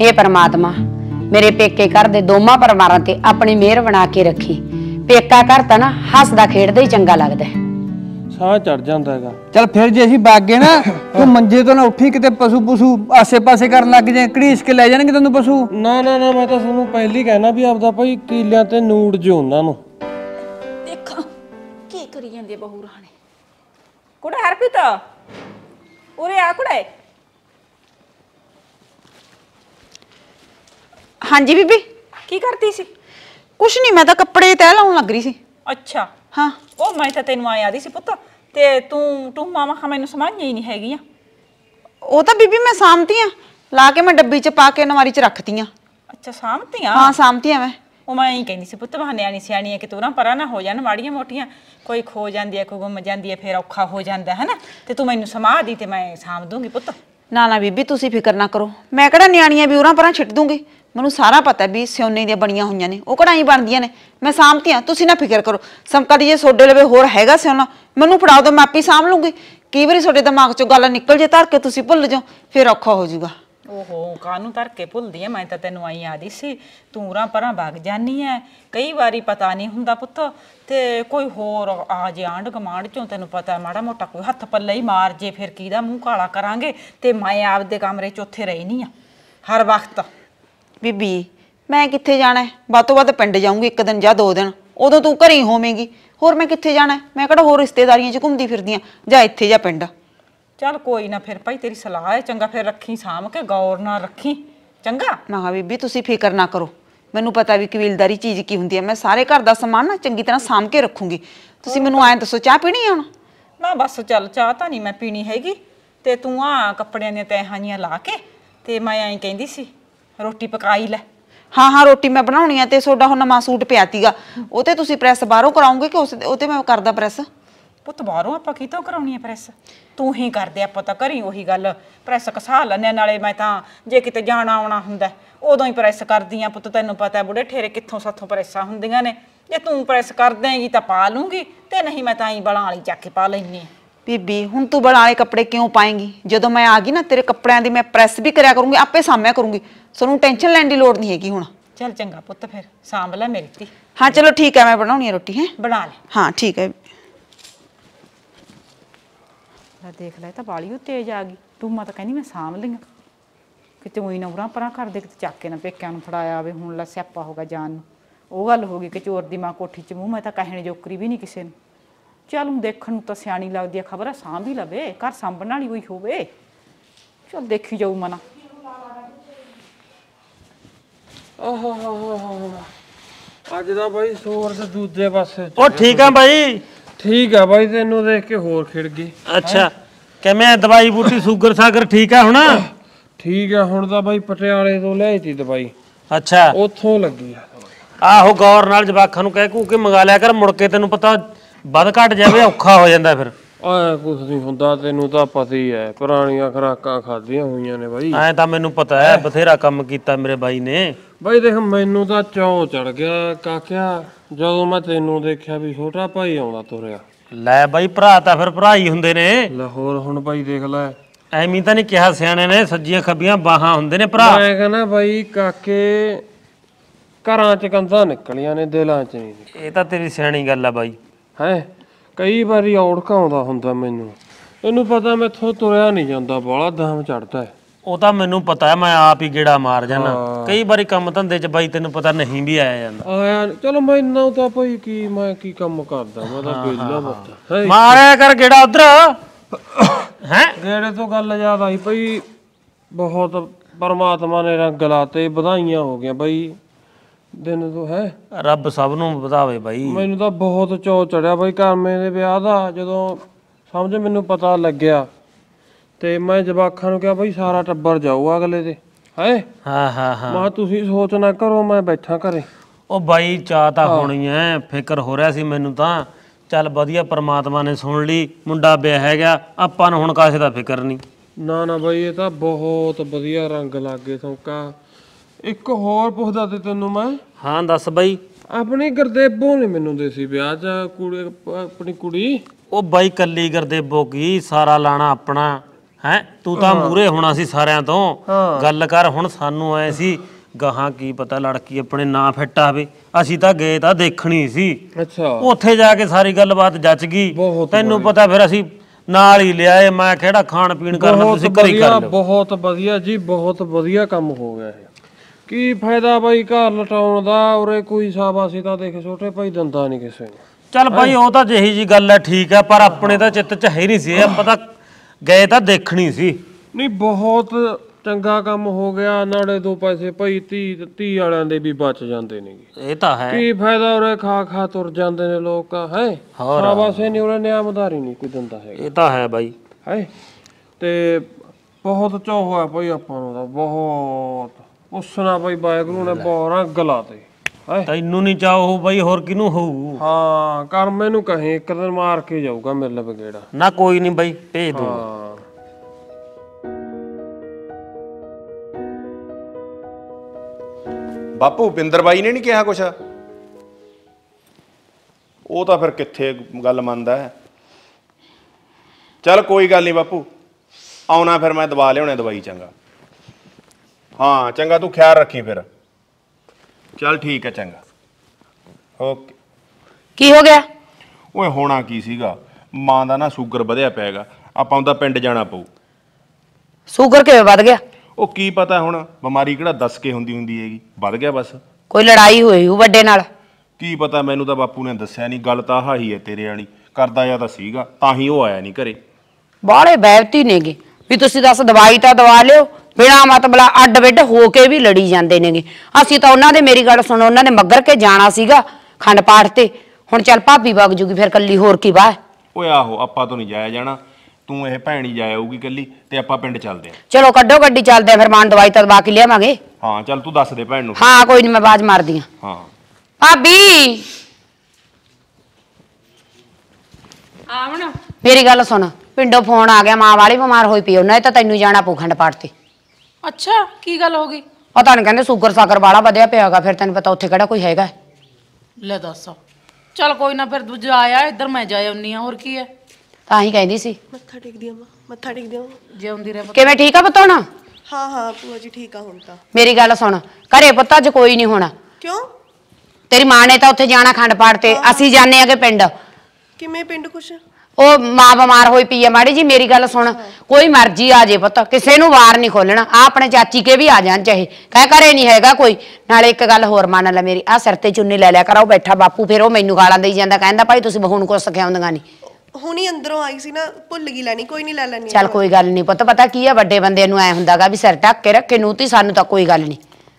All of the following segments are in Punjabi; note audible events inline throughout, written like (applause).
ਹੇ ਪਰਮਾਤਮਾ ਮੇਰੇ ਪੇਕੇ ਘਰ ਦੇ ਦੋਮਾ ਪਰਿਵਾਰਾਂ ਤੇ ਆਪਣੀ ਮਿਹਰ ਬਣਾ ਕੇ ਰੱਖੀ ਪੇਕਾ ਘਰ ਤਾਂ ਨਾ ਹੱਸਦਾ ਖੇਡਦਾ ਹੀ ਚੰਗਾ ਲੱਗਦਾ ਸਾਹ ਚੜ ਜਾਂਦਾ ਹੈਗਾ ਚਲ ਫਿਰ ਜੇ ਅਸੀਂ ਬਾਗੇ ਨਾ (coughs) ਤੂੰ ਮੰਜੇ ਤੋਂ ਨਾ ਉੱਠੀ ਕਿਤੇ ਪਸ਼ੂ ਪਸ਼ੂ ਆਸੇ-ਪਾਸੇ ਕਰਨ ਲੱਗ ਜਾਏ ਘੜੀਸ ਕੇ ਲੈ ਜਾਣਗੇ ਤੈਨੂੰ ਪਸ਼ੂ ਨਾ ਨਾ ਨਾ ਮੈਂ ਤਾਂ ਤੁਹਾਨੂੰ ਪਹਿਲੀ ਕਹਿਣਾ ਵੀ ਆਪਦਾ ਭਾਈ ਕੀਲਿਆਂ ਤੇ ਨੂੜ ਜੋ ਉਹਨਾਂ ਨੂੰ ਦੇਖਾਂ ਕੀ ਕਰੀ ਜਾਂਦੇ ਬਹੂ ਰਾਣੇ ਕੁੜਾ ਹਰਪ੍ਰੀਤ ਉਰੇ ਆ ਕੁੜੇ ਹਾਂਜੀ ਬੀਬੀ ਕੀ ਕਰਦੀ ਸੀ ਕੁਛ ਨਹੀਂ ਮੈਂ ਤਾਂ ਕੱਪੜੇ ਤਹਿ ਲਾਉਣ ਲੱਗ ਰਹੀ ਸੀ ਅੱਛਾ ਹਾਂ ਉਹ ਮੈਂ ਤਾਂ ਤੈਨੂੰ ਆਇਆ ਦੀ ਸੀ ਪੁੱਤ ਤੇ ਤੂੰ ਤੂੰ ਮਾਮਾ ਖਾ ਮੈਨੂੰ ਸਮਝ ਨਹੀਂ ਹੈਗੀ ਆ ਉਹ ਤਾਂ ਬੀਬੀ ਮੈਂ ਸਾਮਤੀ ਆ ਲਾ ਕੇ ਮੈਂ ਡੱਬੀ ਚ ਪਾ ਕੇ ਨਵਾਰੀ ਚ ਰੱਖਦੀ ਆ ਅੱਛਾ ਸਾਮਤੀ ਆ ਹਾਂ ਸਾਮਤੀ ਆ ਮੈਂ ਉਹ ਮੈਂ ਹੀ ਕਹਿੰਦੀ ਸੀ ਪੁੱਤ ਬਹਾਨੇ ਆਣੀ ਸਿਆਣੀ ਆ ਕਿ ਤੂੰ ਨਾ ਪਰਾਂ ਨਾ ਹੋ ਜਾਣ ਮਾੜੀਆਂ ਮੋਟੀਆਂ ਕੋਈ ਖੋ ਜਾਂਦੀ ਐ ਕੋਈ ਗੁੰਮ ਜਾਂਦੀ ਐ ਫੇਰ ਔਖਾ ਹੋ ਜਾਂਦਾ ਹੈ ਨਾ ਤੇ ਤੂੰ ਮੈਨੂੰ ਸਮਾਹ ਦੀ ਤੇ ਮੈਂ ਸਾਮ ਦੂੰਗੀ ਪੁੱਤ ਨਾ ਨਾ ਬੀਬੀ ਤੁਸੀਂ ਫਿਕਰ ਨਾ ਕਰੋ ਮੈਂ ਕਿਹੜਾ ਨਿਆਣੀਆਂ ਵੀ ਉਰਾਂ ਪਰਾਂ ਛਿੱਟ ਦੂੰਗੀ ਮੈਨੂੰ ਸਾਰਾ ਪਤਾ ਹੈ ਵੀ ਸਿਉਨੇ ਦੀਆਂ ਬਣੀਆਂ ਹੋਈਆਂ ਨੇ ਉਹ ਕਢਾਈ ਬਣਦੀਆਂ ਨੇ ਮੈਂ ਸਾਂਭਤੀ ਤੁਸੀਂ ਨਾ ਫਿਕਰ ਕਰੋ ਸਮਕਾ ਦੀ ਜੇ ਸੋਡੇ ਲਵੇ ਹੋਰ ਹੈਗਾ ਸਿਉਨਾ ਮੈਨੂੰ ਫੜਾ ਦੋ ਮੈਂ ਆਪੀ ਸਾਂਭ ਲੂੰਗੀ ਕਈ ਵਾਰੀ ਸੋਡੇ ਦਿਮਾਗ ਚੋਂ ਗੱਲ ਨਿਕਲ ਜੇ ਧਰ ਕੇ ਤੁਸੀਂ ਭੁੱਲ ਜਾਓ ਫਿਰ ਔਖਾ ਹੋ ਜਾਊਗਾ ਓਹੋ ਕਾਨੂੰ ਧਰ ਕੇ ਭੁੱਲਦੀ ਐ ਮੈਂ ਤਾਂ ਤੈਨੂੰ ਆਈ ਆਦੀ ਸੀ ਤੂੰ ਰਾਂ ਪਰਾਂ ਵਗ ਜਾਨੀ ਐ ਕਈ ਵਾਰੀ ਪਤਾ ਨਹੀਂ ਹੁੰਦਾ ਪੁੱਤ ਤੇ ਕੋਈ ਹੋਰ ਆ ਜੇ ਆਂਡ ਗਮਾਂਡ ਚੋਂ ਤੈਨੂੰ ਪਤਾ ਮਾੜਾ ਮੋਟਾ ਕੋਈ ਹੱਥ ਪੱਲੇ ਹੀ ਮਾਰ ਜੇ ਫਿਰ ਦਾ ਮੂੰਹ ਕਾਲਾ ਕਰਾਂਗੇ ਤੇ ਮੈਂ ਆਪਦੇ ਕਮਰੇ ਚ ਉੱਥੇ ਰਹੀ ਨਹੀਂ ਆ ਹਰ ਵਕਤ ਬੀਬੀ ਮੈਂ ਕਿੱਥੇ ਜਾਣਾ ਵੱਧ ਤੋਂ ਵੱਧ ਪਿੰਡ ਜਾਊਂਗੀ ਇੱਕ ਦਿਨ ਜਾਂ ਦੋ ਦਿਨ ਉਦੋਂ ਤੂੰ ਘਰੇ ਹੀ ਹੋਵੇਂਗੀ ਹੋਰ ਮੈਂ ਕਿੱਥੇ ਜਾਣਾ ਮੈਂ ਕਿਹੜਾ ਹੋਰ ਰਿਸ਼ਤੇਦਾਰੀਆਂ 'ਚ ਘੁੰਮਦੀ ਫਿਰਦੀ ਆ ਜਾਂ ਇੱਥੇ ਜਾਂ ਪਿੰਡ ਚੱਲ ਕੋਈ ਨਾ ਫਿਰ ਭਾਈ ਤੇਰੀ ਸਲਾਹ ਹੈ ਚੰਗਾ ਫਿਰ ਰੱਖੀ ਸਾਮ ਕੇ ਗੌਰ ਨਾਲ ਰੱਖੀ ਚੰਗਾ ਨਾ ਹਾਂ ਬੀਬੀ ਤੁਸੀਂ ਫਿਕਰ ਨਾ ਕਰੋ ਮੈਨੂੰ ਪਤਾ ਵੀ ਕਬੀਲਦਾਰੀ ਚੀਜ਼ ਕੀ ਹੁੰਦੀ ਹੈ ਮੈਂ ਸਾਰੇ ਘਰ ਦਾ ਸਮਾਨ ਨਾ ਚੰਗੀ ਤਰ੍ਹਾਂ ਸਾਮ ਕੇ ਰੱਖੂੰਗੀ ਤੁਸੀਂ ਮੈਨੂੰ ਐਂ ਦੱਸੋ ਚਾਹ ਪੀਣੀ ਹੈ ਹੁਣ ਨਾ ਬਸ ਚੱਲ ਚਾਹ ਤਾਂ ਨਹੀਂ ਮੈਂ ਪੀਣੀ ਹੈਗੀ ਤੇ ਤੂੰ ਆ ਕੱਪੜਿਆਂ ਦੀਆਂ ਤੈਹਾਂ ਜੀਆਂ ਲਾ ਕੇ ਤੇ ਮੈਂ ਐਂ ਕਹਿੰਦੀ ਸੀ ਰੋਟੀ ਪਕਾਈ ਲੈ ਹਾਂ ਹਾਂ ਰੋਟੀ ਮੈਂ ਬਣਾਉਣੀ ਆ ਤੇ ਸੋਡਾ ਹੁਣ ਨਵਾਂ ਸੂਟ ਪਿਆ ਤੀਗਾ ਉਹ ਤੇ ਤੁਸੀਂ ਪ੍ਰੈਸ ਬਾਹਰੋਂ ਕਰਾਉਂਗੇ ਕਿ ਉਸ ਉਹ ਤੇ ਮੈਂ ਕਰਦਾ ਪ੍ਰੈਸ ਪੁੱਤ ਬਾਹਰੋਂ ਆਪਾਂ ਤਾਂ ਕਰਾਉਣੀ ਆ ਪ੍ਰੈਸ ਤੂੰ ਹੀ ਕਰਦੇ ਆਪਾਂ ਤਾਂ ਕਰੀ ਉਹੀ ਗੱਲ ਪ੍ਰੈਸ ਕਸਾ ਲੈਨੇ ਨਾਲੇ ਮੈਂ ਤਾਂ ਜੇ ਕਿਤੇ ਜਾਣਾ ਆਉਣਾ ਹੁੰਦਾ ਉਦੋਂ ਹੀ ਪ੍ਰੈਸ ਕਰਦੀ ਆ ਪੁੱਤ ਤੈਨੂੰ ਪਤਾ ਬੁੜੇ ਠੇਰੇ ਕਿੱਥੋਂ ਸਾਥੋਂ ਪ੍ਰੈਸਾਂ ਹੁੰਦੀਆਂ ਨੇ ਜੇ ਤੂੰ ਪ੍ਰੈਸ ਕਰਦੇਂਗੀ ਤਾਂ ਪਾ ਲੂੰਗੀ ਤੇ ਨਹੀਂ ਮੈਂ ਤਾਂ ਹੀ ਬਲਾਂ ਵਾਲੀ ਚੱਕ ਕੇ ਪਾ ਲੈਣੀ ਆ ਬੀਬੀ ਹੁਣ ਤੂੰ ਬਣਾਏ ਵਾਲੇ ਕੱਪੜੇ ਕਿਉਂ ਪਾਏਂਗੀ ਜਦੋਂ ਮੈਂ ਆ ਗਈ ਨਾ ਤੇਰੇ ਕੱਪੜਿਆਂ ਦੀ ਮੈਂ ਪ੍ਰੈਸ ਵੀ ਕਰਿਆ ਕਰੂੰਗੀ ਆਪੇ ਸਾਮਿਆ ਕਰੂੰਗੀ ਸਾਨੂੰ ਟੈਨਸ਼ਨ ਲੈਣ ਦੀ ਲੋੜ ਨਹੀਂ ਹੈਗੀ ਹੁਣ ਚੱਲ ਚੰਗਾ ਪੁੱਤ ਫਿਰ ਸਾਂਭ ਲੈ ਮੇਰੀ ਤੀ ਹਾਂ ਚਲੋ ਠੀਕ ਹੈ ਮੈਂ ਬਣਾਉਣੀ ਹੈ ਰੋਟੀ ਹੈ ਬਣਾ ਲੈ ਹਾਂ ਠੀਕ ਹੈ ਲੈ ਦੇਖ ਲੈ ਤਾਂ ਬਾਲੀ ਉਹ ਤੇਜ਼ ਆ ਗਈ ਮਾ ਤਾਂ ਕਹਿੰਦੀ ਮੈਂ ਸਾਂਭ ਲਈਆਂ ਕਿਤੇ ਉਹੀ ਨਾ ਉਰਾ ਪਰਾਂ ਕਰ ਦੇ ਕਿਤੇ ਚੱਕ ਕੇ ਨਾ ਪੇਕਿਆਂ ਨੂੰ ਫੜਾਇਆ ਆਵੇ ਹੁਣ ਲੈ ਸਿਆਪਾ ਹੋਗਾ ਜਾਨ ਨੂੰ ਉਹ ਗੱਲ ਹੋ ਗਈ ਕਿ ਚੋਰ ਦੀ ਮਾਂ ਕੋਠੀ 'ਚ ਮੂੰਹ ਮੈਂ ਤਾਂ ਕਹਿਣ ਜੋਕਰੀ ਵੀ ਨਹੀਂ ਕਿਸੇ ਨੂੰ ਚੱਲ ਨੂੰ ਦੇਖਣ ਨੂੰ ਤਾਂ ਸਿਆਣੀ ਲੱਗਦੀ ਆ ਖਬਰ ਆ ਸਾਂਭ ਹੀ ਲਵੇ ਘਰ ਸਾਂਭਣ ਵਾਲੀ ਹੋਈ ਹੋਵੇ ਚੱਲ ਦੇਖੀ ਜਾਊ ਮਨਾ ਓਹੋ ਅੱਜ ਦਾ ਬਾਈ ਸੋਰਸ ਦੂਜੇ ਪਾਸੇ ਉਹ ਠੀਕ ਆ ਬਾਈ ਠੀਕ ਆ ਬਾਈ ਤੈਨੂੰ ਦੇਖ ਕੇ ਹੋਰ ਖਿੜ ਗਈ ਅੱਛਾ ਕਿਵੇਂ ਦਵਾਈ ਬੂਟੀ ਸ਼ੂਗਰ ਸਾਗਰ ਠੀਕ ਆ ਹੁਣ ਠੀਕ ਆ ਹੁਣ ਤਾਂ ਬਾਈ ਪਟਿਆਲੇ ਤੋਂ ਆਈ ਤੀ ਦਵਾਈ ਅੱਛਾ ਉੱਥੋਂ ਲੱਗੀ ਆ ਆਹੋ ਗੌਰ ਨਾਲ ਜਵਾਖਾਂ ਨੂੰ ਕਹਿ ਕੂ ਕਿ ਮੰਗਾ ਲਿਆ ਕਰ ਮੁੜ ਕੇ ਤੈਨੂੰ ਪਤਾ ਵੱਧ ਘਟ ਜਾਵੇ ਔਖਾ ਹੋ ਜਾਂਦਾ ਫਿਰ ਓਏ ਕੁਛ ਨਹੀਂ ਹੁੰਦਾ ਤੈਨੂੰ ਤਾਂ ਪਤਾ ਹੀ ਐ ਪੁਰਾਣੀਆਂ ਖਰਾਕਾਂ ਖਾਧੀਆਂ ਹੋਈਆਂ ਨੇ ਬਾਈ ਐ ਤਾਂ ਮੈਨੂੰ ਪਤਾ ਹੈ ਬਥੇਰਾ ਕੰਮ ਕੀਤਾ ਮੇਰੇ ਬਾਈ ਨੇ ਬਾਈ ਦੇਖ ਮੈਨੂੰ ਤਾਂ ਚੌ ਚੜ ਗਿਆ ਕਾਕਿਆ ਜਦੋਂ ਮੈਂ ਤੈਨੂੰ ਦੇਖਿਆ ਵੀ ਛੋਟਾ ਭਾਈ ਆਉਂਦਾ ਤੁਰਿਆ ਲੈ ਬਾਈ ਭਰਾ ਤਾਂ ਫਿਰ ਭਰਾ ਹੀ ਹੁੰਦੇ ਨੇ ਲਾਹੌਰ ਹੁਣ ਬਾਈ ਦੇਖ ਲੈ ਐਵੇਂ ਤਾਂ ਨਹੀਂ ਕਿਹਾ ਸਿਆਣੇ ਨੇ ਸੱਜੀਆਂ ਖੱਬੀਆਂ ਬਾਹਾਂ ਹੁੰਦੇ ਨੇ ਭਰਾ ਮੈਂ ਕਹਿੰਦਾ ਬਾਈ ਕਾਕੇ ਘਰਾਂ 'ਚ ਕੰਧਾਂ ਨਿਕਲੀਆਂ ਨੇ ਦਿਲਾਂ 'ਚ ਨਹੀਂ ਇਹ ਤਾਂ ਤੇਰੀ ਸਿਆਣੀ ਗੱਲ ਆ ਬਾਈ ਹੈ ਕਈ ਵਾਰੀ ਔੜਕਾ ਆਉਂਦਾ ਹੁੰਦਾ ਮੈਨੂੰ ਇਹਨੂੰ ਪਤਾ ਮੈਥੋਂ ਤੁਰਿਆ ਨਹੀਂ ਜਾਂਦਾ ਬਾਲਾ ਦਾਮ ਚੜਦਾ ਉਹ ਤਾਂ ਮੈਨੂੰ ਪਤਾ ਹੈ ਮੈਂ ਆਪ ਹੀ ਗੇੜਾ ਮਾਰ ਜਾਣਾ ਕਈ ਵਾਰੀ ਕੰਮ ਧੰਦੇ 'ਚ ਬਾਈ ਤੈਨੂੰ ਪਤਾ ਨਹੀਂ ਵੀ ਆਇਆ ਜਾਂਦਾ ਆਇਆ ਚਲੋ ਮੈਂ ਇੰਨਾ ਤਾਂ ਭਾਈ ਕੀ ਮੈਂ ਕੀ ਕੰਮ ਕਰਦਾ ਮੈਂ ਤਾਂ ਵਿਹਲਾ ਬੱਤ ਮਾਰਿਆ ਕਰ ਗੇੜਾ ਉਧਰ ਹੈ ਗੇੜੇ ਤੋਂ ਗੱਲ ਜ਼ਿਆਦਾ ਆਈ ਭਾਈ ਬਹੁਤ ਪਰਮਾਤਮਾ ਨੇ ਰੰਗ ਲਾਤੇ ਵਧਾਈਆਂ ਹੋ ਗਈਆਂ ਭਾਈ ਦਿਨ ਤੋਂ ਹੈ ਰੱਬ ਸਭ ਨੂੰ ਵਧਾਵੇ ਬਾਈ ਮੈਨੂੰ ਤਾਂ ਬਹੁਤ ਚੋ ਚੜਿਆ ਬਾਈ ਕਰਮੇ ਦੇ ਵਿਆਹ ਦਾ ਜਦੋਂ ਸਮਝ ਮੈਨੂੰ ਪਤਾ ਲੱਗਿਆ ਤੇ ਮੈਂ ਜਵਾਖਾਂ ਨੂੰ ਕਿਹਾ ਬਾਈ ਸਾਰਾ ਟੱਬਰ ਜਾਊ ਅਗਲੇ ਦੇ ਹੈ ਹਾਂ ਹਾਂ ਹਾਂ ਮਾ ਤੁਸੀਂ ਸੋਚ ਨਾ ਕਰੋ ਮੈਂ ਬੈਠਾ ਘਰੇ ਉਹ ਬਾਈ ਚਾਹ ਤਾਂ ਹੋਣੀ ਐ ਫਿਕਰ ਹੋ ਰਿਹਾ ਸੀ ਮੈਨੂੰ ਤਾਂ ਚੱਲ ਵਧੀਆ ਪ੍ਰਮਾਤਮਾ ਨੇ ਸੁਣ ਲਈ ਮੁੰਡਾ ਵਿਆਹ ਹੈਗਾ ਆਪਾਂ ਨੂੰ ਹੁਣ ਕਾਸੇ ਦਾ ਫਿਕਰ ਨਹੀਂ ਨਾ ਨਾ ਬਾਈ ਇਹ ਤਾਂ ਬਹੁਤ ਵਧੀਆ ਰੰਗ ਲੱਗੇ ਸੌਂਕਾ ਇੱਕ ਹੋਰ ਪੁੱਛਦਾ ਤੇ ਤੈਨੂੰ ਮੈਂ ਹਾਂ ਦੱਸ ਬਾਈ ਆਪਣੀ ਗਰਦੇਬੋ ਨੇ ਮੈਨੂੰ ਦੇਸੀ ਵਿਆਹ ਚ ਕੁੜੀ ਆਪਣੀ ਕੁੜੀ ਉਹ ਬਾਈ ਕੱਲੀ ਗਰਦੇਬੋ ਕੀ ਸਾਰਾ ਲਾਣਾ ਆਪਣਾ ਹੈ ਤੂੰ ਤਾਂ ਮੂਰੇ ਹੋਣਾ ਸੀ ਸਾਰਿਆਂ ਤੋਂ ਗੱਲ ਕਰ ਹੁਣ ਸਾਨੂੰ ਐ ਸੀ ਗਾਹਾਂ ਕੀ ਪਤਾ ਲੜਕੀ ਆਪਣੇ ਨਾਂ ਫਿੱਟ ਆਵੇ ਅਸੀਂ ਤਾਂ ਗਏ ਤਾਂ ਦੇਖਣੀ ਸੀ ਅੱਛਾ ਉੱਥੇ ਜਾ ਕੇ ਸਾਰੀ ਗੱਲਬਾਤ ਜੱਚ ਗਈ ਤੈਨੂੰ ਪਤਾ ਫਿਰ ਅਸੀਂ ਨਾਲ ਹੀ ਲਿਆਏ ਮੈਂ ਕਿਹੜਾ ਖਾਣ ਪੀਣ ਕਰਨਾ ਤੁਸੀਂ ਘਰੇ ਕਰ ਲਓ ਬਹੁਤ ਵਧੀਆ ਜੀ ਬਹੁਤ ਵਧੀਆ ਕੰਮ ਹੋ ਗਿਆ ਇਹ ਕੀ ਫਾਇਦਾ ਬਾਈ ਘਰ ਲਟਾਉਣ ਦਾ ਉਰੇ ਕੋਈ ਸੀ ਤਾਂ ਦੇਖ ਛੋਟੇ ਭਾਈ ਦੰਦਾ ਨਹੀਂ ਕਿਸੇ ਨੂੰ ਚੱਲ ਬਾਈ ਉਹ ਤਾਂ ਜਹੀ ਜੀ ਗੱਲ ਹੈ ਠੀਕ ਹੈ ਪਰ ਆਪਣੇ ਤਾਂ ਚਿੱਤ ਚ ਹੈ ਨਹੀਂ ਸੀ ਆਪਾਂ ਤਾਂ ਗਏ ਤਾਂ ਦੇਖਣੀ ਸੀ ਨਹੀਂ ਬਹੁਤ ਚੰਗਾ ਕੰਮ ਹੋ ਗਿਆ ਨਾਲੇ ਦੋ ਪੈਸੇ ਭਾਈ ਤੀ 30 ਵਾਲਿਆਂ ਦੇ ਵੀ ਬਚ ਜਾਂਦੇ ਨੇ ਇਹ ਤਾਂ ਹੈ ਕੀ ਫਾਇਦਾ ਉਰੇ ਖਾ ਖਾ ਤੁਰ ਜਾਂਦੇ ਨੇ ਲੋਕ ਹੈ ਹੋਰ। ਸਾਬਾਸੇ ਨਹੀਂ ਉਰੇ ਨਿਆਮਦਾਰੀ ਨਹੀਂ ਕੋਈ ਦਿੰਦਾ ਹੈ ਇਹ ਤਾਂ ਹੈ ਬਾਈ ਹੈ ਤੇ ਬਹੁਤ ਚੋ ਹੋਇਆ ਭਾਈ ਆਪਾਂ ਨੂੰ ਤਾਂ ਬਹੁਤ ਉਸ ਨਾਲ ਬਈ ਵਾਹਿਗੁਰੂ ਨੇ ਬੋਰਾ ਗਲਾ ਤੇ ਹਾਏ ਤੈਨੂੰ ਨਹੀਂ ਚਾਹ ਉਹ ਬਈ ਹੋਰ ਕਿਨੂੰ ਹੋਊ ਹਾਂ ਕਰ ਮੈਨੂੰ ਕਹੇ ਇੱਕ ਦਿਨ ਮਾਰ ਕੇ ਜਾਊਗਾ ਮੇਰੇ ਲਵੇ ਗੇੜਾ ਨਾ ਕੋਈ ਨਹੀਂ ਬਈ ਭੇਜ ਦੂ ਹਾਂ ਬਾਪੂ ਬਿੰਦਰ ਬਾਈ ਨੇ ਨਹੀਂ ਕਿਹਾ ਕੁਛ ਉਹ ਤਾਂ ਫਿਰ ਕਿੱਥੇ ਗੱਲ ਮੰਨਦਾ ਹੈ ਚੱਲ ਕੋਈ ਗੱਲ ਨਹੀਂ ਬਾਪੂ ਆਉਣਾ ਫਿਰ ਮੈਂ ਦਵਾ ਲਿਆਉਣਾ ਦਵਾਈ ਚੰਗਾ ਹਾਂ ਚੰਗਾ ਤੂੰ ਖਿਆਲ ਰੱਖੀ ਫਿਰ ਚੱਲ ਠੀਕ ਹੈ ਚੰਗਾ ਓਕੇ ਕੀ ਹੋ ਗਿਆ ਓਏ ਹੋਣਾ ਕੀ ਸੀਗਾ ਮਾਂ ਦਾ ਨਾ ਸ਼ੂਗਰ ਵਧਿਆ ਪੈਗਾ ਆਪਾਂ ਉਹਦਾ ਪਿੰਡ ਜਾਣਾ ਪਊ ਸ਼ੂਗਰ ਕਿਵੇਂ ਵਧ ਗਿਆ ਉਹ ਕੀ ਪਤਾ ਹੁਣ ਬਿਮਾਰੀ ਕਿਹੜਾ ਦੱਸ ਕੇ ਹੁੰਦੀ ਹੁੰਦੀ ਹੈਗੀ ਵਧ ਗਿਆ ਬਸ ਕੋਈ ਲੜਾਈ ਹੋਈ ਹੋ ਵੱਡੇ ਨਾਲ ਕੀ ਪਤਾ ਮੈਨੂੰ ਤਾਂ ਬਾਪੂ ਨੇ ਦੱਸਿਆ ਨਹੀਂ ਗੱਲ ਤਾਂ ਆਹੀ ਹੈ ਤੇਰੇ ਵਾਲੀ ਕਰਦਾ ਜਾਂ ਤਾਂ ਸੀਗਾ ਤਾਂ ਹੀ ਉਹ ਆਇਆ ਨਹੀਂ ਘਰੇ ਬਾਹਲੇ ਬੈਠੀ ਨੇਗੇ ਵੀ ਤੁਸੀਂ ਦੱਸ ਦਵਾਈ ਤਾਂ ਦਵਾ ਲਿਓ ਬਿਨਾ ਮਤਬਲਾ ਅੱਡ ਵਿੱਡ ਹੋ ਕੇ ਵੀ ਲੜੀ ਜਾਂਦੇ ਨੇਗੇ ਅਸੀਂ ਤਾਂ ਉਹਨਾਂ ਦੇ ਮੇਰੀ ਗੱਲ ਸੁਣੋ ਉਹਨਾਂ ਨੇ ਮੱਗਰ ਕੇ ਜਾਣਾ ਸੀਗਾ ਖੰਡ ਪਾਠ ਤੇ ਹੁਣ ਚੱਲ ਭਾਬੀ ਵਗ ਜੂਗੀ ਫਿਰ ਕੱਲੀ ਹੋਰ ਕੀ ਬਾਹ ਓਏ ਆਹੋ ਆਪਾਂ ਤਾਂ ਨਹੀਂ ਜਾਇਆ ਜਾਣਾ ਤੂੰ ਇਹ ਭੈਣ ਹੀ ਜਾਇਆਊਗੀ ਕੱਲੀ ਤੇ ਆਪਾਂ ਪਿੰਡ ਚੱਲਦੇ ਆ ਚਲੋ ਕੱਢੋ ਗੱਡੀ ਚੱਲਦੇ ਆ ਫਿਰ ਮਾਨ ਦਵਾਈ ਤਾਂ ਬਾਕੀ ਕੇ ਲਿਆਵਾਂਗੇ ਹਾਂ ਚੱਲ ਤੂੰ ਦੱਸ ਦੇ ਭੈਣ ਨੂੰ ਹਾਂ ਕੋਈ ਨਹੀਂ ਮੈਂ ਆਵਾਜ਼ ਮਾਰਦੀ ਆ ਹਾਂ ਭਾਬੀ ਆਵਣ ਮੇਰੀ ਗੱਲ ਸੁਣ ਪਿੰਡੋਂ ਫੋਨ ਆ ਗਿਆ ਮਾਂ ਵਾਲੀ ਬਿਮਾਰ ਹੋਈ ਪਈ ਉਹਨਾਂ ਤਾਂ ਤੈਨੂੰ ਜਾਣਾ ਪੂਖੰਡ ਪਾੜ ਤੇ ਅੱਛਾ ਕੀ ਗੱਲ ਹੋ ਗਈ ਉਹ ਤਾਂ ਕਹਿੰਦੇ ਸ਼ੂਗਰ ਸਾਕਰ ਵਾਲਾ ਵਧਿਆ ਪਿਆਗਾ ਫਿਰ ਤੈਨੂੰ ਪਤਾ ਉੱਥੇ ਕਿਹੜਾ ਕੋਈ ਹੈਗਾ ਲੈ ਦੱਸ ਚਲ ਕੋਈ ਨਾ ਫਿਰ ਦੂਜਾ ਆਇਆ ਇੱਧਰ ਮੈਂ ਜਾਇ ਆਉਣੀ ਆ ਹੋਰ ਕੀ ਹੈ ਤਾਂ ਹੀ ਕਹਿੰਦੀ ਸੀ ਮੱਥਾ ਟੇਕਦੀ ਆ ਮਾਂ ਮੱਥਾ ਟੇਕਦੀ ਆ ਜੇ ਹੁੰਦੀ ਰਹਿ ਕਿਵੇਂ ਠੀਕ ਆ ਪੁੱਤ ਹਾਂ ਹਾਂ ਪੂਆ ਜੀ ਠੀਕ ਆ ਹੁਣ ਤਾਂ ਮੇਰੀ ਗੱਲ ਸੁਣ ਘਰੇ ਪੁੱਤ ਅੱਜ ਕੋਈ ਨਹੀਂ ਹੋਣਾ ਕਿਉਂ ਤੇਰੀ ਮਾਂ ਨੇ ਤਾਂ ਉੱਥੇ ਜਾਣਾ ਖੰਡ ਪਾੜ ਤੇ ਅਸੀਂ ਜਾਣੇ ਆਗੇ ਪਿੰਡ ਕਿਵੇਂ ਪਿੰਡ ਕੁਛ ਉਹ ਮਾਂ ਬਿਮਾਰ ਹੋਈ ਪਈ ਹੈ ਮਾੜੀ ਜੀ ਮੇਰੀ ਗੱਲ ਸੁਣ ਕੋਈ ਮਰਜ਼ੀ ਆ ਜੇ ਪੁੱਤ ਕਿਸੇ ਨੂੰ ਵਾਰ ਨਹੀਂ ਖੋਲਣਾ ਆ ਆਪਣੇ ਚਾਚੀ ਕੇ ਵੀ ਆ ਜਾਣ ਚਾਹੇ ਕਹਿ ਕਰੇ ਨਹੀਂ ਹੈਗਾ ਕੋਈ ਨਾਲੇ ਇੱਕ ਗੱਲ ਹੋਰ ਮੰਨ ਲੈ ਮੇਰੀ ਆ ਸਿਰ ਤੇ ਚੁੰਨੀ ਲੈ ਲਿਆ ਕਰ ਉਹ ਬੈਠਾ ਬਾਪੂ ਫਿਰ ਉਹ ਮੈਨੂੰ ਗਾਲਾਂ ਦੇਈ ਜਾਂਦਾ ਕਹਿੰਦਾ ਭਾਈ ਤੁਸੀਂ ਬਹੂ ਨੂੰ ਕੁਛ ਸਿਖਾਉਂਦੀਆਂ ਨਹੀਂ ਹੁਣੀ ਅੰਦਰੋਂ ਆਈ ਸੀ ਨਾ ਭੁੱਲ ਗਈ ਲੈਣੀ ਕੋਈ ਨਹੀਂ ਲੈ ਲੈਣੀ ਚੱਲ ਕੋਈ ਗੱਲ ਨਹੀਂ ਪੁੱਤ ਪਤਾ ਕੀ ਆ ਵੱਡੇ ਬੰਦੇ ਨੂੰ ਐ ਹੁੰਦਾਗਾ ਵੀ ਸਿਰ ਢੱਕ ਕੇ ਰੱਖੇ ਨੂੰ ਤੀ ਸਾਨੂੰ ਤਾਂ ਕੋਈ ਗੱਲ ਨਹੀਂ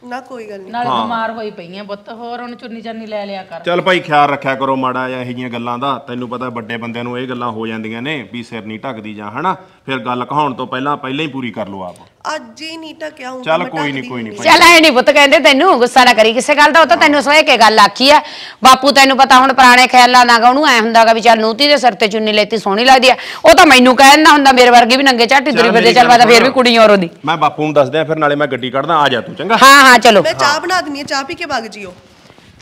ਨਾ ਕੋਈ ਗੱਲ ਨਹੀਂ ਨਾਲ ਬਿਮਾਰ ਹੋਈ ਪਈ ਆ ਪੁੱਤ ਹੋਰ ਹੁਣ ਚੁੰਨੀ ਚੰਨੀ ਲੈ ਲਿਆ ਕਰ ਚੱਲ ਭਾਈ ਖਿਆਲ ਰੱਖਿਆ ਕਰੋ ਮਾੜਾ ਜਾਂ ਇਹ ਜੀਆਂ ਗੱਲਾਂ ਦਾ ਤੈਨੂੰ ਪਤਾ ਵੱਡੇ ਬੰਦਿਆਂ ਨੂੰ ਇਹ ਗੱਲਾਂ ਹੋ ਜਾਂਦੀਆਂ ਨੇ ਵੀ ਸਿਰ ਨਹੀਂ ਢੱਕਦੀ ਜਾਂ ਹਨਾ ਫਿਰ ਗੱਲ ਕਹਾਉਣ ਤੋਂ ਪਹਿਲਾਂ ਪਹਿਲਾਂ ਹੀ ਪੂਰੀ ਕਰ ਲਓ ਆਪ ਅੱਜ ਹੀ ਨਹੀਂ ਟਕਿਆ ਹੁੰਦਾ ਚੱਲ ਕੋਈ ਨਹੀਂ ਕੋਈ ਨਹੀਂ ਚੱਲ ਐ ਨਹੀਂ ਪੁੱਤ ਕਹਿੰਦੇ ਤੈਨੂੰ ਗੁੱਸਾ ਨਾ ਕਰੀ ਕਿਸੇ ਗੱਲ ਦਾ ਉਹ ਤਾਂ ਤੈਨੂੰ ਸੋਏ ਕੇ ਗੱਲ ਆਖੀ ਆ ਬਾਪੂ ਤੈਨੂੰ ਪਤਾ ਹੁਣ ਪੁਰਾਣੇ ਖਿਆਲਾਂ ਨਾ ਉਹਨੂੰ ਐ ਹੁੰਦਾਗਾ ਵੀ ਚੱਲ ਨੂਤੀ ਦੇ ਸਿਰ ਤੇ ਚੁੰਨੀ ਲੈਤੀ ਸੋਹਣੀ ਲੱਗਦੀ ਆ ਉਹ ਤਾਂ ਮੈਨੂੰ ਕਹਿੰਦਾ ਹੁੰਦਾ ਮੇਰੇ ਵਰਗੀ ਵੀ ਨੰਗੇ ਝਾਟੀ ਦਰੀ ਫਿਰਦੇ ਚੱਲ ਤਾਂ ਫੇਰ ਵੀ ਕੁੜੀ ਔਰ ਉਹਦੀ ਮੈਂ ਬਾਪੂ ਨੂੰ ਦਿਆਂ ਫਿਰ ਨਾਲੇ ਮੈਂ ਗੱਡੀ ਕੱਢਦਾ ਆ ਜਾ ਤੂੰ ਚੰਗਾ ਹਾਂ ਹਾਂ ਚਲੋ ਮੈਂ ਚਾਹ ਬਣਾ ਦਿੰਨੀ ਆ ਚਾਹ ਪੀ ਕੇ ਵਗ ਜਿਓ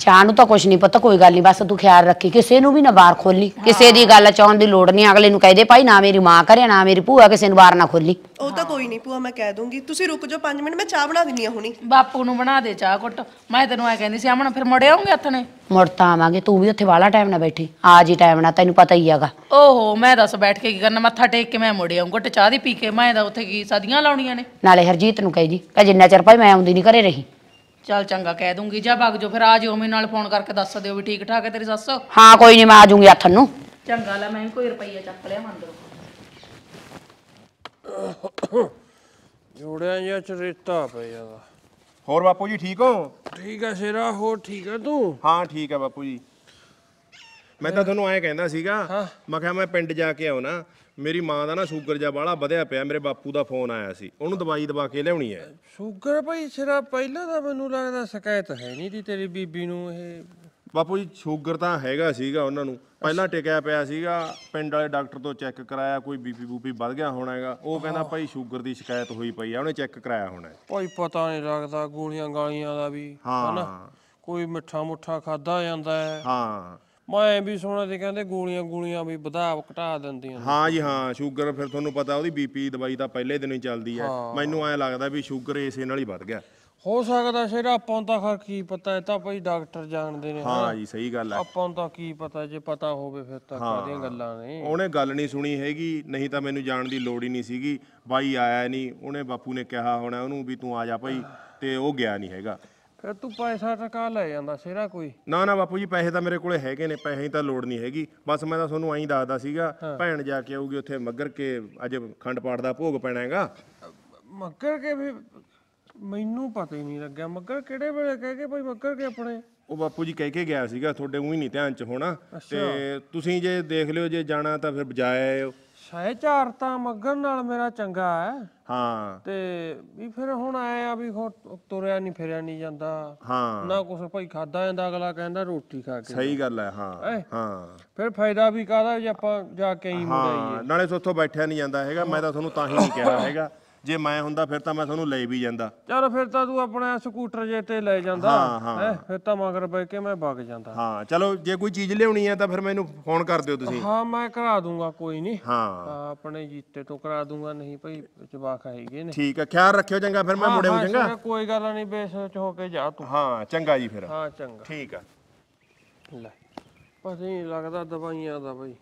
ਚਾਹ ਨੂੰ ਤਾਂ ਕੁਝ ਨਹੀਂ ਪਤਾ ਕੋਈ ਗੱਲ ਨਹੀਂ ਬਸ ਤੂੰ ਖਿਆਲ ਰੱਖੀ ਕਿਸੇ ਨੂੰ ਵੀ ਨਾ ਬਾਰ ਖੋਲੀ ਕਿਸੇ ਦੀ ਗੱਲ ਚਾਹਣ ਦੀ ਲੋੜ ਨਹੀਂ ਅਗਲੇ ਨੂੰ ਕਹਿ ਦੇ ਭਾਈ ਨਾ ਮੇਰੀ ਮਾਂ ਕਰਿਆ ਨਾ ਮੇਰੀ ਭੂਆ ਕਿਸੇ ਨੂੰ ਬਾਰ ਨਾ ਖੋਲੀ ਉਹ ਤਾਂ ਕੋਈ ਨਹੀਂ ਭੂਆ ਮੈਂ ਕਹਿ ਦੂੰਗੀ ਤੁਸੀਂ ਰੁਕ ਜਾਓ 5 ਮਿੰਟ ਮੈਂ ਚਾਹ ਬਣਾ ਦਿੰਨੀ ਆ ਹੁਣੀ ਬਾਪੂ ਨੂੰ ਬਣਾ ਦੇ ਚਾਹ ਘੁੱਟ ਮੈਂ ਤੈਨੂੰ ਐ ਕਹਿੰਦੀ ਸੀ ਆਮਣ ਫਿਰ ਮੁੜ ਆਉਂਗੇ ਹੱਥਨੇ ਮੁੜ ਤਾਂ ਆਵਾਂਗੇ ਤੂੰ ਵੀ ਉੱਥੇ ਵਾਲਾ ਟਾਈਮ ਨਾ ਬੈਠੀ ਆਜ ਹੀ ਟਾਈਮ ਨਾ ਤੈਨੂੰ ਪਤਾ ਹੀ ਆਗਾ ਓਹੋ ਮੈਂ ਦੱਸ ਬੈਠ ਕੇ ਕੀ ਕਰਨਾ ਮੱਥਾ ਟੇਕ ਕੇ ਮੈਂ ਮੁੜ ਆਉਂ ਘੁੱਟ ਚਾਹ ਦੀ ਪੀ ਕੇ ਮੈਂ ਦਾ ਉੱਥੇ ਕੀ ਸਦੀਆਂ ਲਾਉਣੀਆਂ ਨੇ ਨਾਲੇ ਹਰਜੀਤ ਨੂੰ ਕਹਿ ਜੀ ਕਿ ਜਿੰਨਾ ਚਿਰ ਭਾਈ ਮੈਂ ਆਉਂਦੀ ਨਹੀਂ ਘਰੇ ਰਹੀ ਚੱਲ ਚੰਗਾ ਕਹਿ ਦੂੰਗੀ ਜਾਂ ਭੱਗ ਜੋ ਫਿਰ ਆ ਜਿਓ ਮੇਰੇ ਨਾਲ ਫੋਨ ਕਰਕੇ ਦੱਸ ਦਿਓ ਵੀ ਠੀਕ ਠਾਕ ਹੈ ਤੇਰੀ ਸੱਸ ਹਾਂ ਕੋਈ ਨਹੀਂ ਮੈਂ ਆ ਜੂੰਗੀ ਆਥਣ ਨੂੰ ਚੰਗਾ ਲੈ ਮੈਂ ਕੋਈ ਰੁਪਈਆ ਚੱਕ ਲਿਆ ਮੰਦਰੋਂ ਜੋੜਿਆ ਜਾਂ ਚਰੇਤਾ ਪਿਆ ਦਾ ਹੋਰ ਬਾਪੂ ਜੀ ਠੀਕ ਹੋ ਠੀਕ ਹੈ ਸ਼ੇਰਾ ਹੋਰ ਠੀਕ ਹੈ ਤੂੰ ਹਾਂ ਠੀਕ ਹੈ ਬਾਪੂ ਜੀ ਮੈਂ ਤਾਂ ਤੁਹਾਨੂੰ ਐਂ ਕਹਿੰਦਾ ਸੀਗਾ ਮੈਂ ਕਿਹਾ ਮੈਂ ਪਿੰਡ ਜਾ ਕੇ ਆਉਣਾ ਮੇਰੀ ਮਾਂ ਦਾ ਨਾ ਸ਼ੂਗਰ ਜਾ ਬਾਲਾ ਵਧਿਆ ਪਿਆ ਮੇਰੇ ਬਾਪੂ ਦਾ ਫੋਨ ਆਇਆ ਸੀ ਉਹਨੂੰ ਦਵਾਈ ਦਵਾ ਕੇ ਲਿਆਉਣੀ ਹੈ ਸ਼ੂਗਰ ਭਾਈ ਸਿਰਾ ਪਹਿਲਾਂ ਤਾਂ ਮੈਨੂੰ ਲੱਗਦਾ ਸ਼ਿਕਾਇਤ ਹੈ ਨਹੀਂ ਦੀ ਤੇਰੀ ਬੀਬੀ ਨੂੰ ਇਹ ਬਾਪੂ ਜੀ ਸ਼ੂਗਰ ਤਾਂ ਹੈਗਾ ਸੀਗਾ ਉਹਨਾਂ ਨੂੰ ਪਹਿਲਾਂ ਟਿਕਿਆ ਪਿਆ ਸੀਗਾ ਪਿੰਡ ਵਾਲੇ ਡਾਕਟਰ ਤੋਂ ਚੈੱਕ ਕਰਾਇਆ ਕੋਈ ਬੀਪੀ ਬੂਪੀ ਵੱਧ ਗਿਆ ਹੋਣਾ ਹੈਗਾ ਉਹ ਕਹਿੰਦਾ ਭਾਈ ਸ਼ੂਗਰ ਦੀ ਸ਼ਿਕਾਇਤ ਹੋਈ ਪਈ ਆ ਉਹਨੇ ਚੈੱਕ ਕਰਾਇਆ ਹੋਣਾ ਭਾਈ ਪਤਾ ਨਹੀਂ ਲੱਗਦਾ ਗੋਲੀਆਂ ਗਾਲੀਆਂ ਦਾ ਵੀ ਹਾਂ ਕੋਈ ਮਿੱਠਾ ਮੁੱਠਾ ਖਾਦਾ ਜਾਂਦਾ ਹੈ ਹਾਂ ਮੈਂ ਵੀ ਸੁਣਿਆ ਤੇ ਕਹਿੰਦੇ ਗੋਲੀਆਂ ਗੋਲੀਆਂ ਵੀ ਵਧਾਵ ਘਟਾ ਦਿੰਦੀਆਂ ਹਾਂ ਜੀ ਹਾਂ ਸ਼ੂਗਰ ਫਿਰ ਤੁਹਾਨੂੰ ਪਤਾ ਉਹਦੀ ਬੀਪੀ ਦਵਾਈ ਤਾਂ ਪਹਿਲੇ ਦਿਨ ਹੀ ਚੱਲਦੀ ਹੈ ਮੈਨੂੰ ਐ ਲੱਗਦਾ ਵੀ ਸ਼ੂਗਰ ਇਸੇ ਨਾਲ ਹੀ ਵੱਧ ਗਿਆ ਹੋ ਸਕਦਾ ਸ਼ੇਰ ਆਪਾਂ ਤਾਂ ਖਰ ਕੀ ਪਤਾ ਇਹ ਤਾਂ ਭਾਈ ਡਾਕਟਰ ਜਾਣਦੇ ਨੇ ਹਾਂ ਜੀ ਸਹੀ ਗੱਲ ਹੈ ਆਪਾਂ ਤਾਂ ਕੀ ਪਤਾ ਜੇ ਪਤਾ ਹੋਵੇ ਫਿਰ ਤਾਂ ਕਾਹਦੀਆਂ ਗੱਲਾਂ ਨੇ ਉਹਨੇ ਗੱਲ ਨਹੀਂ ਸੁਣੀ ਹੈਗੀ ਨਹੀਂ ਤਾਂ ਮੈਨੂੰ ਜਾਣ ਦੀ ਲੋੜ ਹੀ ਨਹੀਂ ਸੀਗੀ ਬਾਈ ਆਇਆ ਨਹੀਂ ਉਹਨੇ ਬਾਪੂ ਨੇ ਕਿਹਾ ਹੋਣਾ ਉਹਨੂੰ ਵੀ ਤੂੰ ਆ ਜਾ ਭਾਈ ਤੇ ਉਹ ਗਿਆ ਨਹੀਂ ਹੈਗਾ ਫਿਰ ਤੂੰ ਪੈਸਾ ਟਕਾ ਲੈ ਜਾਂਦਾ ਸਿਹਰਾ ਕੋਈ ਨਾ ਨਾ ਬਾਪੂ ਜੀ ਪੈਸੇ ਤਾਂ ਮੇਰੇ ਕੋਲੇ ਹੈਗੇ ਨੇ ਪੈਸੇ ਤਾਂ ਲੋੜ ਨਹੀਂ ਹੈਗੀ ਬਸ ਮੈਂ ਤਾਂ ਤੁਹਾਨੂੰ ਐਂ ਦੱਸਦਾ ਸੀਗਾ ਭੈਣ ਜਾ ਕੇ ਆਊਗੀ ਉੱਥੇ ਮੱਗਰ ਕੇ ਅੱਜ ਖੰਡ ਪਾੜ ਦਾ ਭੋਗ ਪੈਣਾ ਹੈਗਾ ਮੱਗਰ ਕੇ ਵੀ ਮੈਨੂੰ ਪਤਾ ਹੀ ਨਹੀਂ ਲੱਗਿਆ ਮੱਗਰ ਕਿਹੜੇ ਵੇਲੇ ਕਹਿ ਕੇ ਭਾਈ ਮੱਗਰ ਕੇ ਆਪਣੇ ਉਹ ਬਾਪੂ ਜੀ ਕਹਿ ਕੇ ਗਿਆ ਸੀਗਾ ਤੁਹਾਡੇ ਉਹੀ ਨਹੀਂ ਧਿਆਨ ਚ ਹੋਣਾ ਤੇ ਤੁਸੀਂ ਜੇ ਦੇਖ ਲਿਓ ਜੇ ਜਾਣਾ ਤਾਂ ਫਿਰ ਬਜਾਏ ਆਇਓ ਸਹਿ ਚਾਰਤਾ ਮੱਗਰ ਨਾਲ ਮੇਰਾ ਚੰਗਾ ਹੈ ਹਾਂ ਤੇ ਵੀ ਫਿਰ ਹੁਣ ਆਏ ਆ ਵੀ ਤੁਰਿਆ ਨਹੀਂ ਫਿਰਿਆ ਨਹੀਂ ਜਾਂਦਾ ਹਾਂ ਨਾ ਕੁਛ ਭਾਈ ਖਾਦਾ ਜਾਂਦਾ ਅਗਲਾ ਕਹਿੰਦਾ ਰੋਟੀ ਖਾ ਕੇ ਸਹੀ ਗੱਲ ਹੈ ਹਾਂ ਹਾਂ ਫਿਰ ਫਾਇਦਾ ਵੀ ਕਾਹਦਾ ਜੇ ਆਪਾਂ ਜਾ ਕੇ ਹੀ ਮੁੜਾਈਏ ਨਾਲੇ ਸੋਥੋਂ ਬੈਠਿਆ ਨਹੀਂ ਜਾਂਦਾ ਹੈਗਾ ਮੈਂ ਤਾਂ ਤੁਹਾਨੂੰ ਤਾਂ ਹੀ ਨਹੀਂ ਕਿਹਾ ਹੈਗਾ ਜੇ ਮੈਂ ਹੁੰਦਾ ਫਿਰ ਤਾਂ ਮੈਂ ਤੁਹਾਨੂੰ ਲੈ ਵੀ ਜਾਂਦਾ ਚਲੋ ਫਿਰ ਤਾਂ ਤੂੰ ਆਪਣਾ ਸਕੂਟਰ ਜੇ ਤੇ ਲੈ ਜਾਂਦਾ ਹੈ ਫਿਰ ਤਾਂ ਮਗਰ ਬੈ ਕੇ ਮੈਂ ਵਗ ਜਾਂਦਾ ਹਾਂ ਚਲੋ ਜੇ ਕੋਈ ਚੀਜ਼ ਲਿਆਉਣੀ ਹੈ ਤਾਂ ਫਿਰ ਮੈਨੂੰ ਫੋਨ ਕਰ ਦਿਓ ਤੁਸੀਂ ਹਾਂ ਮੈਂ ਕਰਾ ਦੂੰਗਾ ਕੋਈ ਨਹੀਂ ਹਾਂ ਆਪਣੇ ਜੀਤੇ ਤੋਂ ਕਰਾ ਦੂੰਗਾ ਨਹੀਂ ਭਾਈ ਜਵਾਕ ਆਏਗੇ ਨੇ ਠੀਕ ਹੈ ਖਿਆਲ ਰੱਖਿਓ ਚੰਗਾ ਫਿਰ ਮੈਂ ਮੁੜੇ ਹਾਂ, ਹਾਂ, ਚੰਗਾ ਕੋਈ ਗੱਲ ਨਹੀਂ ਬੇਸਚ ਹੋ ਕੇ ਜਾ ਤੂੰ ਹਾਂ ਚੰਗਾ ਜੀ ਫਿਰ ਹਾਂ ਚੰਗਾ ਠੀਕ ਆ ਲੈ ਪਤਾ ਨਹੀਂ ਲੱਗਦਾ ਦਵਾਈਆਂ ਦਾ ਭਾਈ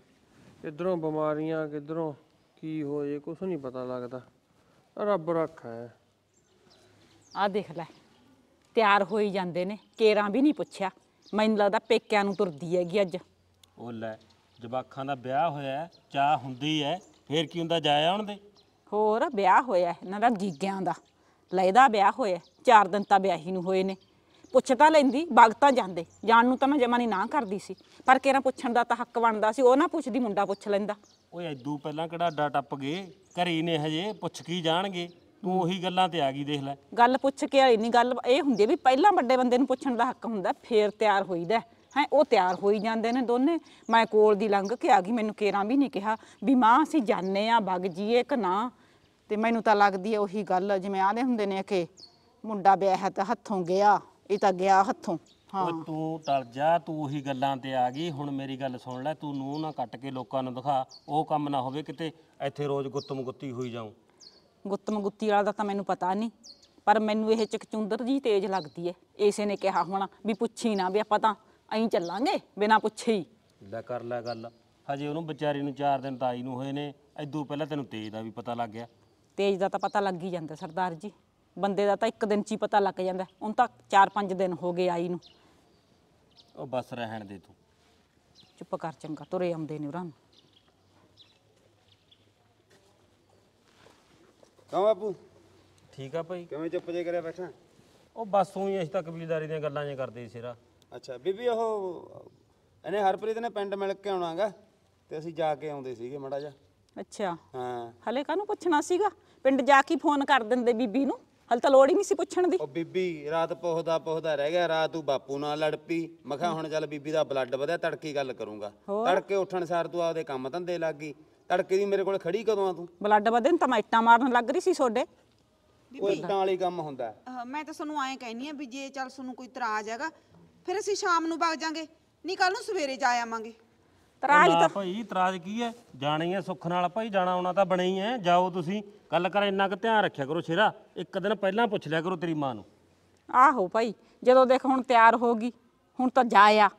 ਇਧਰੋਂ ਬਿਮਾਰੀਆਂ ਕਿਧਰੋਂ ਕੀ ਹੋ ਜੇ ਕੁਛ ਨਹੀਂ ਪਤਾ ਲੱਗਦਾ ਰੱਬ ਰੱਖਾ ਹੈ ਆ ਦੇਖ ਲੈ ਤਿਆਰ ਹੋਈ ਜਾਂਦੇ ਨੇ ਕੇਰਾਂ ਵੀ ਨਹੀਂ ਪੁੱਛਿਆ ਮੈਨੂੰ ਲੱਗਦਾ ਪੇਕਿਆਂ ਨੂੰ ਤੁਰਦੀ ਹੈਗੀ ਅੱਜ ਉਹ ਲੈ ਜਵਾਖਾਂ ਦਾ ਵਿਆਹ ਹੋਇਆ ਚਾਹ ਹੁੰਦੀ ਹੈ ਫੇਰ ਕੀ ਹੁੰਦਾ ਜਾਇਆ ਆਉਣ ਦੇ ਹੋਰ ਵਿਆਹ ਹੋਇਆ ਇਹਨਾਂ ਦਾ ਜੀਜਿਆਂ ਦਾ ਲੈਦਾ ਵਿਆਹ ਹੋਇਆ ਚਾਰ ਦਿਨ ਤਾਂ ਵਿਆਹੀ ਨੂੰ ਹੋਏ ਨੇ ਪੁੱਛ ਤਾਂ ਲੈਂਦੀ ਬਾਗ ਤਾਂ ਜਾਂਦੇ ਜਾਣ ਨੂੰ ਤਾਂ ਮੈਂ ਜਮਾ ਨਹੀਂ ਨਾ ਕਰਦੀ ਸੀ ਪਰ ਕਿਹੜਾ ਪੁੱਛਣ ਦਾ ਤਾਂ ਹੱਕ ਬਣਦਾ ਸੀ ਉਹ ਨਾ ਪੁੱਛਦੀ ਮੁੰਡਾ ਪੁੱਛ ਲੈਂਦਾ ਓਏ ਐਦੂ ਪਹਿਲਾਂ ਕਿਹੜਾ ਡਾ ਟੱਪ ਗਏ ਘਰੀ ਨੇ ਹਜੇ ਪੁੱਛ ਕੀ ਜਾਣਗੇ ਤੂੰ ਉਹੀ ਗੱਲਾਂ ਤੇ ਆ ਗਈ ਦੇਖ ਲੈ ਗੱਲ ਪੁੱਛ ਕੇ ਆਈ ਨਹੀਂ ਗੱਲ ਇਹ ਹੁੰਦੀ ਵੀ ਪਹਿਲਾਂ ਵੱਡੇ ਬੰਦੇ ਨੂੰ ਪੁੱਛਣ ਦਾ ਹੱਕ ਹੁੰਦਾ ਫੇਰ ਤਿਆਰ ਹੋਈਦਾ ਹੈ ਉਹ ਤਿਆਰ ਹੋਈ ਜਾਂਦੇ ਨੇ ਦੋਨੇ ਮੈਂ ਕੋਲ ਦੀ ਲੰਘ ਕੇ ਆ ਗਈ ਮੈਨੂੰ ਕੇਰਾਂ ਵੀ ਨਹੀਂ ਕਿਹਾ ਵੀ ਮਾਂ ਅਸੀਂ ਜਾਣੇ ਆ ਬਗ ਜੀਏ ਕਿ ਨਾ ਤੇ ਮੈਨੂੰ ਤਾਂ ਲੱਗਦੀ ਹੈ ਉਹੀ ਗੱਲ ਜਿਵੇਂ ਆਦੇ ਹੁੰਦੇ ਨੇ ਕਿ ਮੁੰਡਾ ਵਿਆਹ ਤਾਂ ਹੱਥੋਂ ਗਿਆ ਇਹ ਤਾਂ ਗਿਆ ਹੱਥੋਂ ਹਾਂ ਤੂੰ ਟਲ ਜਾ ਤੂੰ ਉਹੀ ਗੱਲਾਂ ਤੇ ਆ ਗਈ ਹੁਣ ਮੇਰੀ ਗੱਲ ਸੁਣ ਲੈ ਤੂੰ ਨੂੰ ਨਾ ਕੱਟ ਕੇ ਲੋਕਾਂ ਨੂੰ ਦਿਖਾ ਉਹ ਕੰਮ ਨਾ ਹੋਵੇ ਕਿਤੇ ਇੱਥੇ ਰੋਜ਼ ਗੁੱਤਮ ਗੁੱਤੀ ਹੋਈ ਜਾਉ ਗੁੱਤਮ ਗੁੱਤੀ ਵਾਲਾ ਦਾ ਤਾਂ ਮੈਨੂੰ ਪਤਾ ਨਹੀਂ ਪਰ ਮੈਨੂੰ ਇਹ ਚਕਚੁੰਦਰ ਜੀ ਤੇਜ਼ ਲੱਗਦੀ ਏ ਏਸੇ ਨੇ ਕਿਹਾ ਹੋਣਾ ਵੀ ਪੁੱਛੀ ਨਾ ਵੀ ਆਪਾਂ ਤਾਂ ਐਂ ਚੱਲਾਂਗੇ ਬਿਨਾ ਪੁੱਛੇ ਹੀ ਲੈ ਕਰ ਲੈ ਗੱਲ ਹਜੇ ਉਹਨੂੰ ਵਿਚਾਰੀ ਨੂੰ 4 ਦਿਨ ਤਾਈ ਨੂੰ ਹੋਏ ਨੇ ਐਦੋਂ ਪਹਿਲਾਂ ਤੈਨੂੰ ਤੇਜ ਦਾ ਵੀ ਪਤਾ ਲੱਗ ਗਿਆ ਤੇਜ ਦਾ ਤਾਂ ਪਤਾ ਲੱਗ ਹੀ ਜਾਂਦਾ ਸਰਦਾਰ ਜੀ ਬੰਦੇ ਦਾ ਤਾਂ ਇੱਕ ਦਿਨ 'ਚ ਹੀ ਪਤਾ ਲੱਗ ਜਾਂਦਾ ਉਹਨਾਂ ਤਾਂ 4-5 ਦਿਨ ਹੋ ਗਏ ਆਈ ਨੂੰ ਉਹ ਬਸ ਰਹਿਣ ਦੇ ਤੂੰ ਚੁੱਪ ਕਰ ਚੰਗਾ ਤੁਰੇ ਆਉਂਦੇ ਨੇ ਉਹਨਾਂ ਕਾ ਬਾਪੂ ਠੀਕ ਆ ਭਾਈ ਕਿਵੇਂ ਚੁੱਪ ਜੇ ਕਰਿਆ ਬੈਠਾ ਉਹ ਬਸ ਉਹੀ ਅਸੀਂ ਤਾਂ ਕਬੀਲਦਾਰੀ ਦੀਆਂ ਗੱਲਾਂ ਜੇ ਕਰਦੇ ਸੀ ਸਿਰਾ ਅੱਛਾ ਬੀਬੀ ਉਹ ਇਹਨੇ ਹਰਪ੍ਰੀਤ ਨੇ ਪਿੰਡ ਮਿਲ ਕੇ ਆਉਣਾਗਾ ਤੇ ਅਸੀਂ ਜਾ ਕੇ ਆਉਂਦੇ ਸੀਗੇ ਮੜਾ ਜਾ ਅੱਛਾ ਹਾਂ ਹਲੇ ਕਾਹਨੂੰ ਪੁੱਛਣਾ ਸੀਗਾ ਪਿੰਡ ਜਾ ਕੇ ਫੋਨ ਕਰ ਦਿੰਦੇ ਬੀਬੀ ਨੂੰ ਹਲ ਤਾਂ ਲੋੜ ਹੀ ਨਹੀਂ ਸੀ ਪੁੱਛਣ ਦੀ ਉਹ ਬੀਬੀ ਰਾਤ ਪਹੁਦਾ ਪਹੁਦਾ ਰਹਿ ਗਿਆ ਰਾਤ ਤੂੰ ਬਾਪੂ ਨਾਲ ਲੜ ਪਈ ਮਖਾ ਹੁਣ ਚੱਲ ਬੀਬੀ ਦਾ ਬਲੱਡ ਵਧਿਆ ਤੜਕੀ ਗੱਲ ਕਰੂੰਗਾ ਤੜਕੇ ਉੱਠਣ ਸਾਰ ਤੂੰ ਆਪਦੇ ਕੰਮ ਧੰਦੇ ਲੱਗ ਗਈ ਤੜਕੇ ਦੀ ਮੇਰੇ ਕੋਲ ਖੜੀ ਕਦੋਂ ਆ ਤੂੰ ਬਲੱਡ ਵਧੇ ਤਾਂ ਮੈਂ ਇੱਟਾਂ ਮਾਰਨ ਲੱਗ ਰਹੀ ਸੀ ਛੋਡੇ ਉਹ ਤਾਂ ਵਾਲੀ ਕੰਮ ਹੁੰਦਾ ਮੈਂ ਤਾਂ ਤੁਹਾਨੂੰ ਐਂ ਕਹਿਨੀ ਆ ਵੀ ਜੇ ਚੱਲ ਤੁਹਾਨੂੰ ਕੋਈ ਤਰਾਜ ਹੈਗਾ ਫਿਰ ਅਸੀਂ ਸ਼ਾਮ ਨੂੰ ਵਗ ਜਾਾਂਗੇ ਨਹੀਂ ਕੱਲ ਨੂੰ ਸਵੇਰੇ ਜਾ ਆਵਾਂਗੇ ਤਰਾਜ ਤਾਂ ਭਾਈ ਤਰਾਜ ਕੀ ਹੈ ਜਾਣੀ ਹੈ ਸੁੱਖ ਨਾਲ ਭਾਈ ਜਾਣਾ ਆਉਣਾ ਤਾਂ ਬਣੇ ਹੀ ਹੈ ਜਾਓ ਤੁਸੀਂ ਗੱਲ ਕਰ ਇੰਨਾ ਕੁ ਧਿਆਨ ਰੱਖਿਆ ਕਰੋ ਸ਼ੇਰਾ ਇੱਕ ਦਿਨ ਪਹਿਲਾਂ ਪੁੱਛ ਲਿਆ ਕਰੋ ਤੇਰੀ ਮਾਂ ਨੂੰ ਆਹੋ ਭਾਈ ਜਦੋਂ ਦੇਖ ਹੁਣ ਤਿਆਰ ਹੋ ਗਈ ਹੁਣ ਤਾਂ ਜਾਇਆ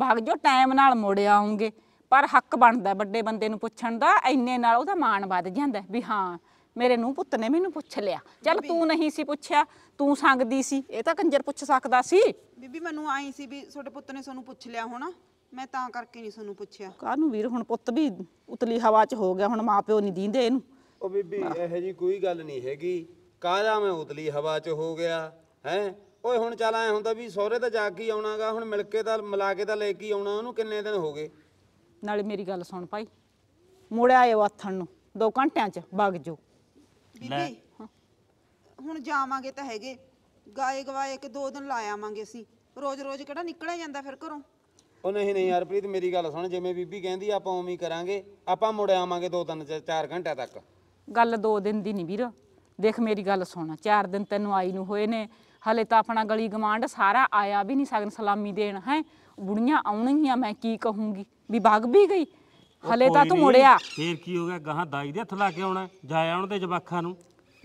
ਭਾਗ ਜੋ ਟਾਈਮ ਨਾਲ ਮੁੜ ਆਉਂਗੇ ਪਰ ਹੱਕ ਬਣਦਾ ਵੱਡੇ ਬੰਦੇ ਨੂੰ ਪੁੱਛਣ ਦਾ ਐਨੇ ਨਾਲ ਉਹਦਾ ਮਾਣ ਵੱਧ ਜਾਂਦਾ ਵੀ ਹਾਂ ਮੇਰੇ ਨੂੰ ਪੁੱਤ ਨੇ ਮੈਨੂੰ ਪੁੱਛ ਲਿਆ ਚੱਲ ਤੂੰ ਨਹੀਂ ਸੀ ਪੁੱਛਿਆ ਤੂੰ ਸੰਗਦੀ ਸੀ ਇਹ ਤਾਂ ਕੰਜਰ ਪੁੱਛ ਸਕਦਾ ਸੀ ਬੀਬੀ ਮੈਨੂੰ ਆਈ ਸੀ ਵੀ ਤੁਹਾਡੇ ਪੁੱਤ ਨੇ ਤੁਹਾਨੂੰ ਪੁੱਛ ਲਿਆ ਹੋਣਾ ਮੈਂ ਤਾਂ ਕਰਕੇ ਨਹੀਂ ਤੁਹਾਨੂੰ ਪੁੱਛਿਆ ਕਾਹਨੂੰ ਵੀਰ ਹੁਣ ਪੁੱਤ ਵੀ ਉਤਲੀ ਹਵਾ 'ਚ ਹੋ ਗਿਆ ਹੁਣ ਮਾਪਿਓ ਨਹੀਂ ਦੀਂਦੇ ਇਹਨੂੰ ਉਹ ਬੀਬੀ ਇਹੋ ਜੀ ਕੋਈ ਗੱਲ ਨਹੀਂ ਹੈਗੀ ਕਾਹਦਾ ਮੈਂ ਉਤਲੀ ਹਵਾ 'ਚ ਹੋ ਗਿਆ ਹੈ ਓਏ ਹੁਣ ਚੱਲ ਆਏ ਹੁੰਦਾ ਵੀ ਸਹੁਰੇ ਤਾਂ ਜਾ ਕੇ ਆਉਣਾਗਾ ਹੁਣ ਮਿਲ ਕੇ ਤਾਂ ਮਿਲਾ ਕੇ ਤਾਂ ਲੈ ਕੇ ਆਉਣਾ ਉਹਨੂੰ ਕਿੰਨੇ ਦਿਨ ਹੋ ਗਏ ਨਾਲੇ ਮੇਰੀ ਗੱਲ ਸੁਣ ਭਾਈ ਮੁੜਿਆ ਆਇਓ ਵਾਥਣ ਨੂੰ ਦੋ ਘੰਟਿਆਂ 'ਚ ਵਗ ਜੋ ਬੀਬੀ ਹੁਣ ਜਾਵਾਂਗੇ ਤਾਂ ਹੈਗੇ ਗਾਏ ਗਵਾਏ ਇੱਕ ਦੋ ਦਿਨ ਲਾ ਆਵਾਂਗੇ ਅਸੀਂ ਰੋਜ਼-ਰੋਜ਼ ਕਿਹੜਾ ਨਿਕਲਿਆ ਜਾਂਦਾ ਫਿਰ ਘਰੋਂ ਉਹ ਨਹੀਂ ਨਹੀਂ ਯਾਰ ਪ੍ਰੀਤ ਮੇਰੀ ਗੱਲ ਸੁਣ ਜਿਵੇਂ ਬੀਬੀ ਕਹਿੰਦੀ ਆਪਾਂ ਉਵੇਂ ਹੀ ਕਰਾਂਗੇ ਆਪਾਂ ਮੁੜ ਆਵਾਂਗੇ 2 3 4 ਘੰਟਿਆਂ ਤੱਕ ਗੱਲ ਦੋ ਦਿਨ ਦੀ ਨਹੀਂ ਵੀਰ ਦੇਖ ਮੇਰੀ ਗੱਲ ਸੁਣ ਚਾਰ ਦਿਨ ਤੈਨੂੰ ਆਈ ਨੂੰ ਹੋਏ ਨੇ ਹਲੇ ਤਾਂ ਆਪਣਾ ਗਲੀ ਗਮਾਂਡ ਸਾਰਾ ਆਇਆ ਵੀ ਨਹੀਂ ਸਕਨ ਸਲਾਮੀ ਦੇਣ ਹੈ ਬੁੜੀਆਂ ਆਉਣਗੀਆਂ ਮੈਂ ਕੀ ਕਹੂੰਗੀ ਵੀ ਭੱਗ ਵੀ ਗਈ ਹਲੇ ਤਾਂ ਤੂੰ ਮੁੜਿਆ ਫੇਰ ਕੀ ਹੋ ਗਿਆ ਗਾਹਾਂ ਦਾਈ ਦੇ ਹੱਥ ਲਾ ਕੇ ਆਉਣਾ ਜਾਇਆ ਉਹਨਾਂ ਤੇ ਜਵਾਖਾਂ ਨੂੰ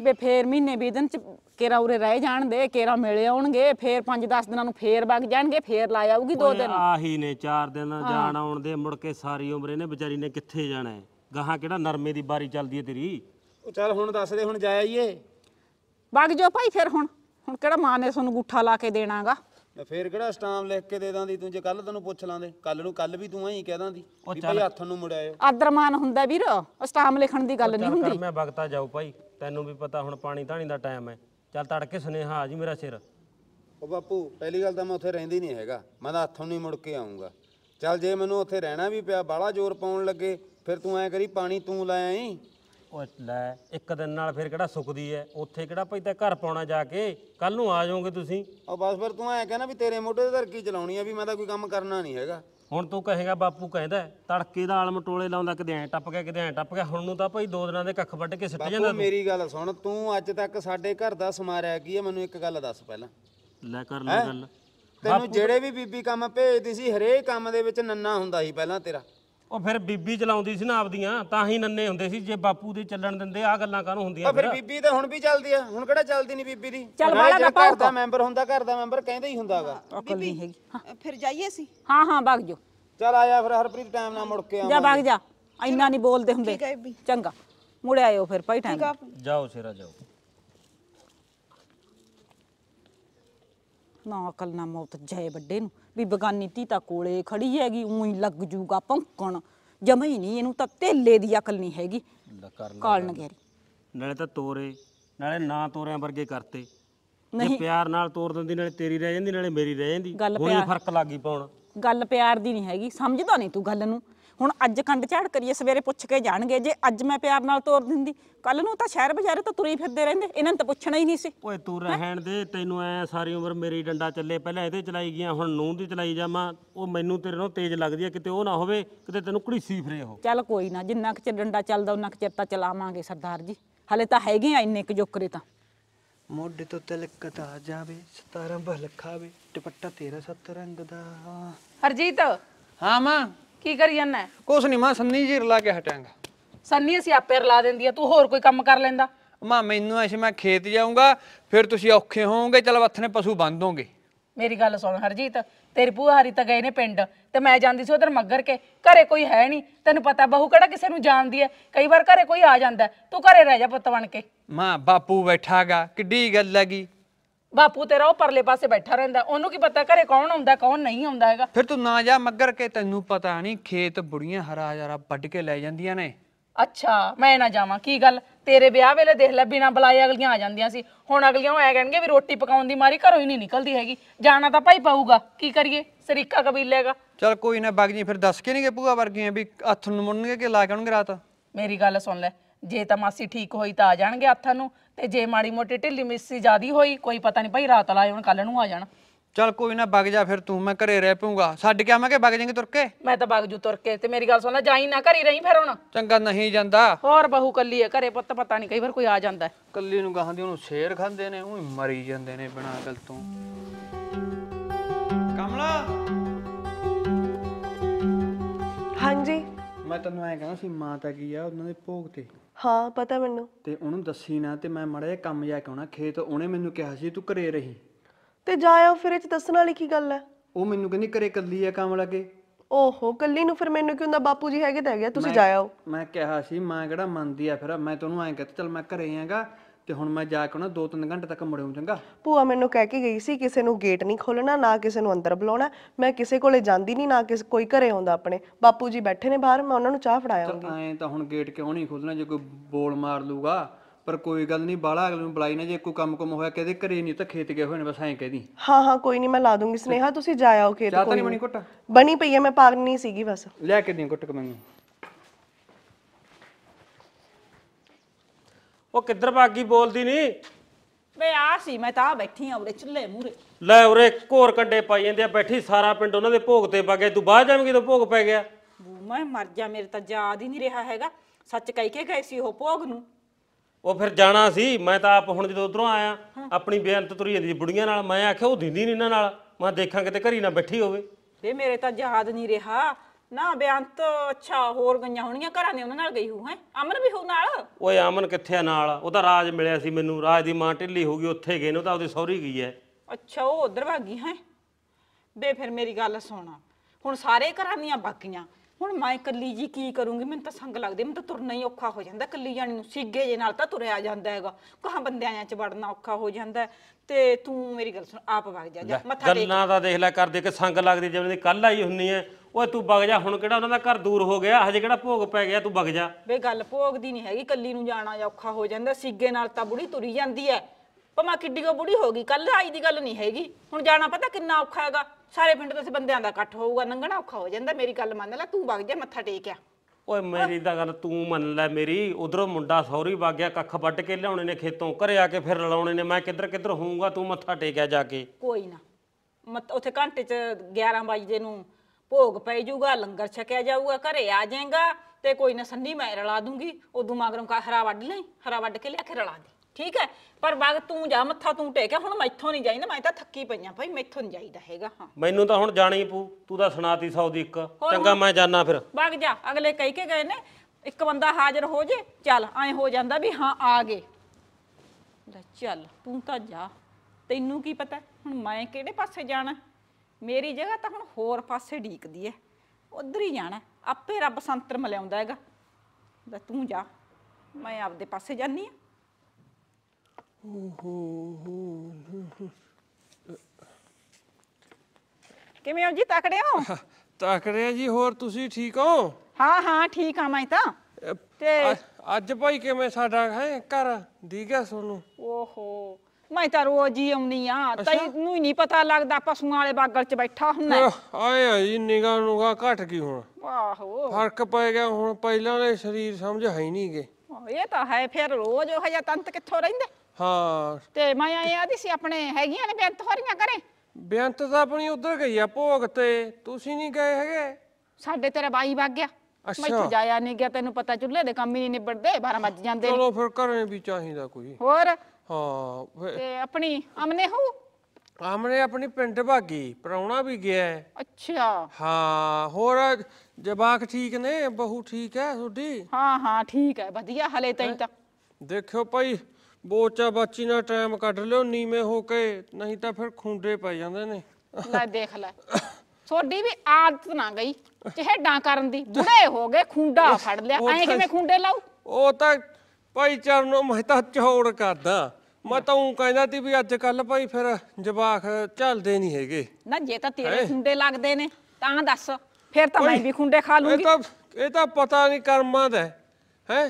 ਵੇ ਫੇਰ ਮਹੀਨੇ ਵੀ ਦਿਨ ਚ ਕੇਰਾ ਉਰੇ ਰਹਿ ਜਾਣ ਦੇ ਕੇਰਾ ਮਿਲ ਆਉਣਗੇ ਫੇਰ 5-10 ਦਿਨਾਂ ਨੂੰ ਫੇਰ ਵਗ ਜਾਣਗੇ ਫੇਰ ਲਾ ਆਊਗੀ ਦੋ ਦਿਨ ਆਹੀ ਨੇ 4 ਦਿਨ ਜਾਣ ਆਉਣ ਦੇ ਮੁੜ ਕੇ ਸਾਰੀ ਉਮਰ ਇਹਨੇ ਵਿਚਾਰੀ ਨੇ ਕਿੱਥੇ ਜਾਣਾ ਹੈ ਗਾਹਾਂ ਕਿਹੜਾ ਨਰਮੇ ਦੀ ਬਾਰੀ ਚੱਲਦੀ ਹੈ ਤੇਰੀ ਉਹ ਚੱਲ ਹੁਣ ਦੱਸ ਦੇ ਹੁਣ ਜਾਇਆ ਏ ਵਗ ਜੋ ਭਾਈ ਫੇਰ ਹੁਣ ਹੁਣ ਕਿਹੜਾ ਮਾਂ ਨੇ ਤੁਹਾਨੂੰ ਗੁੱਠਾ ਲਾ ਕੇ ਦੇਣਾਗਾ ਫੇਰ ਕਿਹੜਾ ਸਟਾਮ ਲਿਖ ਕੇ ਦੇ ਦਾਂਦੀ ਤੂੰ ਜੇ ਕੱਲ ਤੈਨੂੰ ਪੁੱਛ ਲਾਂਦੇ ਕੱਲ ਨੂੰ ਕੱਲ ਵੀ ਤੂੰ ਐਂ ਹੀ ਕਹਿ ਦਾਂਦੀ ਵੀ ਭਾਈ ਹੱਥ ਨੂੰ ਮੁੜਾਇਓ ਆਦਰਮਾਨ ਹੁੰਦਾ ਵੀਰ ਸਟਾਮ ਲਿਖਣ ਦੀ ਗੱਲ ਨਹੀਂ ਹੁੰਦੀ ਮੈਂ ਵਗਤਾ ਜਾਉ ਭਾਈ ਤੈਨੂੰ ਵੀ ਪਤਾ ਹੁਣ ਪਾਣੀ ਧਾਣੀ ਦਾ ਟਾਈਮ ਹੈ ਚੱਲ ਤੜਕੇ ਸੁਨੇਹਾ ਆ ਜੀ ਮੇਰਾ ਸਿਰ ਉਹ ਬਾਪੂ ਪਹਿਲੀ ਗੱਲ ਤਾਂ ਮੈਂ ਉੱਥੇ ਰਹਿੰਦੀ ਨਹੀਂ ਹੈਗਾ ਮੈਂ ਤਾਂ ਹੱਥੋਂ ਨਹੀਂ ਮੁੜ ਕੇ ਆਉਂਗਾ ਚੱਲ ਜੇ ਮੈਨੂੰ ਉੱਥੇ ਰਹਿਣਾ ਵੀ ਪਿਆ ਬਾਲਾ ਜ਼ੋਰ ਪਾਉਣ ਲੱਗੇ ਫਿਰ ਤੂੰ ਐ ਕਰੀ ਪਾਣੀ ਤੂੰ ਲੈ ਆਈ ਓਏ ਲੈ ਇੱਕ ਦਿਨ ਨਾਲ ਫਿਰ ਕਿਹੜਾ ਸੁੱਕਦੀ ਐ ਉੱਥੇ ਕਿਹੜਾ ਪਈ ਤਾਂ ਘਰ ਪਾਉਣਾ ਜਾ ਕੇ ਕੱਲ ਨੂੰ ਆ ਜਾਓਗੇ ਤੁਸੀਂ ਉਹ ਬਸ ਫਿਰ ਤੂੰ ਐ ਕਹਿਣਾ ਵੀ ਤੇਰੇ ਮੋਢੇ ਤੇ ਧਰਕੀ ਚਲਾਉਣੀ ਆ ਵੀ ਮੈਂ ਤਾਂ ਕੋਈ ਕੰਮ ਕਰਨਾ ਨਹੀਂ ਹੈਗਾ ਹੁਣ ਤੂੰ ਕਹੇਗਾ ਬਾਪੂ ਕਹਿੰਦਾ ਤੜਕੇ ਦਾ ਆਲਮ ਟੋਲੇ ਲਾਉਂਦਾ ਕਿਤੇ ਐ ਟੱਪ ਗਿਆ ਕਿਤੇ ਐ ਟੱਪ ਗਿਆ ਹੁਣ ਨੂੰ ਤਾਂ ਭਾਈ ਦੋ ਦਿਨਾਂ ਦੇ ਕੱਖ ਵੱਢ ਕੇ ਸਿੱਟ ਜਾਂਦਾ ਬਾਪੂ ਤੂੰ। ਮੇਰੀ ਗੱਲ ਸੁਣ ਤੂੰ ਅੱਜ ਤੱਕ ਸਾਡੇ ਘਰ ਦਾ ਸਮਾਰਿਆ ਕੀ ਹੈ ਮੈਨੂੰ ਇੱਕ ਗੱਲ ਦੱਸ ਪਹਿਲਾਂ ਲੈ ਕਰ ਲੈ ਗੱਲ ਤੈਨੂੰ ਜਿਹੜੇ ਵੀ ਬੀਬੀ ਕੰਮ ਭੇਜਦੀ ਸੀ ਹਰੇਕ ਕੰਮ ਦੇ ਵਿੱਚ ਨੰਨਾ ਹੁੰਦਾ ਸੀ ਪਹਿਲਾਂ ਤੇਰਾ ਉਹ ਫਿਰ ਬੀਬੀ ਚਲਾਉਂਦੀ ਸੀ ਨਾ ਆਪਦੀਆਂ ਤਾਂ ਹੀ ਨੰਨੇ ਹੁੰਦੇ ਸੀ ਜੇ ਬਾਪੂ ਦੇ ਚੱਲਣ ਦਿੰਦੇ ਆ ਗੱਲਾਂ ਕਾਹਨੂੰ ਹੁੰਦੀਆਂ ਫਿਰ ਬੀਬੀ ਤਾਂ ਹੁਣ ਵੀ ਚੱਲਦੀ ਆ ਹੁਣ ਕਿਹੜਾ ਚੱਲਦੀ ਨਹੀਂ ਬੀਬੀ ਦੀ ਚੱਲ ਬਾਹਲਾ ਨਾ ਘਰ ਦਾ ਮੈਂਬਰ ਹੁੰਦਾ ਘਰ ਦਾ ਮੈਂਬਰ ਕਹਿੰਦਾ ਹੀ ਹੁੰਦਾਗਾ ਅਕਲ ਫਿਰ ਜਾਈਏ ਸੀ ਹਾਂ ਹਾਂ ਵਗ ਜਾ ਚੱਲ ਆਇਆ ਫਿਰ ਹਰਪ੍ਰੀਤ ਟਾਈਮ ਨਾਲ ਮੁੜ ਕੇ ਜਾ ਵਗ ਜਾ ਇੰਨਾ ਨਹੀਂ ਬੋਲਦੇ ਹੁੰਦੇ ਠੀਕ ਹੈ ਬੀ। ਚੰਗਾ ਮੁੜ ਆਇਓ ਫਿਰ ਭਾਈ ਟਾਈਮ ਜਾਓ ਸ਼ੇਰਾ ਜਾਓ ਨਾ ਅਕਲ ਨਾ ਮੌਤ ਜਾਏ ਵੱਡੇ ਨੂੰ ਵੀ ਬਗਾਨੀ ਧੀ ਤਾਂ ਕੋਲੇ ਖੜੀ ਹੈਗੀ ਉਹੀ ਲੱਗ ਜੂਗਾ ਪੰਕਣ ਜਮਈ ਨਹੀਂ ਇਹਨੂੰ ਤਾਂ ਤੇਲੇ ਦੀ ਅਕਲ ਨਹੀਂ ਹੈਗੀ ਕਾਲ ਲੈ ਨਾਲੇ ਤਾਂ ਤੋਰੇ ਨਾਲੇ ਨਾ ਤੋਰਿਆਂ ਵਰਗੇ ਕਰਤੇ ਜੇ ਨਹੀਂ ਪਿਆਰ ਨਾਲ ਤੋਰ ਦਿੰਦੀ ਨਾਲੇ ਤੇਰੀ ਰਹਿ ਜਾਂਦੀ ਨਾਲੇ ਮੇਰੀ ਰਹਿ ਜਾਂਦੀ ਕੋਈ ਫਰਕ ਲੱਗੀ ਪਾਉਣ ਗੱਲ ਪਿਆਰ ਦੀ ਨਹੀਂ ਹੈਗੀ ਸਮਝਦਾ ਨਹੀਂ ਤੂੰ ਗੱਲ ਨੂੰ ਹੁਣ ਅੱਜ ਕੰਡ ਝਾੜ ਕਰੀਏ ਸਵੇਰੇ ਪੁੱਛ ਕੇ ਜਾਣਗੇ ਜੇ ਅੱਜ ਮੈਂ ਪਿਆਰ ਨਾਲ ਤੋਰ ਦਿੰਦੀ ਕੱਲ ਨੂੰ ਤਾਂ ਸ਼ਹਿਰ ਬਜ਼ਾਰੇ ਤਾਂ ਤੁਰੇ ਫਿਰਦੇ ਰਹਿੰਦੇ ਇਹਨਾਂ ਨੂੰ ਤਾਂ ਪੁੱਛਣਾ ਹੀ ਨਹੀਂ ਸੀ ਓਏ ਤੂੰ ਰਹਿਣ ਦੇ ਤੈਨੂੰ ਐ ਸਾਰੀ ਉਮਰ ਮੇਰੀ ਡੰਡਾ ਚੱਲੇ ਪਹਿਲਾਂ ਇਹਦੇ ਚਲਾਈ ਗਿਆ ਹੁਣ ਨੂੰ ਦੀ ਚਲਾਈ ਜਾਵਾਂ ਉਹ ਮੈਨੂੰ ਤੇਰੇ ਨਾਲ ਤੇਜ਼ ਲੱਗਦੀ ਆ ਕਿਤੇ ਉਹ ਨਾ ਹੋਵੇ ਕਿਤੇ ਤੈਨੂੰ ਘੜੀਸੀ ਫਰੇ ਉਹ ਚੱਲ ਕੋਈ ਨਾ ਜਿੰਨਾ ਕਿ ਡੰਡਾ ਚੱਲਦਾ ਉਹਨਾਂ ਕਿ ਚਿਰ ਤਾਂ ਚਲਾਵਾਂਗੇ ਸਰਦਾਰ ਜੀ ਹਲੇ ਤਾਂ ਹੈਗੇ ਆ ਇੰਨੇ ਕੁ ਜੋਕਰੇ ਤਾਂ ਮੋਢੇ ਤੋਂ ਤਿਲਕਤ ਆ ਜਾਵੇ 17 ਬਲਖਾਵੇ ਦੁਪੱਟਾ ਤੇਰਾ ਸੱਤ ਰੰਗ ਦਾ ਹਰਜੀਤ ਹਾਂ ਮਾਂ ਕੀ ਕਰੀ ਜਾਂਦਾ ਕੁਛ ਨਹੀਂ ਮਾਂ ਸੰਨੀ ਜੀ ਰਲਾ ਕੇ ਹਟਾਂਗਾ ਸੰਨੀ ਅਸੀਂ ਆਪੇ ਰਲਾ ਦਿੰਦੀ ਆ ਤੂੰ ਹੋਰ ਕੋਈ ਕੰਮ ਕਰ ਲੈਂਦਾ ਮਾਂ ਮੈਨੂੰ ਐਸੇ ਮੈਂ ਖੇਤ ਜਾਊਂਗਾ ਫਿਰ ਤੁਸੀਂ ਔਖੇ ਹੋਵੋਗੇ ਚਲ ਵੱਥ ਪਸ਼ੂ ਬੰਦ ਹੋਗੇ ਮੇਰੀ ਗੱਲ ਸੁਣ ਹਰਜੀਤ ਤੇਰੀ ਭੂਆ ਹਰੀ ਤਾਂ ਗਏ ਨੇ ਪਿੰਡ ਤੇ ਮੈਂ ਜਾਂਦੀ ਸੀ ਉਧਰ ਮੱਗਰ ਕੇ ਘਰੇ ਕੋਈ ਹੈ ਨਹੀਂ ਤੈਨੂੰ ਪਤਾ ਬਹੂ ਕਿਹੜਾ ਕਿਸੇ ਨੂੰ ਜਾਣਦੀ ਐ ਕਈ ਵਾਰ ਘਰੇ ਕੋਈ ਆ ਜਾਂਦਾ ਤੂੰ ਘਰੇ ਰਹਿ ਜਾ ਪੁੱਤ ਬਣ ਕੇ ਮਾਂ ਬਾਪੂ ਬੈਠਾਗਾ ਕਿੱਡੀ ਗੱਲ ਲੱਗੀ ਬਾਪੂ ਤੇਰਾ ਉਹ ਪਰਲੇ ਪਾਸੇ ਬੈਠਾ ਰਹਿੰਦਾ ਉਹਨੂੰ ਕੀ ਪਤਾ ਘਰੇ ਕੌਣ ਆਉਂਦਾ ਕੌਣ ਨਹੀਂ ਆਉਂਦਾ ਹੈਗਾ ਫਿਰ ਤੂੰ ਨਾ ਜਾ ਮੱਗਰ ਕੇ ਤੈਨੂੰ ਪਤਾ ਨਹੀਂ ਖੇਤ ਬੁੜੀਆਂ ਹਰਾ ਜਰਾ ਵੱਢ ਕੇ ਲੈ ਜਾਂਦੀਆਂ ਨੇ ਅੱਛਾ ਮੈਂ ਨਾ ਜਾਵਾਂ ਕੀ ਗੱਲ ਤੇਰੇ ਵਿਆਹ ਵੇਲੇ ਦੇਖ ਲੈ ਬਿਨਾ ਬੁਲਾਏ ਅਗਲੀਆਂ ਆ ਜਾਂਦੀਆਂ ਸੀ ਹੁਣ ਅਗਲੀਆਂ ਉਹ ਐ ਕਹਿਣਗੇ ਵੀ ਰੋਟੀ ਪਕਾਉਣ ਦੀ ਮਾਰੀ ਘਰੋਂ ਹੀ ਨਹੀਂ ਨਿਕਲਦੀ ਹੈਗੀ ਜਾਣਾ ਤਾਂ ਭਾਈ ਪਾਊਗਾ ਕੀ ਕਰੀਏ ਸਰੀਕਾ ਕਬੀਲੇਗਾ ਚਲ ਕੋਈ ਨਾ ਬਗ ਜੀ ਫਿਰ ਦੱਸ ਕੇ ਨਹੀਂ ਕਿ ਵਰਗੀਆਂ ਵੀ ਹੱਥ ਨੂੰ ਮੁੰਨਣਗੇ ਕਿ ਲਾ ਕੇ ਆਉਣਗੇ ਰਾਤ ਮੇਰੀ ਗੱਲ ਸੁਣ ਲੈ ਜੇ ਤਾਂ ਮਾਸੀ ਠੀਕ ਹੋਈ ਤਾਂ ਆ ਜਾਣਗੇ ਹੱਥਾਂ ਨੂੰ ਤੇ ਜੇ ਮਾੜੀ ਮੋਟੀ ਢਿੱਲੀ ਮਿੱਸੀ ਜ਼ਿਆਦੀ ਹੋਈ ਕੋਈ ਪਤਾ ਨਹੀਂ ਭਾਈ ਰਾਤ ਲਾਏ ਹੁਣ ਕੱਲ ਨੂੰ ਆ ਜਾਣ ਚੱਲ ਕੋਈ ਨਾ ਵਗ ਜਾ ਫਿਰ ਤੂੰ ਮੈਂ ਘਰੇ ਰਹਿ ਪਊਗਾ ਛੱਡ ਕੇ ਆਵਾਂਗੇ ਵਗ ਜਾਂਗੇ ਤੁਰ ਕੇ ਮੈਂ ਤਾਂ ਵਗ ਜੂ ਤੁਰ ਕੇ ਤੇ ਮੇਰੀ ਗੱਲ ਸੁਣ ਲੈ ਜਾਈ ਨਾ ਘਰੇ ਰਹੀ ਫਿਰ ਹੁਣ ਚੰਗਾ ਨਹੀਂ ਜਾਂਦਾ ਹੋਰ ਬਹੂ ਕੱਲੀ ਹੈ ਘਰੇ ਪੁੱਤ ਪਤਾ ਨਹੀਂ ਕਈ ਵਾਰ ਕੋਈ ਆ ਜਾਂਦਾ ਕੱਲੀ ਨੂੰ ਗਾਹਾਂ ਦੀ ਉਹਨੂੰ ਸ਼ੇਰ ਖਾਂਦੇ ਨੇ ਉਹ ਮਰੀ ਜਾਂਦੇ ਨੇ ਬਿਨਾ ਗੱਲ ਤੋਂ ਕਮਲਾ ਹਾਂਜੀ ਮੈਂ ਤੈਨੂੰ ਐਂ ਕਹਿੰਦਾ ਸੀ ਮਾਤਾ ਕੀ ਆ ਉਹਨਾਂ ਦੇ ਭੋਗ ਤੇ ਹਾਂ ਪਤਾ ਮੈਨੂੰ ਤੇ ਉਹਨੂੰ ਦੱਸੀ ਨਾ ਤੇ ਮੈਂ ਮੜਾ ਕੰਮ ਜਾ ਕੇ ਆਉਣਾ ਖੇਤ ਉਹਨੇ ਮੈਨੂੰ ਕਿਹਾ ਸੀ ਤੂੰ ਘਰੇ ਰਹੀ ਤੇ ਜਾ ਫਿਰ ਇਹ ਚ ਦੱਸਣ ਵਾਲੀ ਕੀ ਗੱਲ ਹੈ ਉਹ ਮੈਨੂੰ ਕਹਿੰਦੀ ਘਰੇ ਕੱਲੀ ਆ ਕੰਮ ਲੱਗੇ ਓਹੋ ਕੱਲੀ ਨੂੰ ਫਿਰ ਮੈਨੂੰ ਕਿਉਂ ਦਾ ਬਾਪੂ ਜੀ ਹੈਗੇ ਤਾਂ ਹੈਗੇ ਤੁਸੀਂ ਜਾਇਓ ਜਾ ਮੈਂ ਕਿਹਾ ਸੀ ਮਾਂ ਕਿਹੜਾ ਮੰਨਦੀ ਆ ਫਿਰ ਮੈਂ ਤੈਨੂੰ ਐਂ ਕਹਤ ਚੱਲ ਮੈਂ ਘਰੇ ਆਂਗਾ ਤੇ ਹੁਣ ਮੈਂ ਜਾ ਕੇ ਨਾ 2-3 ਘੰਟੇ ਤੱਕ ਮੁੜਿਓ ਚੰਗਾ ਭੂਆ ਮੈਨੂੰ ਕਹਿ ਕੇ ਗਈ ਸੀ ਕਿਸੇ ਨੂੰ ਗੇਟ ਨਹੀਂ ਖੋਲਣਾ ਨਾ ਕਿਸੇ ਨੂੰ ਅੰਦਰ ਬੁਲਾਉਣਾ ਮੈਂ ਕਿਸੇ ਕੋਲੇ ਜਾਂਦੀ ਨਹੀਂ ਨਾ ਕਿਸੇ ਕੋਈ ਘਰੇ ਆਉਂਦਾ ਆਪਣੇ ਬਾਪੂ ਜੀ ਬੈਠੇ ਨੇ ਬਾਹਰ ਮੈਂ ਉਹਨਾਂ ਨੂੰ ਚਾਹ ਫੜਾਇਆ ਆਉਂਗੀ ਐਂ ਤਾਂ ਹੁਣ ਗੇਟ ਕਿਉਂ ਨਹੀਂ ਖੋਲਣਾ ਜੇ ਕੋਈ ਬੋਲ ਮਾਰ ਲੂਗਾ ਪਰ ਕੋਈ ਗੱਲ ਨਹੀਂ ਬਾਹਲਾ ਅਗਲੇ ਨੂੰ ਬੁਲਾਈ ਨਾ ਜੇ ਕੋਈ ਕੰਮ ਕੁਮ ਹੋਇਆ ਕਹਦੇ ਘਰੇ ਨਹੀਂ ਤਾਂ ਖੇਤ ਗਏ ਹੋਏ ਨੇ ਬਸ ਐਂ ਕਹਦੀ ਹਾਂ ਹਾਂ ਕੋਈ ਨਹੀਂ ਮੈਂ ਲਾ ਦੂੰਗੀ ਸਨੇਹਾ ਤੁਸੀਂ ਜਾਇਓ ਖੇਤ ਚਾਹ ਨਹੀਂ ਕੋਈ ਬਣੀ ਪਈ ਹੈ ਮੈਂ ਪਾਗਨੀ ਸੀਗੀ ਬਸ ਲੈ ਕੇ ਦੀਆਂ ਘੁੱਟ ਕੇ ਮੈਨੂੰ ਉਹ ਕਿੱਧਰ ਗਈ ਬੋਲਦੀ ਨਹੀਂ ਵੇ ਆ ਸੀ ਮੈਂ ਤਾਂ ਬੈਠੀ ਆ ਉਰੇ ਚੁੱਲ੍ਹੇ ਮੂਰੇ ਲੈ ਉਰੇ ਘੋਰ ਕੰਡੇ ਪਾਈ ਜਾਂਦੇ ਆ ਬੈਠੀ ਸਾਰਾ ਪਿੰਡ ਉਹਨਾਂ ਦੇ ਭੋਗ ਤੇ ਪਾ ਗਿਆ ਤੂੰ ਬਾਹਰ ਜਾਵੇਂਗੀ ਤਾਂ ਭੋਗ ਪੈ ਗਿਆ ਮੈਂ ਮਰ ਜਾ ਮੇਰੇ ਤਾਂ ਯਾਦ ਹੀ ਨਹੀਂ ਰਿਹਾ ਹੈਗਾ ਸੱਚ ਕਹਿ ਕੇ ਗਏ ਸੀ ਉਹ ਭੋਗ ਨੂੰ ਉਹ ਫਿਰ ਜਾਣਾ ਸੀ ਮੈਂ ਤਾਂ ਆਪ ਹੁਣ ਜਦੋਂ ਉਧਰੋਂ ਆਇਆ ਆਪਣੀ ਬੇਅੰਤ ਤੁਰੀ ਜਾਂਦੀ ਸੀ ਬੁੜੀਆਂ ਨਾਲ ਮੈਂ ਆਖਿਆ ਉਹ ਦਿੰਦੀ ਨਹੀਂ ਇਹਨਾਂ ਨਾਲ ਮੈਂ ਦੇਖਾਂ ਕਿਤੇ ਘਰੀ ਨਾ ਬੈਠੀ ਹੋਵੇ ਤੇ ਮੇਰੇ ਤਾਂ ਯਾਦ ਨਹੀਂ ਰਿਹਾ ਨਾ ਬੇਅੰਤ ਅੱਛਾ ਹੋਰ ਗਈਆਂ ਹੋਣੀਆਂ ਘਰਾਂ ਦੇ ਉਹਨਾਂ ਨਾਲ ਗਈ ਹੋ ਹੈ ਅਮਨ ਵੀ ਹੋ ਨਾਲ ਓਏ ਅਮਨ ਕਿੱਥੇ ਆ ਨਾਲ ਉਹ ਤਾਂ ਰਾਜ ਮਿਲਿਆ ਸੀ ਮੈਨੂੰ ਰਾਜ ਦੀ ਮਾਂ ਢਿੱਲੀ ਹੋ ਗਈ ਉੱਥੇ ਗਏ ਨੇ ਉਹ ਤਾਂ ਉਹਦੇ ਸਹੁਰੀ ਗਈ ਹੈ ਅੱਛਾ ਉਹ ਉਧਰ ਭਾਗੀ ਹੈ ਬੇ ਫਿਰ ਮੇਰੀ ਗੱਲ ਸੁਣਾ ਹੁਣ ਸਾਰੇ ਘਰਾਂ ਦੀਆਂ ਬਾਕੀਆਂ ਹੁਣ ਮੈਂ ਇਕੱਲੀ ਜੀ ਕੀ ਕਰੂੰਗੀ ਮੈਨੂੰ ਤਾਂ ਸੰਗ ਲੱਗਦੇ ਮੈਨੂੰ ਤਾਂ ਤੁਰਨਾ ਹੀ ਔਖਾ ਹੋ ਜਾਂਦਾ ਇਕੱਲੀ ਜਾਣੀ ਨੂੰ ਸੀਗੇ ਜੇ ਨਾਲ ਤਾਂ ਤੁਰਿਆ ਜਾਂਦਾ ਹੈਗਾ ਕਹਾਂ ਬੰਦਿਆਂ 'ਚ ਵੜਨਾ ਔਖਾ ਹੋ ਜਾਂਦਾ ਤੇ ਤੂੰ ਮੇਰੀ ਗੱਲ ਸੁਣ ਆਪ ਵਗ ਜਾ ਜਾ ਮੱਥਾ ਟੇਕ ਗੱਲਾਂ ਦਾ ਦੇਖ ਲੈ ਕਰਦੇ ਕਿ ਸੰਗ ਲੱਗਦੀ ਜਿਵੇਂ ਦੀ ਕੱਲ ਆਈ ਹੁੰਨੀ ਐ ਓਏ ਤੂੰ ਵਗ ਜਾ ਹੁਣ ਕਿਹੜਾ ਉਹਨਾਂ ਦਾ ਘਰ ਦੂਰ ਹੋ ਗਿਆ ਹਜੇ ਕਿਹੜਾ ਭੋਗ ਪੈ ਗਿਆ ਤੂੰ ਵਗ ਜਾ ਬੇ ਗੱਲ ਭੋਗ ਦੀ ਨਹੀਂ ਹੈਗੀ ਕੱਲੀ ਨੂੰ ਜਾਣਾ ਔਖਾ ਹੋ ਜਾਂਦਾ ਸੀਗੇ ਨਾਲ ਤਾਂ ਬੁੜੀ ਤੁਰੀ ਜਾਂਦੀ ਐ ਪਮਾ ਕਿੱਡੀ ਕੋ ਬੁੜੀ ਹੋ ਗਈ ਕੱਲ ਆਈ ਦੀ ਗੱਲ ਨਹੀਂ ਹੈਗੀ ਹੁਣ ਜਾਣਾ ਪਤਾ ਕਿੰਨਾ ਔਖਾ ਹੈਗਾ ਸਾਰੇ ਪਿੰਡ ਦੇ ਬੰਦਿਆਂ ਦਾ ਇਕੱਠ ਹੋਊਗਾ ਨੰਗਣਾ ਔਖਾ ਹੋ ਜਾਂਦਾ ਮੇਰੀ ਗੱਲ ਮੰਨ ਲੈ ਤੂੰ ਵਗ ਜਾ ਮੱਥਾ ਟੇਕਿਆ ਓਏ ਮੇਰੀ ਤਾਂ ਗੱਲ ਤੂੰ ਮੰਨ ਲੈ ਮੇਰੀ ਉਧਰੋਂ ਮੁੰਡਾ ਸੌਰੀ ਵਾਗਿਆ ਕੱਖ ਵੱਢ ਕੇ ਲਿਆਉਣੇ ਨੇ ਖੇਤੋਂ ਘਰੇ ਆ ਕੇ ਫਿਰ ਲਾਉਣੇ ਨੇ ਮੈਂ ਕਿੱਧਰ ਕਿੱਧਰ ਹੋਊਂਗਾ ਤੂੰ ਮੱਥਾ ਟੇਕਿਆ ਜਾ ਕੇ ਕੋਈ ਨਾ ਮਤ ਉਥੇ ਘੰਟੇ ਚ 11 ਵਜੇ ਨੂੰ ਭੋਗ ਪੈ ਜਾਊਗਾ ਲੰਗਰ ਛਕਿਆ ਜਾਊਗਾ ਘਰੇ ਆ ਜਾਏਗਾ ਤੇ ਕੋਈ ਨਾ ਸੰਨੀ ਮੈਂ ਰਲਾ ਦੂੰਗੀ ਉਦੋਂ ਮਗਰੋਂ ਕਾ ਹਰਾ ਵੱਢ ਲੈ ਹਰਾ ਵੱਢ ਕੇ ਲਿਆ ਕੇ ਰਲਾ ਦੇ ਠੀਕ ਹੈ ਪਰ ਬਾਗ ਤੂੰ ਜਾ ਮੱਥਾ ਤੂੰ ਟੇਕਿਆ ਹੁਣ ਮੈਥੋਂ ਨਹੀਂ ਨਾ ਮੈਂ ਤਾਂ ਥੱਕੀ ਪਈਆਂ ਭਾਈ ਮੈਥੋਂ ਨਹੀਂ ਜਾਈਦਾ ਹੈਗਾ ਹਾਂ ਮੈਨੂੰ ਤਾਂ ਹੁਣ ਜਾਣੀ ਪੂ ਤੂੰ ਤਾਂ ਸੁਣਾਤੀ ਸੌ ਦੀ ਇੱਕ ਚੰਗਾ ਮੈਂ ਜਾਣਾ ਫਿਰ ਬਾਗ ਜਾ ਅਗਲੇ ਕਹਿ ਕੇ ਗਏ ਨੇ ਇੱਕ ਬੰਦਾ ਹਾਜ਼ਰ ਹੋ ਜੇ ਚੱਲ ਐ ਹੋ ਜਾਂਦਾ ਵੀ ਹਾਂ ਆ ਗਏ ਲੈ ਚੱਲ ਤੂੰ ਤਾਂ ਜਾ ਤੈਨੂੰ ਕੀ ਪਤਾ ਹੁਣ ਮੈਂ ਕਿਹੜੇ ਪਾਸੇ ਜਾਣਾ ਮੇਰੀ ਜਗ੍ਹਾ ਤਾਂ ਹੁਣ ਹੋਰ ਪਾਸੇ ਢੀਕਦੀ ਐ ਉਧਰ ਹੀ ਜਾਣਾ ਆਪੇ ਰੱਬ ਸੰਤਰ ਮਲਿਆਉਂਦਾ ਹੈਗਾ ਲੈ ਤੂੰ ਜਾ ਮੈਂ ਆਪਦੇ ਪਾਸੇ ਜਾਨੀ ਆ ਕਿਵੇਂ ਹੋ ਜੀ ਤਕੜੇ ਹੋ (laughs) ਤਕੜੇ ਜੀ ਹੋਰ ਤੁਸੀਂ ਠੀਕ ਹੋ ਹਾਂ ਹਾਂ ਠੀਕ ਆ ਮੈਂ ਤਾਂ ਤੇ ਅੱਜ ਭਾਈ ਕਿਵੇਂ ਸਾਡਾ ਹੈ ਘਰ ਦੀ ਗਿਆ ਸੋਨੂੰ ਓਹੋ ਮੈਂ ਤਾਂ ਰੋ ਜੀ ਆਉਣੀ ਆ ਤੈਨੂੰ ਹੀ ਨਹੀਂ ਪਤਾ ਲੱਗਦਾ ਪਸ਼ੂਆਂ ਵਾਲੇ ਬਾਗਲ 'ਚ ਬੈਠਾ ਹੁੰਨਾ ਆਏ ਜੀ ਨਿਗਾ ਗਾ ਘਟ ਗਈ ਹੁਣ ਆਹੋ ਫਰਕ ਪੈ ਗਿਆ ਹੁਣ ਪਹਿਲਾਂ ਦੇ ਸਰੀਰ ਸਮਝ ਹੈ ਨਹੀਂਗੇ ਇਹ ਤਾਂ ਹੈ ਫਿਰ ਰੋਜ਼ ਉਹ ਤੰਤ ਕਿੱਥੋਂ ਰਹਿੰਦੇ ਹਾਂ ਤੇ ਮੈਂ ਆਏ ਆਦੀ ਸੀ ਆਪਣੇ ਹੈਗੀਆਂ ਨੇ ਬੇਅੰਤ ਹੋਰੀਆਂ ਕਰੇ ਬੇਅੰਤ ਤਾਂ ਆਪਣੀ ਉਧਰ ਗਈ ਆ ਭੋਗ ਤੇ ਤੁਸੀਂ ਨਹੀਂ ਗਏ ਹੈਗੇ ਸਾਡੇ ਤੇਰੇ ਬਾਈ ਵਗ ਗਿਆ ਤੇ ਜਾਇਆ ਨਹੀਂ ਗਿਆ ਤੈਨੂੰ ਪਤਾ ਚੁੱਲ੍ਹੇ ਦੇ ਕੰਮ ਹੀ ਨਹੀਂ ਨਿਬੜਦੇ 12 ਵੱਜ ਜਾਂਦੇ ਚਲੋ ਫਿਰ ਘਰੇ ਵੀ ਚਾਹੀਦਾ ਕੋਈ ਹੋਰ ਹਾਂ ਤੇ ਆਪਣੀ ਅਮਨੇ ਹੋ ਆਮਨੇ ਆਪਣੀ ਪਿੰਡ ਭਾਗੀ ਪਰੌਣਾ ਵੀ ਗਿਆ ਹੈ। ਅੱਛਾ ਹਾਂ ਹੋਰ ਜਵਾਕ ਠੀਕ ਨੇ ਬਹੂ ਠੀਕ ਹੈ ਤੁਹਾਡੀ ਹਾਂ ਹਾਂ ਠੀਕ ਹੈ ਵਧੀਆ ਹਲੇ ਤਾਈ ਤਾਂ ਦੇਖਿਓ ਭਾਈ ਬੋਚਾ ਬਾਚੀ ਨਾਲ ਟਾਈਮ ਕੱਢ ਲਿਓ ਨੀਵੇਂ ਹੋ ਕੇ ਨਹੀਂ ਤਾਂ ਫਿਰ ਖੁੰਡੇ ਪੈ ਜਾਂਦੇ ਨੇ ਲੈ ਦੇਖ ਲੈ ਛੋਡੀ ਵੀ ਆਦਤ ਨਾ ਗਈ ਚਿਹੜਾ ਕਰਨ ਦੀ ਬੁੜੇ ਹੋ ਗਏ ਖੁੰਡਾ ਫੜ ਲਿਆ ਐਂ ਕਿਵੇਂ ਖੁੰਡੇ ਲਾਉ ਉਹ ਤਾਂ ਭਾਈ ਚਰਨੋਂ ਮੈਂ ਤਾਂ ਚੌੜ ਕਰਦਾ ਮੈਂ ਤਾਂ ਉਹ ਕਹਿੰਦਾ ਸੀ ਵੀ ਅੱਜ ਕੱਲ ਭਾਈ ਫਿਰ ਜਵਾਖ ਚੱਲਦੇ ਨਹੀਂ ਹੈਗੇ ਨਾ ਜੇ ਤਾਂ ਤੇਰੇ ਖੁੰਡੇ ਲੱਗਦੇ ਨੇ ਤਾਂ ਦੱਸ ਫਿਰ ਤਾਂ ਮੈਂ ਵੀ ਖੁੰਡੇ ਖਾ ਲੂੰਗੀ ਇਹ ਤਾਂ ਇਹ ਤਾਂ ਪਤਾ ਨਹੀਂ ਕਰਮਾਂ ਦਾ ਹੈ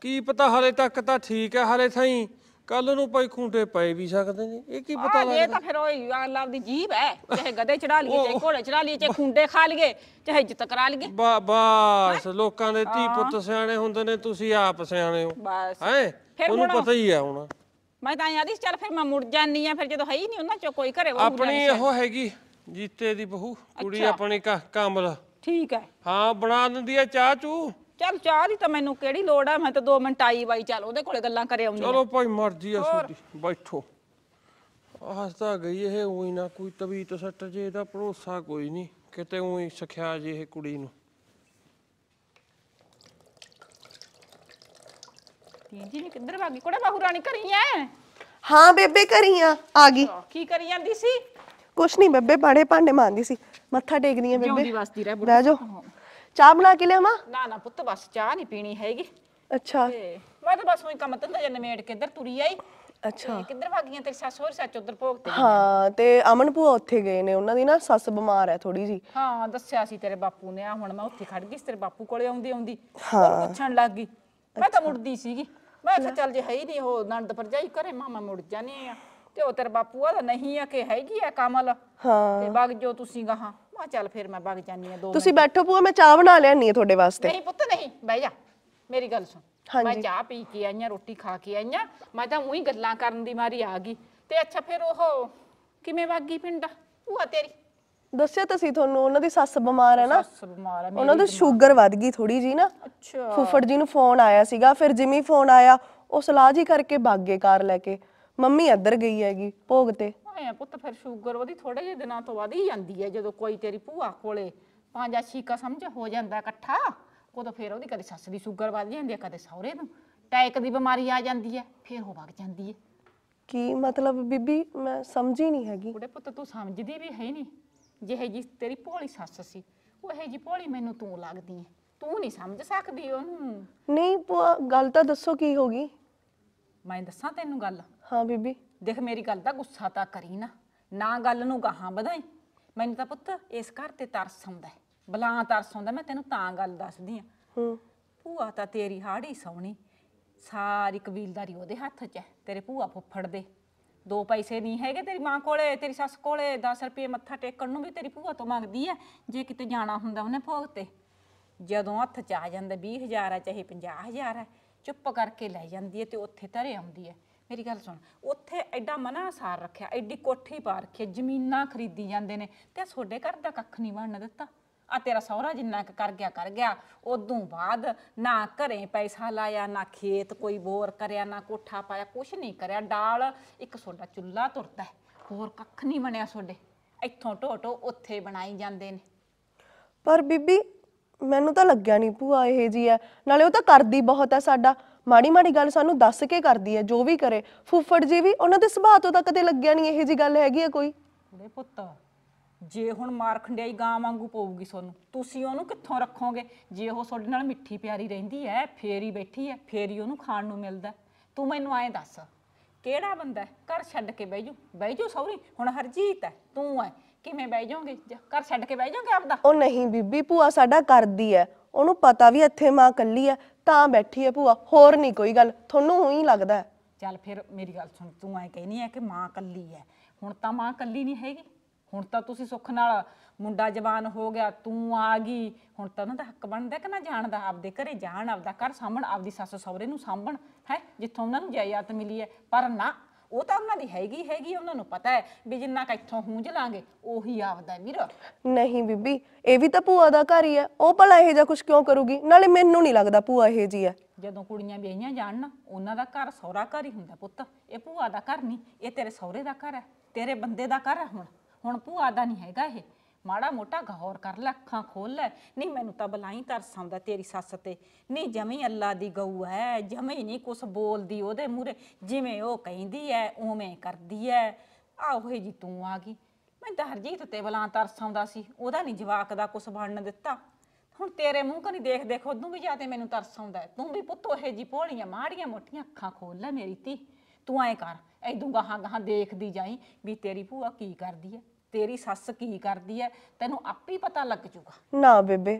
ਕੀ ਪਤਾ ਹਲੇ ਤੱਕ ਤਾਂ ਠੀਕ ਹੈ ਹਲੇ ਥਾਈ ਕੱਲ ਨੂੰ ਭਾਈ ਖੂੰਟੇ ਪਏ ਵੀ ਸਕਦੇ ਨੇ ਇਹ ਕੀ ਪਤਾ ਲੱਗਦਾ ਇਹ ਤਾਂ ਫਿਰ ਉਹ ਲਾਭ ਦੀ ਜੀਬ ਹੈ ਚਾਹੇ ਗਧੇ ਚੜਾ ਲਈਏ ਚਾਹੇ ਘੋੜੇ ਚੜਾ ਲਈਏ ਚਾਹੇ ਖੁੰਡੇ ਖਾ ਲਈਏ ਚਾਹੇ ਜਿੱਤ ਕਰਾ ਲਈਏ ਬਸ ਲੋਕਾਂ ਦੇ ਧੀ ਪੁੱਤ ਸਿਆਣੇ ਹੁੰਦੇ ਨੇ ਤੁਸੀਂ ਆਪ ਸਿਆਣੇ ਹੋ ਹੈ ਨੂੰ ਪਤਾ ਹੀ ਹੈ ਹੁਣ ਮੈਂ ਤਾਂ ਆਦੀ ਚੱਲ ਫਿਰ ਮੈਂ ਮੁੜ ਜਾਨੀ ਆ ਫਿਰ ਜਦੋਂ ਹੈ ਹੀ ਨਹੀਂ ਉਹਨਾਂ ਚੋਂ ਕੋਈ ਘਰੇ ਉਹ ਆਪਣੀ ਇਹੋ ਹੈਗੀ ਜੀਤੇ ਦੀ ਬਹੂ ਕੁੜੀ ਆਪਣੀ ਕਾਮਲ ਠੀਕ ਹੈ ਹਾਂ ਬਣਾ ਦਿੰਦੀ ਆ ਚਾਹ ਚੂ ਚੱਲ ਚਾਹ ਦੀ ਤਾਂ ਮੈਨੂੰ ਕਿਹੜੀ ਲੋੜ ਆ ਮੈਂ ਤਾਂ 2 ਮਿੰਟ ਆਈ ਬਾਈ ਚੱਲ ਉਹਦੇ ਕੋਲੇ ਗੱਲਾਂ ਕਰੇ ਆਉਂਦੀ ਚਲੋ ਭਾਈ ਮਰਜੀ ਆ ਛੋਟੀ ਬੈਠੋ ਤਾਂ ਗਈ ਇਹ ਉਹੀ ਨਾ ਕੋਈ ਤਬੀਤ ਸੱਟ ਜੇ ਇਹਦਾ ਭਰੋਸਾ ਕੋਈ ਨਹੀਂ ਕਿਤੇ ਉਹੀ ਸਖਿਆ ਜੇ ਇਹ ਕੁੜੀ ਨੂੰ ਤੀਨ ਜੀ ਨੇ ਕਿੱਧਰ ਭਾਗੀ ਕੋੜਾ ਬਾਹੂ ਰਾਣੀ ਕਰੀ ਐ ਹਾਂ ਬੇਬੇ ਕਰੀ ਆ ਆ ਗਈ ਕੀ ਕਰੀ ਜਾਂਦੀ ਸੀ ਕੁਛ ਨਹੀਂ ਬੇਬੇ ਬਾੜੇ ਭਾਂਡੇ ਮਾਂਦੀ ਸੀ ਮੱਥਾ ਟੇਕਦੀ ਆ ਬੇਬੇ ਜਿਉਂਦੀ ਵਸਦੀ ਰਹਿ ਬੁੱਢਾ ਬਹਿ ਚਾਹ ਬਣਾ ਕੇ ਲਿਆਵਾਂ ਨਾ ਨਾ ਪੁੱਤ ਬਸ ਚਾਹ ਨਹੀਂ ਪੀਣੀ ਹੈਗੀ ਅੱਛਾ ਮੈਂ ਤਾਂ ਬਸ ਉਹੀ ਕੰਮ ਧੰਦਾ ਜਨ ਮੇੜ ਕੇ ਇੱਧਰ ਤੁਰੀ ਆਈ ਅੱਛਾ ਤੇ ਕਿੱਧਰ ਭਾਗੀਆਂ ਤੇਰੀ ਸੱਸ ਹੋਰ ਸੱਚ ਉਧਰ ਭੋਗ ਤੇ ਹਾਂ ਤੇ ਅਮਨ ਭੂਆ ਉੱਥੇ ਗਏ ਨੇ ਉਹਨਾਂ ਦੀ ਨਾ ਸੱਸ ਬਿਮਾਰ ਹੈ ਥੋੜੀ ਜੀ ਹਾਂ ਦੱਸਿਆ ਸੀ ਤੇਰੇ ਬਾਪੂ ਨੇ ਆ ਹੁਣ ਮੈਂ ਉੱਥੇ ਖੜ ਗਈ ਤੇਰੇ ਬਾਪੂ ਕੋਲੇ ਆਉਂਦੀ ਆਉਂਦੀ ਹਾਂ। ਪੁੱਛਣ ਲੱਗ ਗਈ ਮੈਂ ਤਾਂ ਮੁੜਦੀ ਸੀਗੀ ਮੈਂ ਕਿਹਾ ਚੱਲ ਜੇ ਹੈ ਹੀ ਨਹੀਂ ਉਹ ਨੰਦ ਪਰਜਾਈ ਕਰੇ ਮਾਮਾ ਮੁੜ ਜਾਣੇ ਆ ਤੇ ਉਹ ਤੇਰੇ ਬਾਪੂ ਆ ਨਹੀਂ ਆ ਕਿ ਹੈਗੀ ਆ ਕਮਲ ਹਾਂ ਤੇ ਬਗ ਜੋ ਤੁਸੀਂ ਗਾਹਾਂ ਮੈਂ ਚੱਲ ਫਿਰ ਮੈਂ ਵਗ ਜਾਨੀ ਆ ਦੋ ਤੁਸੀਂ ਬੈਠੋ ਭੂਆ ਮੈਂ ਚਾਹ ਬਣਾ ਲਿਆਨੀ ਆ ਤੁਹਾਡੇ ਵਾਸਤੇ ਨਹੀਂ ਪੁੱਤ ਨਹੀਂ ਬਹਿ ਜਾ ਮੇਰੀ ਗੱਲ ਸੁਣ ਮੈਂ ਚਾਹ ਪੀ ਕੇ ਆਈਆਂ ਰੋਟੀ ਖਾ ਕੇ ਆਈਆਂ ਮੈਂ ਤਾਂ ਉਹੀ ਗੱਲਾਂ ਕਰਨ ਦੀ ਮਾਰੀ ਆ ਗਈ ਤੇ ਅੱਛਾ ਫਿਰ ਉਹ ਕਿਵੇਂ ਵਾਗੀ ਪਿੰਡ ਭੂਆ ਤੇਰੀ ਦੱਸਿਆ ਤਾਂ ਸੀ ਤੁਹਾਨੂੰ ਉਹਨਾਂ ਦੀ ਸੱਸ ਬਿਮਾਰ ਹੈ ਨਾ ਸੱਸ ਬਿਮਾਰ ਹੈ ਉਹਨਾਂ ਦੀ ਸ਼ੂਗਰ ਵੱਧ ਗਈ ਥੋੜੀ ਜੀ ਨਾ ਅੱਛਾ ਫੁੱਫੜ ਜੀ ਨੂੰ ਫੋਨ ਆਇਆ ਸੀਗਾ ਫਿਰ ਜਿਮੀ ਫੋਨ ਆਇਆ ਉਹ ਸਲਾਹ ਜੀ ਕਰਕੇ ਬਾਗੇ ਕਾਰ ਲੈ ਕੇ ਮੰਮੀ ਅੱਧਰ ਗਈ ਹੈਗੀ ਭੋਗ ਤੇ ਆ ਪੁੱਤ ਫਿਰ ਸ਼ੂਗਰ ਉਹਦੀ ਥੋੜੇ ਜਿਹੇ ਦਿਨਾਂ ਤੋਂ ਵਧ ਹੀ ਜਾਂਦੀ ਹੈ ਜਦੋਂ ਕੋਈ ਤੇਰੀ ਭੂਆ ਕੋਲੇ ਪੰਜਾ ਛੀਕਾ ਸਮਝ ਹੋ ਜਾਂਦਾ ਇਕੱਠਾ ਉਦੋਂ ਫਿਰ ਉਹਦੀ ਕਦੇ ਸੱਸ ਦੀ ਸ਼ੂਗਰ ਵਧ ਜਾਂਦੀ ਹੈ ਕਦੇ ਸਹੁਰੇ ਨੂੰ ਟੈਕ ਦੀ ਬਿਮਾਰੀ ਆ ਜਾਂਦੀ ਹੈ ਫਿਰ ਉਹ ਵਗ ਜਾਂਦੀ ਹੈ ਕੀ ਮਤਲਬ ਬੀਬੀ ਮੈਂ ਸਮਝੀ ਨਹੀਂ ਹੈਗੀ ਕੁੜੇ ਪੁੱਤ ਤੂੰ ਸਮਝਦੀ ਵੀ ਹੈ ਨਹੀਂ ਜਿਹੇ ਜੀ ਤੇਰੀ ਭੋਲੀ ਸੱਸ ਸੀ ਉਹ ਇਹ ਜੀ ਭੋਲੀ ਮੈਨੂੰ ਤੂੰ ਲੱਗਦੀ ਹੈ ਤੂੰ ਨਹੀਂ ਸਮਝ ਸਕਦੀ ਉਹਨੂੰ ਨਹੀਂ ਭੂਆ, ਗੱਲ ਤਾਂ ਦੱਸੋ ਕੀ ਹੋ ਗਈ ਮੈਂ ਦੱਸਾਂ ਤੈਨੂੰ ਗੱਲ ਹਾਂ ਬੀਬੀ ਦੇਖ ਮੇਰੀ ਗੱਲ ਦਾ ਗੁੱਸਾ ਤਾਂ ਕਰੀ ਨਾ ਨਾ ਗੱਲ ਨੂੰ ਗਾਹਾਂ ਵਧਾਈ ਮੈਨੂੰ ਤਾਂ ਪੁੱਤ ਇਸ ਘਰ ਤੇ ਤਰਸ ਆਉਂਦਾ ਹੈ, ਬਲਾਂ ਤਰਸ ਆਉਂਦਾ ਮੈਂ ਤੈਨੂੰ ਤਾਂ ਗੱਲ ਦੱਸਦੀ ਆ ਹੂੰ ਭੂਆ ਤਾਂ ਤੇਰੀ ਹਾੜੀ ਸੋਹਣੀ ਸਾਰੀ ਕਬੀਲਦਾਰੀ ਉਹਦੇ ਹੱਥ 'ਚ ਹੈ ਤੇਰੇ ਭੂਆ ਫੁੱਫੜ ਦੇ ਦੋ ਪੈਸੇ ਨਹੀਂ ਹੈਗੇ ਤੇਰੀ ਮਾਂ ਕੋਲੇ ਤੇਰੀ ਸੱਸ ਕੋਲੇ 10 ਰੁਪਏ ਮੱਥਾ ਟੇਕਣ ਨੂੰ ਵੀ ਤੇਰੀ ਭੂਆ ਤੋਂ ਮੰਗਦੀ ਹੈ ਜੇ ਕਿਤੇ ਜਾਣਾ ਹੁੰਦਾ ਉਹਨੇ ਭੋਗ ਤੇ ਜਦੋਂ ਹੱਥ 'ਚ ਆ ਜਾਂਦਾ 20000 ਆ ਚਾਹੇ 50000 ਆ ਚੁੱਪ ਕਰਕੇ ਲੈ ਜਾਂਦੀ ਹੈ ਤੇ ਉੱਥੇ ਧਰੇ ਆਉਂਦੀ ਹੈ ਮੇਰੀ ਗੱਲ ਸੁਣ ਉੱਥੇ ਐਡਾ ਮਨਾ ਰੱਖਿਆ ਐਡੀ ਕੋਠੀ ਪਾ ਰੱਖੀ ਜ਼ਮੀਨਾਂ ਖਰੀਦੀ ਜਾਂਦੇ ਨੇ ਤੇ ਸੋਡੇ ਘਰ ਦਾ ਕੱਖ ਨਹੀਂ ਬਣਨ ਦਿੱਤਾ ਆ ਤੇਰਾ ਸਹੁਰਾ ਜਿੰਨਾ ਕੁ ਕਰ ਗਿਆ ਕਰ ਗਿਆ ਉਦੋਂ ਬਾਅਦ ਨਾ ਘਰੇ ਪੈਸਾ ਲਾਇਆ ਨਾ ਖੇਤ ਕੋਈ ਬੋਰ ਕਰਿਆ ਨਾ ਕੋਠਾ ਪਾਇਆ ਕੁਛ ਨਹੀਂ ਕਰਿਆ ਡਾਲ ਇੱਕ ਸੋਡਾ ਚੁੱਲ੍ਹਾ ਤੁਰਦਾ ਹੋਰ ਕੱਖ ਨਹੀਂ ਬਣਿਆ ਸੋਡੇ ਇੱਥੋਂ ਢੋਟੋ ਉੱਥੇ ਬਣਾਈ ਜਾਂਦੇ ਨੇ ਪਰ ਬੀਬੀ ਮੈਨੂੰ ਤਾਂ ਲੱਗਿਆ ਨਹੀਂ ਭੂਆ ਇਹ ਜੀ ਹੈ ਨਾਲੇ ਉਹ ਤਾਂ ਕਰਦੀ ਬਹੁਤ ਹੈ ਸਾਡਾ ਮਾੜੀ ਮਾੜੀ ਗੱਲ ਸਾਨੂੰ ਦੱਸ ਕੇ ਕਰਦੀ ਹੈ ਜੋ ਵੀ ਕਰੇ ਫੁੱਫੜ ਜੀ ਵੀ ਉਹਨਾਂ ਦੇ ਸੁਭਾਅ ਤੋਂ ਤਾਂ ਕਦੇ ਲੱਗਿਆ ਨਹੀਂ ਇਹੋ ਜੀ ਗੱਲ ਹੈਗੀ ਆ ਕੋਈ ਵੇ ਪੁੱਤ ਜੇ ਹੁਣ ਮਾਰ ਖੰਡਿਆਈ ਗਾਂ ਵਾਂਗੂ ਪਊਗੀ ਸਾਨੂੰ ਤੁਸੀਂ ਉਹਨੂੰ ਕਿੱਥੋਂ ਰੱਖੋਗੇ ਜੇ ਉਹ ਤੁਹਾਡੇ ਨਾਲ ਮਿੱਠੀ ਪਿਆਰੀ ਰਹਿੰਦੀ ਐ ਫੇਰ ਹੀ ਬੈਠੀ ਐ ਫੇਰ ਹੀ ਉਹਨੂੰ ਖਾਣ ਨੂੰ ਮਿਲਦਾ ਤੂੰ ਮੈਨੂੰ ਐਂ ਦੱਸ ਕਿਹੜਾ ਬੰਦਾ ਹੈ? ਘਰ ਛੱਡ ਕੇ ਬਹਿ ਜੂ ਬਹਿ ਜੂ ਸੌਰੀ ਹੁਣ ਹਰਜੀਤ ਐ ਤੂੰ ਐ ਕਿਵੇਂ ਬਹਿ ਜਾਓਗੇ ਘਰ ਛੱਡ ਕੇ ਬਹਿ ਜਾਓਗੇ ਆਪਦਾ ਉਹ ਨਹੀਂ ਬੀਬੀ ਭੂਆ ਸਾਡਾ ਕਰਦੀ ਹੈ ਉਹਨੂੰ ਪਤਾ ਵੀ ਇੱਥੇ ਮਾਂ ਕੱਲੀ ਹੈ ਤਾਂ ਬੈਠੀ ਹੈ ਭੂਆ ਹੋਰ ਨਹੀਂ ਕੋਈ ਗੱਲ ਤੁਹਾਨੂੰ ਉਹੀ ਲੱਗਦਾ ਚੱਲ ਫਿਰ ਮੇਰੀ ਗੱਲ ਸੁਣ ਤੂੰ ਐ ਕਹਿਨੀ ਐ ਕਿ ਮਾਂ ਕੱਲੀ ਐ ਹੁਣ ਤਾਂ ਮਾਂ ਕੱਲੀ ਨਹੀਂ ਹੈਗੀ ਹੁਣ ਤਾਂ ਤੁਸੀਂ ਸੁੱਖ ਨਾਲ ਮੁੰਡਾ ਜਵਾਨ ਹੋ ਗਿਆ ਤੂੰ ਆ ਗਈ ਹੁਣ ਤਾਂ ਉਹਨਾਂ ਦਾ ਹੱਕ ਬਣਦਾ ਕਿ ਨਾ ਜਾਣ ਦਾ ਆਪਦੇ ਘਰੇ ਜਾਣ ਆਪਦਾ ਘਰ ਸਾਂਭਣ ਆਪਦੀ ਸੱਸ ਸਹੁਰੇ ਨੂੰ ਸਾਂਭਣ ਹੈ ਜਿੱਥੋਂ ਉਹਨਾਂ ਨੂੰ ਜਾਇਦਾਦ ਮਿਲੀ ਐ ਪਰ ਨਾ ਉਹ ਤਾਂ ਉਹਨਾਂ ਦੀ ਹੈਗੀ ਹੈਗੀ ਉਹਨਾਂ ਨੂੰ ਪਤਾ ਹੈ ਵੀ ਜਿੰਨਾ ਕ ਇੱਥੋਂ ਹੂੰਝ ਲਾਂਗੇ ਉਹੀ ਆਵਦਾ ਵੀਰ ਨਹੀਂ ਬੀਬੀ ਇਹ ਵੀ ਤਾਂ ਭੂਆ ਦਾ ਘਰ ਹੀ ਹੈ ਉਹ ਭਲਾ ਇਹ ਜਾ ਕੁਝ ਕਿਉਂ ਕਰੂਗੀ ਨਾਲੇ ਮੈਨੂੰ ਨਹੀਂ ਲੱਗਦਾ ਭੂਆ ਇਹ ਜੀ ਹੈ ਜਦੋਂ ਕੁੜੀਆਂ ਵਿਆਹੀਆਂ ਜਾਣ ਨਾ ਉਹਨਾਂ ਦਾ ਘਰ ਸੋਹਰਾ ਘਰ ਹੀ ਹੁੰਦਾ ਪੁੱਤ ਇਹ ਭੂਆ ਦਾ ਘਰ ਨਹੀਂ ਇਹ ਤੇਰੇ ਸਹੁਰੇ ਦਾ ਘਰ ਹੈ ਤੇਰੇ ਬੰਦੇ ਦਾ ਘਰ ਹੈ ਹੁਣ ਹੁਣ ਭੂਆ ਦਾ ਨਹੀਂ ਹੈਗਾ ਇਹ ਮਾੜਾ ਮੋਟਾ ਗੌਰ ਕਰ ਲੈ ਅੱਖਾਂ ਖੋਲ ਲੈ ਨਹੀਂ ਮੈਨੂੰ ਤਾਂ ਬਲਾਈ ਤਰਸ ਆਉਂਦਾ ਤੇਰੀ ਸੱਸ ਤੇ ਨਹੀਂ ਜਮੇ ਅੱਲਾ ਦੀ ਗਊ ਹੈ ਜਮੇ ਨਹੀਂ ਕੁਛ ਬੋਲਦੀ ਉਹਦੇ ਮੂਰੇ ਜਿਵੇਂ ਉਹ ਕਹਿੰਦੀ ਐ ਉਵੇਂ ਕਰਦੀ ਐ ਆਹੋ ਜੀ ਤੂੰ ਆ ਗਈ ਮੈਂ ਤਾਂ ਹਰਜੀਤ ਤੇ ਬਲਾਂ ਤਰਸ ਆਉਂਦਾ ਸੀ ਉਹਦਾ ਨਹੀਂ ਜਵਾਕ ਦਾ ਕੁਛ ਬਣਨ ਦਿੱਤਾ ਹੁਣ ਤੇਰੇ ਮੂੰਹ ਕਨੀ ਦੇਖ ਦੇਖ ਉਦੋਂ ਵੀ ਤੇ ਮੈਨੂੰ ਤਰਸ ਆਉਂਦਾ ਤੂੰ ਵੀ ਪੁੱਤ ਇਹ ਜੀ ਪੋਲੀਆਂ ਮਾੜੀਆਂ ਮੋਟੀਆਂ ਅੱਖਾਂ ਖੋਲ ਲੈ ਮੇਰੀ ਧੀ ਤੂੰ ਐ ਕਰ ਐਦੋਂ ਗਾਹਾਂ ਗਾਹਾਂ ਦੇਖਦੀ ਜਾਈ ਵੀ ਤੇਰੀ ਭੂਆ ਕੀ ਕਰਦੀ ਐ ਤੇਰੀ ਸੱਸ ਕੀ ਕਰਦੀ ਐ ਤੈਨੂੰ ਆਪੇ ਹੀ ਪਤਾ ਲੱਗ ਜੂਗਾ ਨਾ ਬੇਬੇ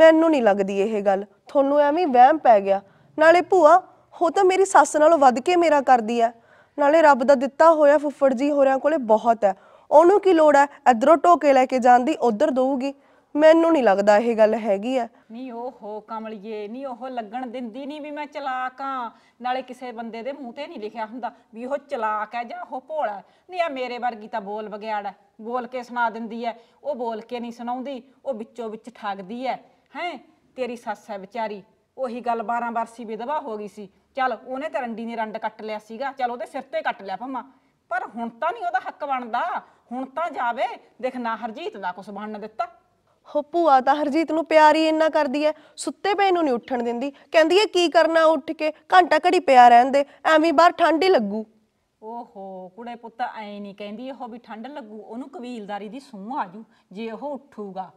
ਮੈਨੂੰ ਨਹੀਂ ਲੱਗਦੀ ਇਹ ਗੱਲ ਤੁਹਾਨੂੰ ਐਵੇਂ ਵਹਿਮ ਪੈ ਗਿਆ ਨਾਲੇ ਭੂਆ ਉਹ ਤਾਂ ਮੇਰੀ ਸੱਸ ਨਾਲੋਂ ਵੱਧ ਕੇ ਮੇਰਾ ਕਰਦੀ ਐ ਨਾਲੇ ਰੱਬ ਦਾ ਦਿੱਤਾ ਹੋਇਆ ਫੁੱਫੜ ਜੀ ਹੋਰਾਂ ਕੋਲੇ ਬਹੁਤ ਐ ਉਹਨੂੰ ਕੀ ਲੋੜ ਐ ਇਧਰੋਂ ਟੋਕੇ ਲੈ ਕੇ ਜਾਂਦੀ ਉਧਰ ਦਊਗੀ ਮੈਨੂੰ ਨਹੀਂ ਲੱਗਦਾ ਇਹ ਗੱਲ ਹੈਗੀ ਆ ਨਹੀਂ ਉਹ ਹੋ ਕਮਲਿਏ ਨਹੀਂ ਉਹ ਲੱਗਣ ਦਿੰਦੀ ਨਹੀਂ ਵੀ ਮੈਂ ਚਲਾਕ ਆ ਨਾਲੇ ਕਿਸੇ ਬੰਦੇ ਦੇ ਮੂੰਹ ਤੇ ਨਹੀਂ ਲਿਖਿਆ ਹੁੰਦਾ ਵੀ ਉਹ ਚਲਾਕ ਹੈ ਜਾਂ ਉਹ ਭੋਲਾ ਨਹੀਂ ਆ ਮੇਰੇ ਵਰਗੀ ਤਾਂ ਬੋਲ ਬਗਿਆੜ ਹੈ ਬੋਲ ਕੇ ਸੁਣਾ ਦਿੰਦੀ ਹੈ ਉਹ ਬੋਲ ਕੇ ਨਹੀਂ ਸੁਣਾਉਂਦੀ ਉਹ ਵਿੱਚੋਂ ਵਿੱਚ ਠੱਗਦੀ ਹੈ ਤੇਰੀ ਸੱਸ ਹੈ ਵਿਚਾਰੀ ਉਹੀ ਗੱਲ 12 ਬਰਸੀ ਵਿਧਵਾ ਹੋ ਗਈ ਸੀ ਚਲ ਉਹਨੇ ਤਾਂ ਰੰਡੀ ਨੇ ਰੰਡ ਕੱਟ ਲਿਆ ਸੀਗਾ ਚਲ ਉਹਦੇ ਸਿਰ ਤੇ ਕੱਟ ਲਿਆ ਭਾਵਾਂ ਪਰ ਹੁਣ ਤਾਂ ਨਹੀਂ ਉਹਦਾ ਹੱਕ ਬਣਦਾ ਹੁਣ ਤਾਂ ਜਾਵੇ ਦੇਖ ਨਾ ਹਰਜੀਤ ਦਾ ਕੁਝ ਬਣਨ ਦਿੱਤਾ ਹੋ ਭੂਆ ਤਾਂ ਹਰਜੀਤ ਨੂੰ ਪਿਆਰੀ ਇੰਨਾ ਕਰਦੀ ਐ ਸੁੱਤੇ ਪਏ ਨੂੰ ਨਹੀਂ ਉੱਠਣ ਦਿੰਦੀ ਕਹਿੰਦੀ ਐ ਕੀ ਕਰਨਾ ਉੱਠ ਕੇ ਘੰਟਾ ਘੜੀ ਪਿਆ ਰਹਿੰਦੇ ਐਵੇਂ ਬਾਹਰ ਠੰਡ ਹੀ ਲੱਗੂ ਓਹੋ ਕੁੜੇ ਪੁੱਤ ਐ ਨਹੀਂ ਕਹਿੰਦੀ ਉਹ ਵੀ ਠੰਡ ਲੱਗੂ ਉਹਨੂੰ ਕਬੀਲਦਾਰੀ ਦੀ ਸੂਹ ਜੂ ਜੇ ਉਹ ਉੱਠੂਗਾ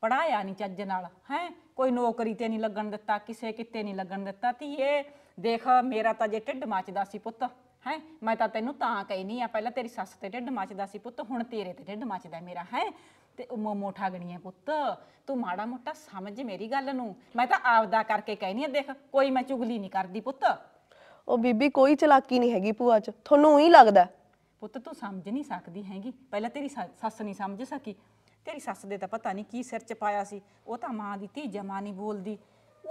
ਪੜਾਇਆ ਨਹੀਂ ਚੱਜ ਨਾਲ ਹੈ ਕੋਈ ਨੌਕਰੀ ਤੇ ਨਹੀਂ ਲੱਗਣ ਦਿੱਤਾ ਕਿਸੇ ਕਿਤੇ ਨਹੀਂ ਲੱਗਣ ਦਿੱਤਾ ਧੀਏ ਦੇਖ ਮੇਰਾ ਤਾਂ ਜੇ ਢਿੱਡ ਮੱਚਦਾ ਸੀ ਪੁੱਤ ਹੈ ਮੈਂ ਤਾਂ ਤੈਨੂੰ ਤਾਂ ਨਹੀਂ ਆ ਪਹਿਲਾਂ ਤੇਰੀ ਸੱਸ ਤੇ ਢਿੱਡ ਮੱਚਦਾ ਸੀ ਪੁੱਤ ਹੁਣ ਤੇਰੇ ਤੇ ਢਿੱਡ ਮੱਚਦਾ ਮੇਰਾ ਹੈ ਤੇ ਉਹ ਮੋਮੋ ਠਾਗਣੀ ਹੈ ਪੁੱਤ ਤੂੰ ਮਾੜਾ ਮੋਟਾ ਸਮਝ ਮੇਰੀ ਗੱਲ ਨੂੰ ਮੈਂ ਤਾਂ ਆਪਦਾ ਕਰਕੇ ਕਹਿਨੀ ਆ ਦੇਖ ਕੋਈ ਮੈਂ ਚੁਗਲੀ ਨਹੀਂ ਕਰਦੀ ਪੁੱਤ ਉਹ ਬੀਬੀ ਕੋਈ ਚਲਾਕੀ ਨਹੀਂ ਹੈਗੀ ਭੂਆ 'ਚ ਤੁਹਾਨੂੰ ਉਹੀ ਲੱਗਦਾ ਪੁੱਤ ਤੂੰ ਸਮਝ ਨਹੀਂ ਸਕਦੀ ਹੈਗੀ ਪਹਿਲਾਂ ਤੇਰੀ ਸੱਸ ਨਹੀਂ ਸਮਝ ਸਕੀ ਤੇਰੀ ਸੱਸ ਦੇ ਤਾਂ ਪਤਾ ਨਹੀਂ ਕੀ ਸਿਰ ਚ ਪਾਇਆ ਸੀ ਉਹ ਤਾਂ ਮਾਂ ਦੀ ਧੀ ਜਮਾ ਨਹੀਂ ਬੋਲਦੀ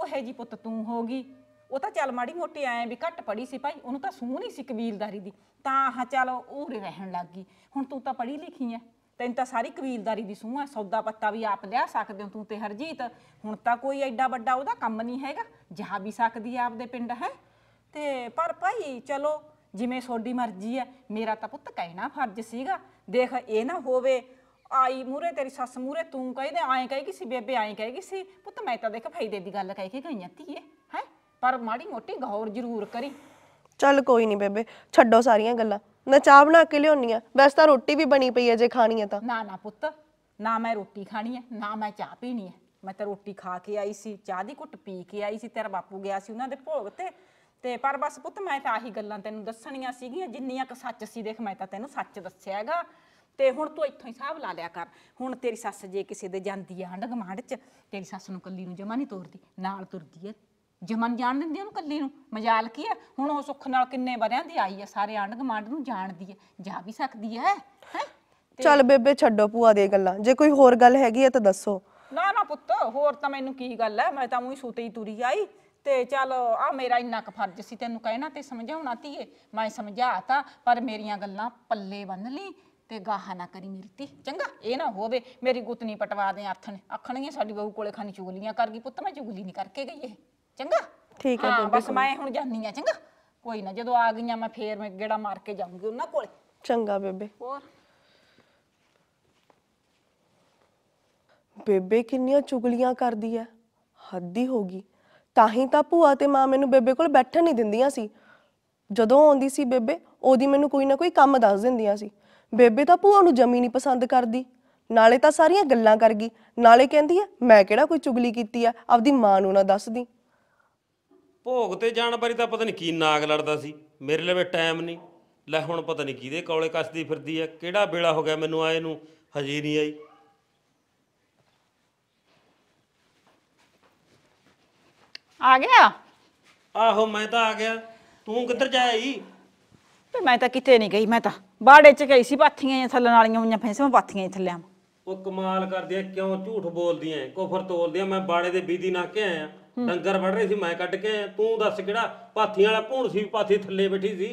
ਉਹ ਹੈ ਜੀ ਪੁੱਤ ਤੂੰ ਹੋ ਗਈ ਉਹ ਤਾਂ ਚੱਲ ਮਾੜੀ ਮੋਟੀ ਆਏ ਵੀ ਘੱਟ ਪੜੀ ਸੀ ਭਾਈ ਉਹਨੂੰ ਤਾਂ ਸੂਹ ਨਹੀਂ ਸੀ ਕਬੀਲਦਾਰੀ ਦੀ ਤਾਂ ਹਾਂ ਚਲੋ ਉਹ ਉਰੇ ਰਹਿਣ ਲੱਗ ਗਈ ਹੁਣ ਤੂੰ ਤਾਂ ਪੜੀ ਲਿਖੀ ਐ ਤੈਨੂੰ ਤਾਂ ਸਾਰੀ ਕਬੀਲਦਾਰੀ ਦੀ ਸੂਹ ਆ ਸੌਦਾ ਪੱਤਾ ਵੀ ਆਪ ਲਿਆ ਸਕਦੇ ਹੋ ਤੂੰ ਤੇ ਹਰਜੀਤ ਹੁਣ ਤਾਂ ਕੋਈ ਐਡਾ ਵੱਡਾ ਉਹਦਾ ਕੰਮ ਨਹੀਂ ਹੈਗਾ ਜਹਾ ਵੀ ਸਕਦੀ ਆ ਆਪਦੇ ਪਿੰਡ ਹੈ ਤੇ ਪਰ ਭਾਈ ਚਲੋ ਜਿਵੇਂ ਸੋਡੀ ਮਰਜ਼ੀ ਹੈ ਮੇਰਾ ਤਾਂ ਪੁੱਤ ਕਹਿਣਾ ਫਰਜ਼ ਸੀਗਾ ਦੇਖ ਇਹ ਨਾ ਹੋਵੇ ਆਈ ਮੂਰੇ ਤੇਰੀ ਸੱਸ ਮੂਰੇ ਤੂੰ ਕਹਿੰਦੇ ਕਹੇ ਕਿ ਸੀ ਬੇਬੇ ਕਹੇ ਕਿ ਸੀ ਪੁੱਤ ਮੈਂ ਤਾਂ ਦੇਖ ਫਾਇਦੇ ਦੀ ਗੱਲ ਕਹਿ ਕੇ ਗਈਆਂ ਧੀਏ ਹੈ ਪਰ ਮਾੜੀ ਮੋਟੀ ਗੌਰ ਜ਼ਰੂਰ ਕਰੀ ਚੱਲ ਕੋਈ ਨਹੀਂ ਬੇਬੇ ਛੱਡੋ ਸਾਰੀਆਂ ਗੱਲਾਂ ਨਾ ਚਾਹ ਬਣਾ ਕੇ ਲਿਆਉਣੀ ਆ ਵੈਸੇ ਤਾਂ ਰੋਟੀ ਵੀ ਬਣੀ ਪਈ ਹੈ ਜੇ ਖਾਣੀ ਹੈ ਤਾਂ ਨਾ ਨਾ ਪੁੱਤ ਨਾ ਮੈਂ ਰੋਟੀ ਖਾਣੀ ਹੈ ਨਾ ਮੈਂ ਚਾਹ ਪੀਣੀ ਹੈ ਮੈਂ ਤਾਂ ਰੋਟੀ ਖਾ ਕੇ ਆਈ ਸੀ ਚਾਹ ਦੀ ਘੁੱਟ ਪੀ ਕੇ ਆਈ ਸੀ ਤੇਰਾ ਬਾਪੂ ਗਿਆ ਸੀ ਉਹਨਾਂ ਦੇ ਭੋਗ ਤੇ ਤੇ ਪਰ ਬਸ ਪੁੱਤ ਮੈਂ ਤਾਂ ਆਹੀ ਗੱਲਾਂ ਤੈਨੂੰ ਦੱਸਣੀਆਂ ਸੀਗੀਆਂ ਜਿੰਨੀਆਂ ਕ ਸੱਚ ਸੀ ਦੇਖ ਮੈਂ ਤਾਂ ਤੈਨੂੰ ਸੱਚ ਦੱਸਿਆ ਹੈਗਾ ਤੇ ਹੁਣ ਤੂੰ ਇੱਥੋਂ ਹੀ ਸਾਬ ਲਾ ਲਿਆ ਕਰ ਹੁਣ ਤੇਰੀ ਸੱਸ ਜੇ ਕਿਸੇ ਦੇ ਜਾਂਦੀ ਆ ਆਂਢ ਚ ਤੇਰੀ ਸੱਸ ਨੂੰ ਕੱਲੀ ਨੂੰ ਜਮਾ ਨਹੀਂ ਤੋਰਦੀ ਨਾਲ ਤੁਰਦੀ ਐ ਜਮਨ ਜਾਣ ਦਿੰਦੀ ਉਹਨੂੰ ਕੱਲੀ ਨੂੰ ਮਜਾਲ ਕੀ ਆ ਹੁਣ ਉਹ ਸੁੱਖ ਨਾਲ ਕਿੰਨੇ ਵਰਿਆਂ ਦੀ ਆਈ ਆ ਸਾਰੇ ਆਂਢ ਗਮਾਂਡ ਨੂੰ ਜਾਣਦੀ ਆ ਜਾ ਵੀ ਸਕਦੀ ਆ ਹੈ ਚੱਲ ਬੇਬੇ ਛੱਡੋ ਭੂਆ ਦੇ ਗੱਲਾਂ ਜੇ ਕੋਈ ਹੋਰ ਗੱਲ ਹੈਗੀ ਹੈ ਤਾਂ ਦੱਸੋ ਨਾ ਨਾ ਪੁੱਤ ਹੋਰ ਤਾਂ ਮੈਨੂੰ ਕੀ ਗੱਲ ਐ ਮੈਂ ਤਾਂ ਉਹੀ ਹੀ ਤੁਰੀ ਆਈ ਤੇ ਚੱਲ ਆ ਮੇਰਾ ਇੰਨਾ ਕੁ ਫਰਜ਼ ਸੀ ਤੈਨੂੰ ਕਹਿਣਾ ਤੇ ਸਮਝਾਉਣਾ ਧੀਏ ਮੈਂ ਸਮਝਾਤਾ ਪਰ ਮੇਰੀਆਂ ਗੱਲਾਂ ਪੱਲੇ ਬੰਨ ਲਈ ਤੇ ਗਾਹਾਂ ਨਾ ਕਰੀ ਮਿਲਤੀ ਚੰਗਾ ਇਹ ਨਾ ਹੋਵੇ ਮੇਰੀ ਗੁੱਤਨੀ ਪਟਵਾ ਦੇ ਆਥਣ ਆਖਣਗੇ ਸਾਡੀ ਬਹੂ ਕੋਲੇ ਖਾਨੀ ਚੁਗਲੀਆਂ ਕਰ ਗਈ ਪੁੱਤ ਮੈਂ ਚੁਗਲੀ ਨਹੀਂ ਕਰਕੇ ਗਈ ਇਹ ਚੰਗਾ ਠੀਕ ਹੈ ਹਾਂ ਬਸ ਮੈਂ ਹੁਣ ਜਾਨੀ ਆ ਚੰਗਾ ਕੋਈ ਨਾ ਜਦੋਂ ਆ ਗਈਆਂ ਮੈਂ ਫੇਰ ਮੈਂ ਗੇੜਾ ਮਾਰ ਕੇ ਜਾਊਂਗੀ ਉਹਨਾਂ ਕੋਲੇ ਚੰਗਾ ਬੇਬੇ ਹੋਰ ਬੇਬੇ ਕਿੰਨੀਆਂ ਚੁਗਲੀਆਂ ਕਰਦੀ ਐ ਹੱਦੀ ਹੋ ਗਈ ਤਾਂ ਹੀ ਤਾਂ ਭੂਆ ਤੇ ਮਾਂ ਮੈਨੂੰ ਬੇਬੇ ਕੋਲ ਬੈਠਣ ਨਹੀਂ ਦਿੰਦੀਆਂ ਸੀ ਜਦੋਂ ਆਉਂਦੀ ਸੀ ਬੇਬੇ ਉਹਦੀ ਮੈਨੂੰ ਕੋਈ ਨਾ ਕੋਈ ਕੰਮ ਦੱਸ ਦਿੰਦੀਆਂ ਸੀ ਬੇਬੇ ਤਾਂ ਭੂਆ ਨੂੰ ਜਮੀ ਨਹੀਂ ਪਸੰਦ ਕਰਦੀ ਨਾਲੇ ਤਾਂ ਸਾਰੀਆਂ ਗੱਲਾਂ ਕਰ ਗਈ ਨਾਲੇ ਕਹਿੰਦੀ ਐ ਮੈਂ ਕਿਹੜਾ ਕੋਈ ਚੁਗਲੀ ਕੀਤੀ ਐ ਆਪਦੀ ਮਾਂ ਨੂੰ ਨਾ ਦੱਸਦੀ ਭੋਗ ਤੇ ਜਾਣ ਬਾਰੇ ਤਾਂ ਪਤਾ ਨਹੀਂ ਕੀ ਨਾਗ ਲੜਦਾ ਸੀ ਮੇਰੇ ਲਵੇ ਟਾਈਮ ਨਹੀਂ ਲੈ ਹੁਣ ਪਤਾ ਨਹੀਂ ਕਿਹਦੇ ਕੌਲੇ ਕੱਸਦੀ ਫਿਰਦੀ ਐ ਕਿਹੜਾ ਵੇਲਾ ਹੋ ਗਿਆ ਮੈਨੂੰ ਆਏ ਨੂੰ ਹਜੇ ਨਹੀਂ ਆਈ ਆ ਗਿਆ ਆਹੋ ਮੈਂ ਤਾਂ ਆ ਗਿਆ ਤੂੰ ਕਿੱਧਰ ਜਾਈ ਤੇ ਮੈਂ ਤਾਂ ਕਿਤੇ ਨਹੀਂ ਗਈ ਮੈਂ ਤਾਂ ਬਾੜੇ ਚ ਗਈ ਸੀ ਪਾਥੀਆਂ ਜਾਂ ਥੱਲਣ ਨਾਲੀਆਂ ਹੋਈਆਂ ਫੈਂਸੇ ਪਾਥੀਆਂ ਹੀ ਥੱਲੇ ਆ ਉਹ ਕਮਾਲ ਕਰਦੀ ਐ ਕਿਉਂ ਝੂਠ ਬੋਲਦੀ ਐ ਕੋਫਰ ਤੋਲਦੀ ਐ ਮੈਂ ਬਾੜੇ ਦੇ ਬੀਦੀ ਨਾ ਕੇ ਆਇਆ ਡੰਗਰ ਵੜ ਰਹੀ ਸੀ ਮੈਂ ਕੱਢ ਕੇ ਆਇਆ। ਤੂੰ ਦੱਸ ਕਿਹੜਾ ਪਾਥੀਆਂ ਵਾਲਾ ਭੂਣ ਸੀ ਪਾਥੀ ਥੱਲੇ ਬੈਠੀ ਸੀ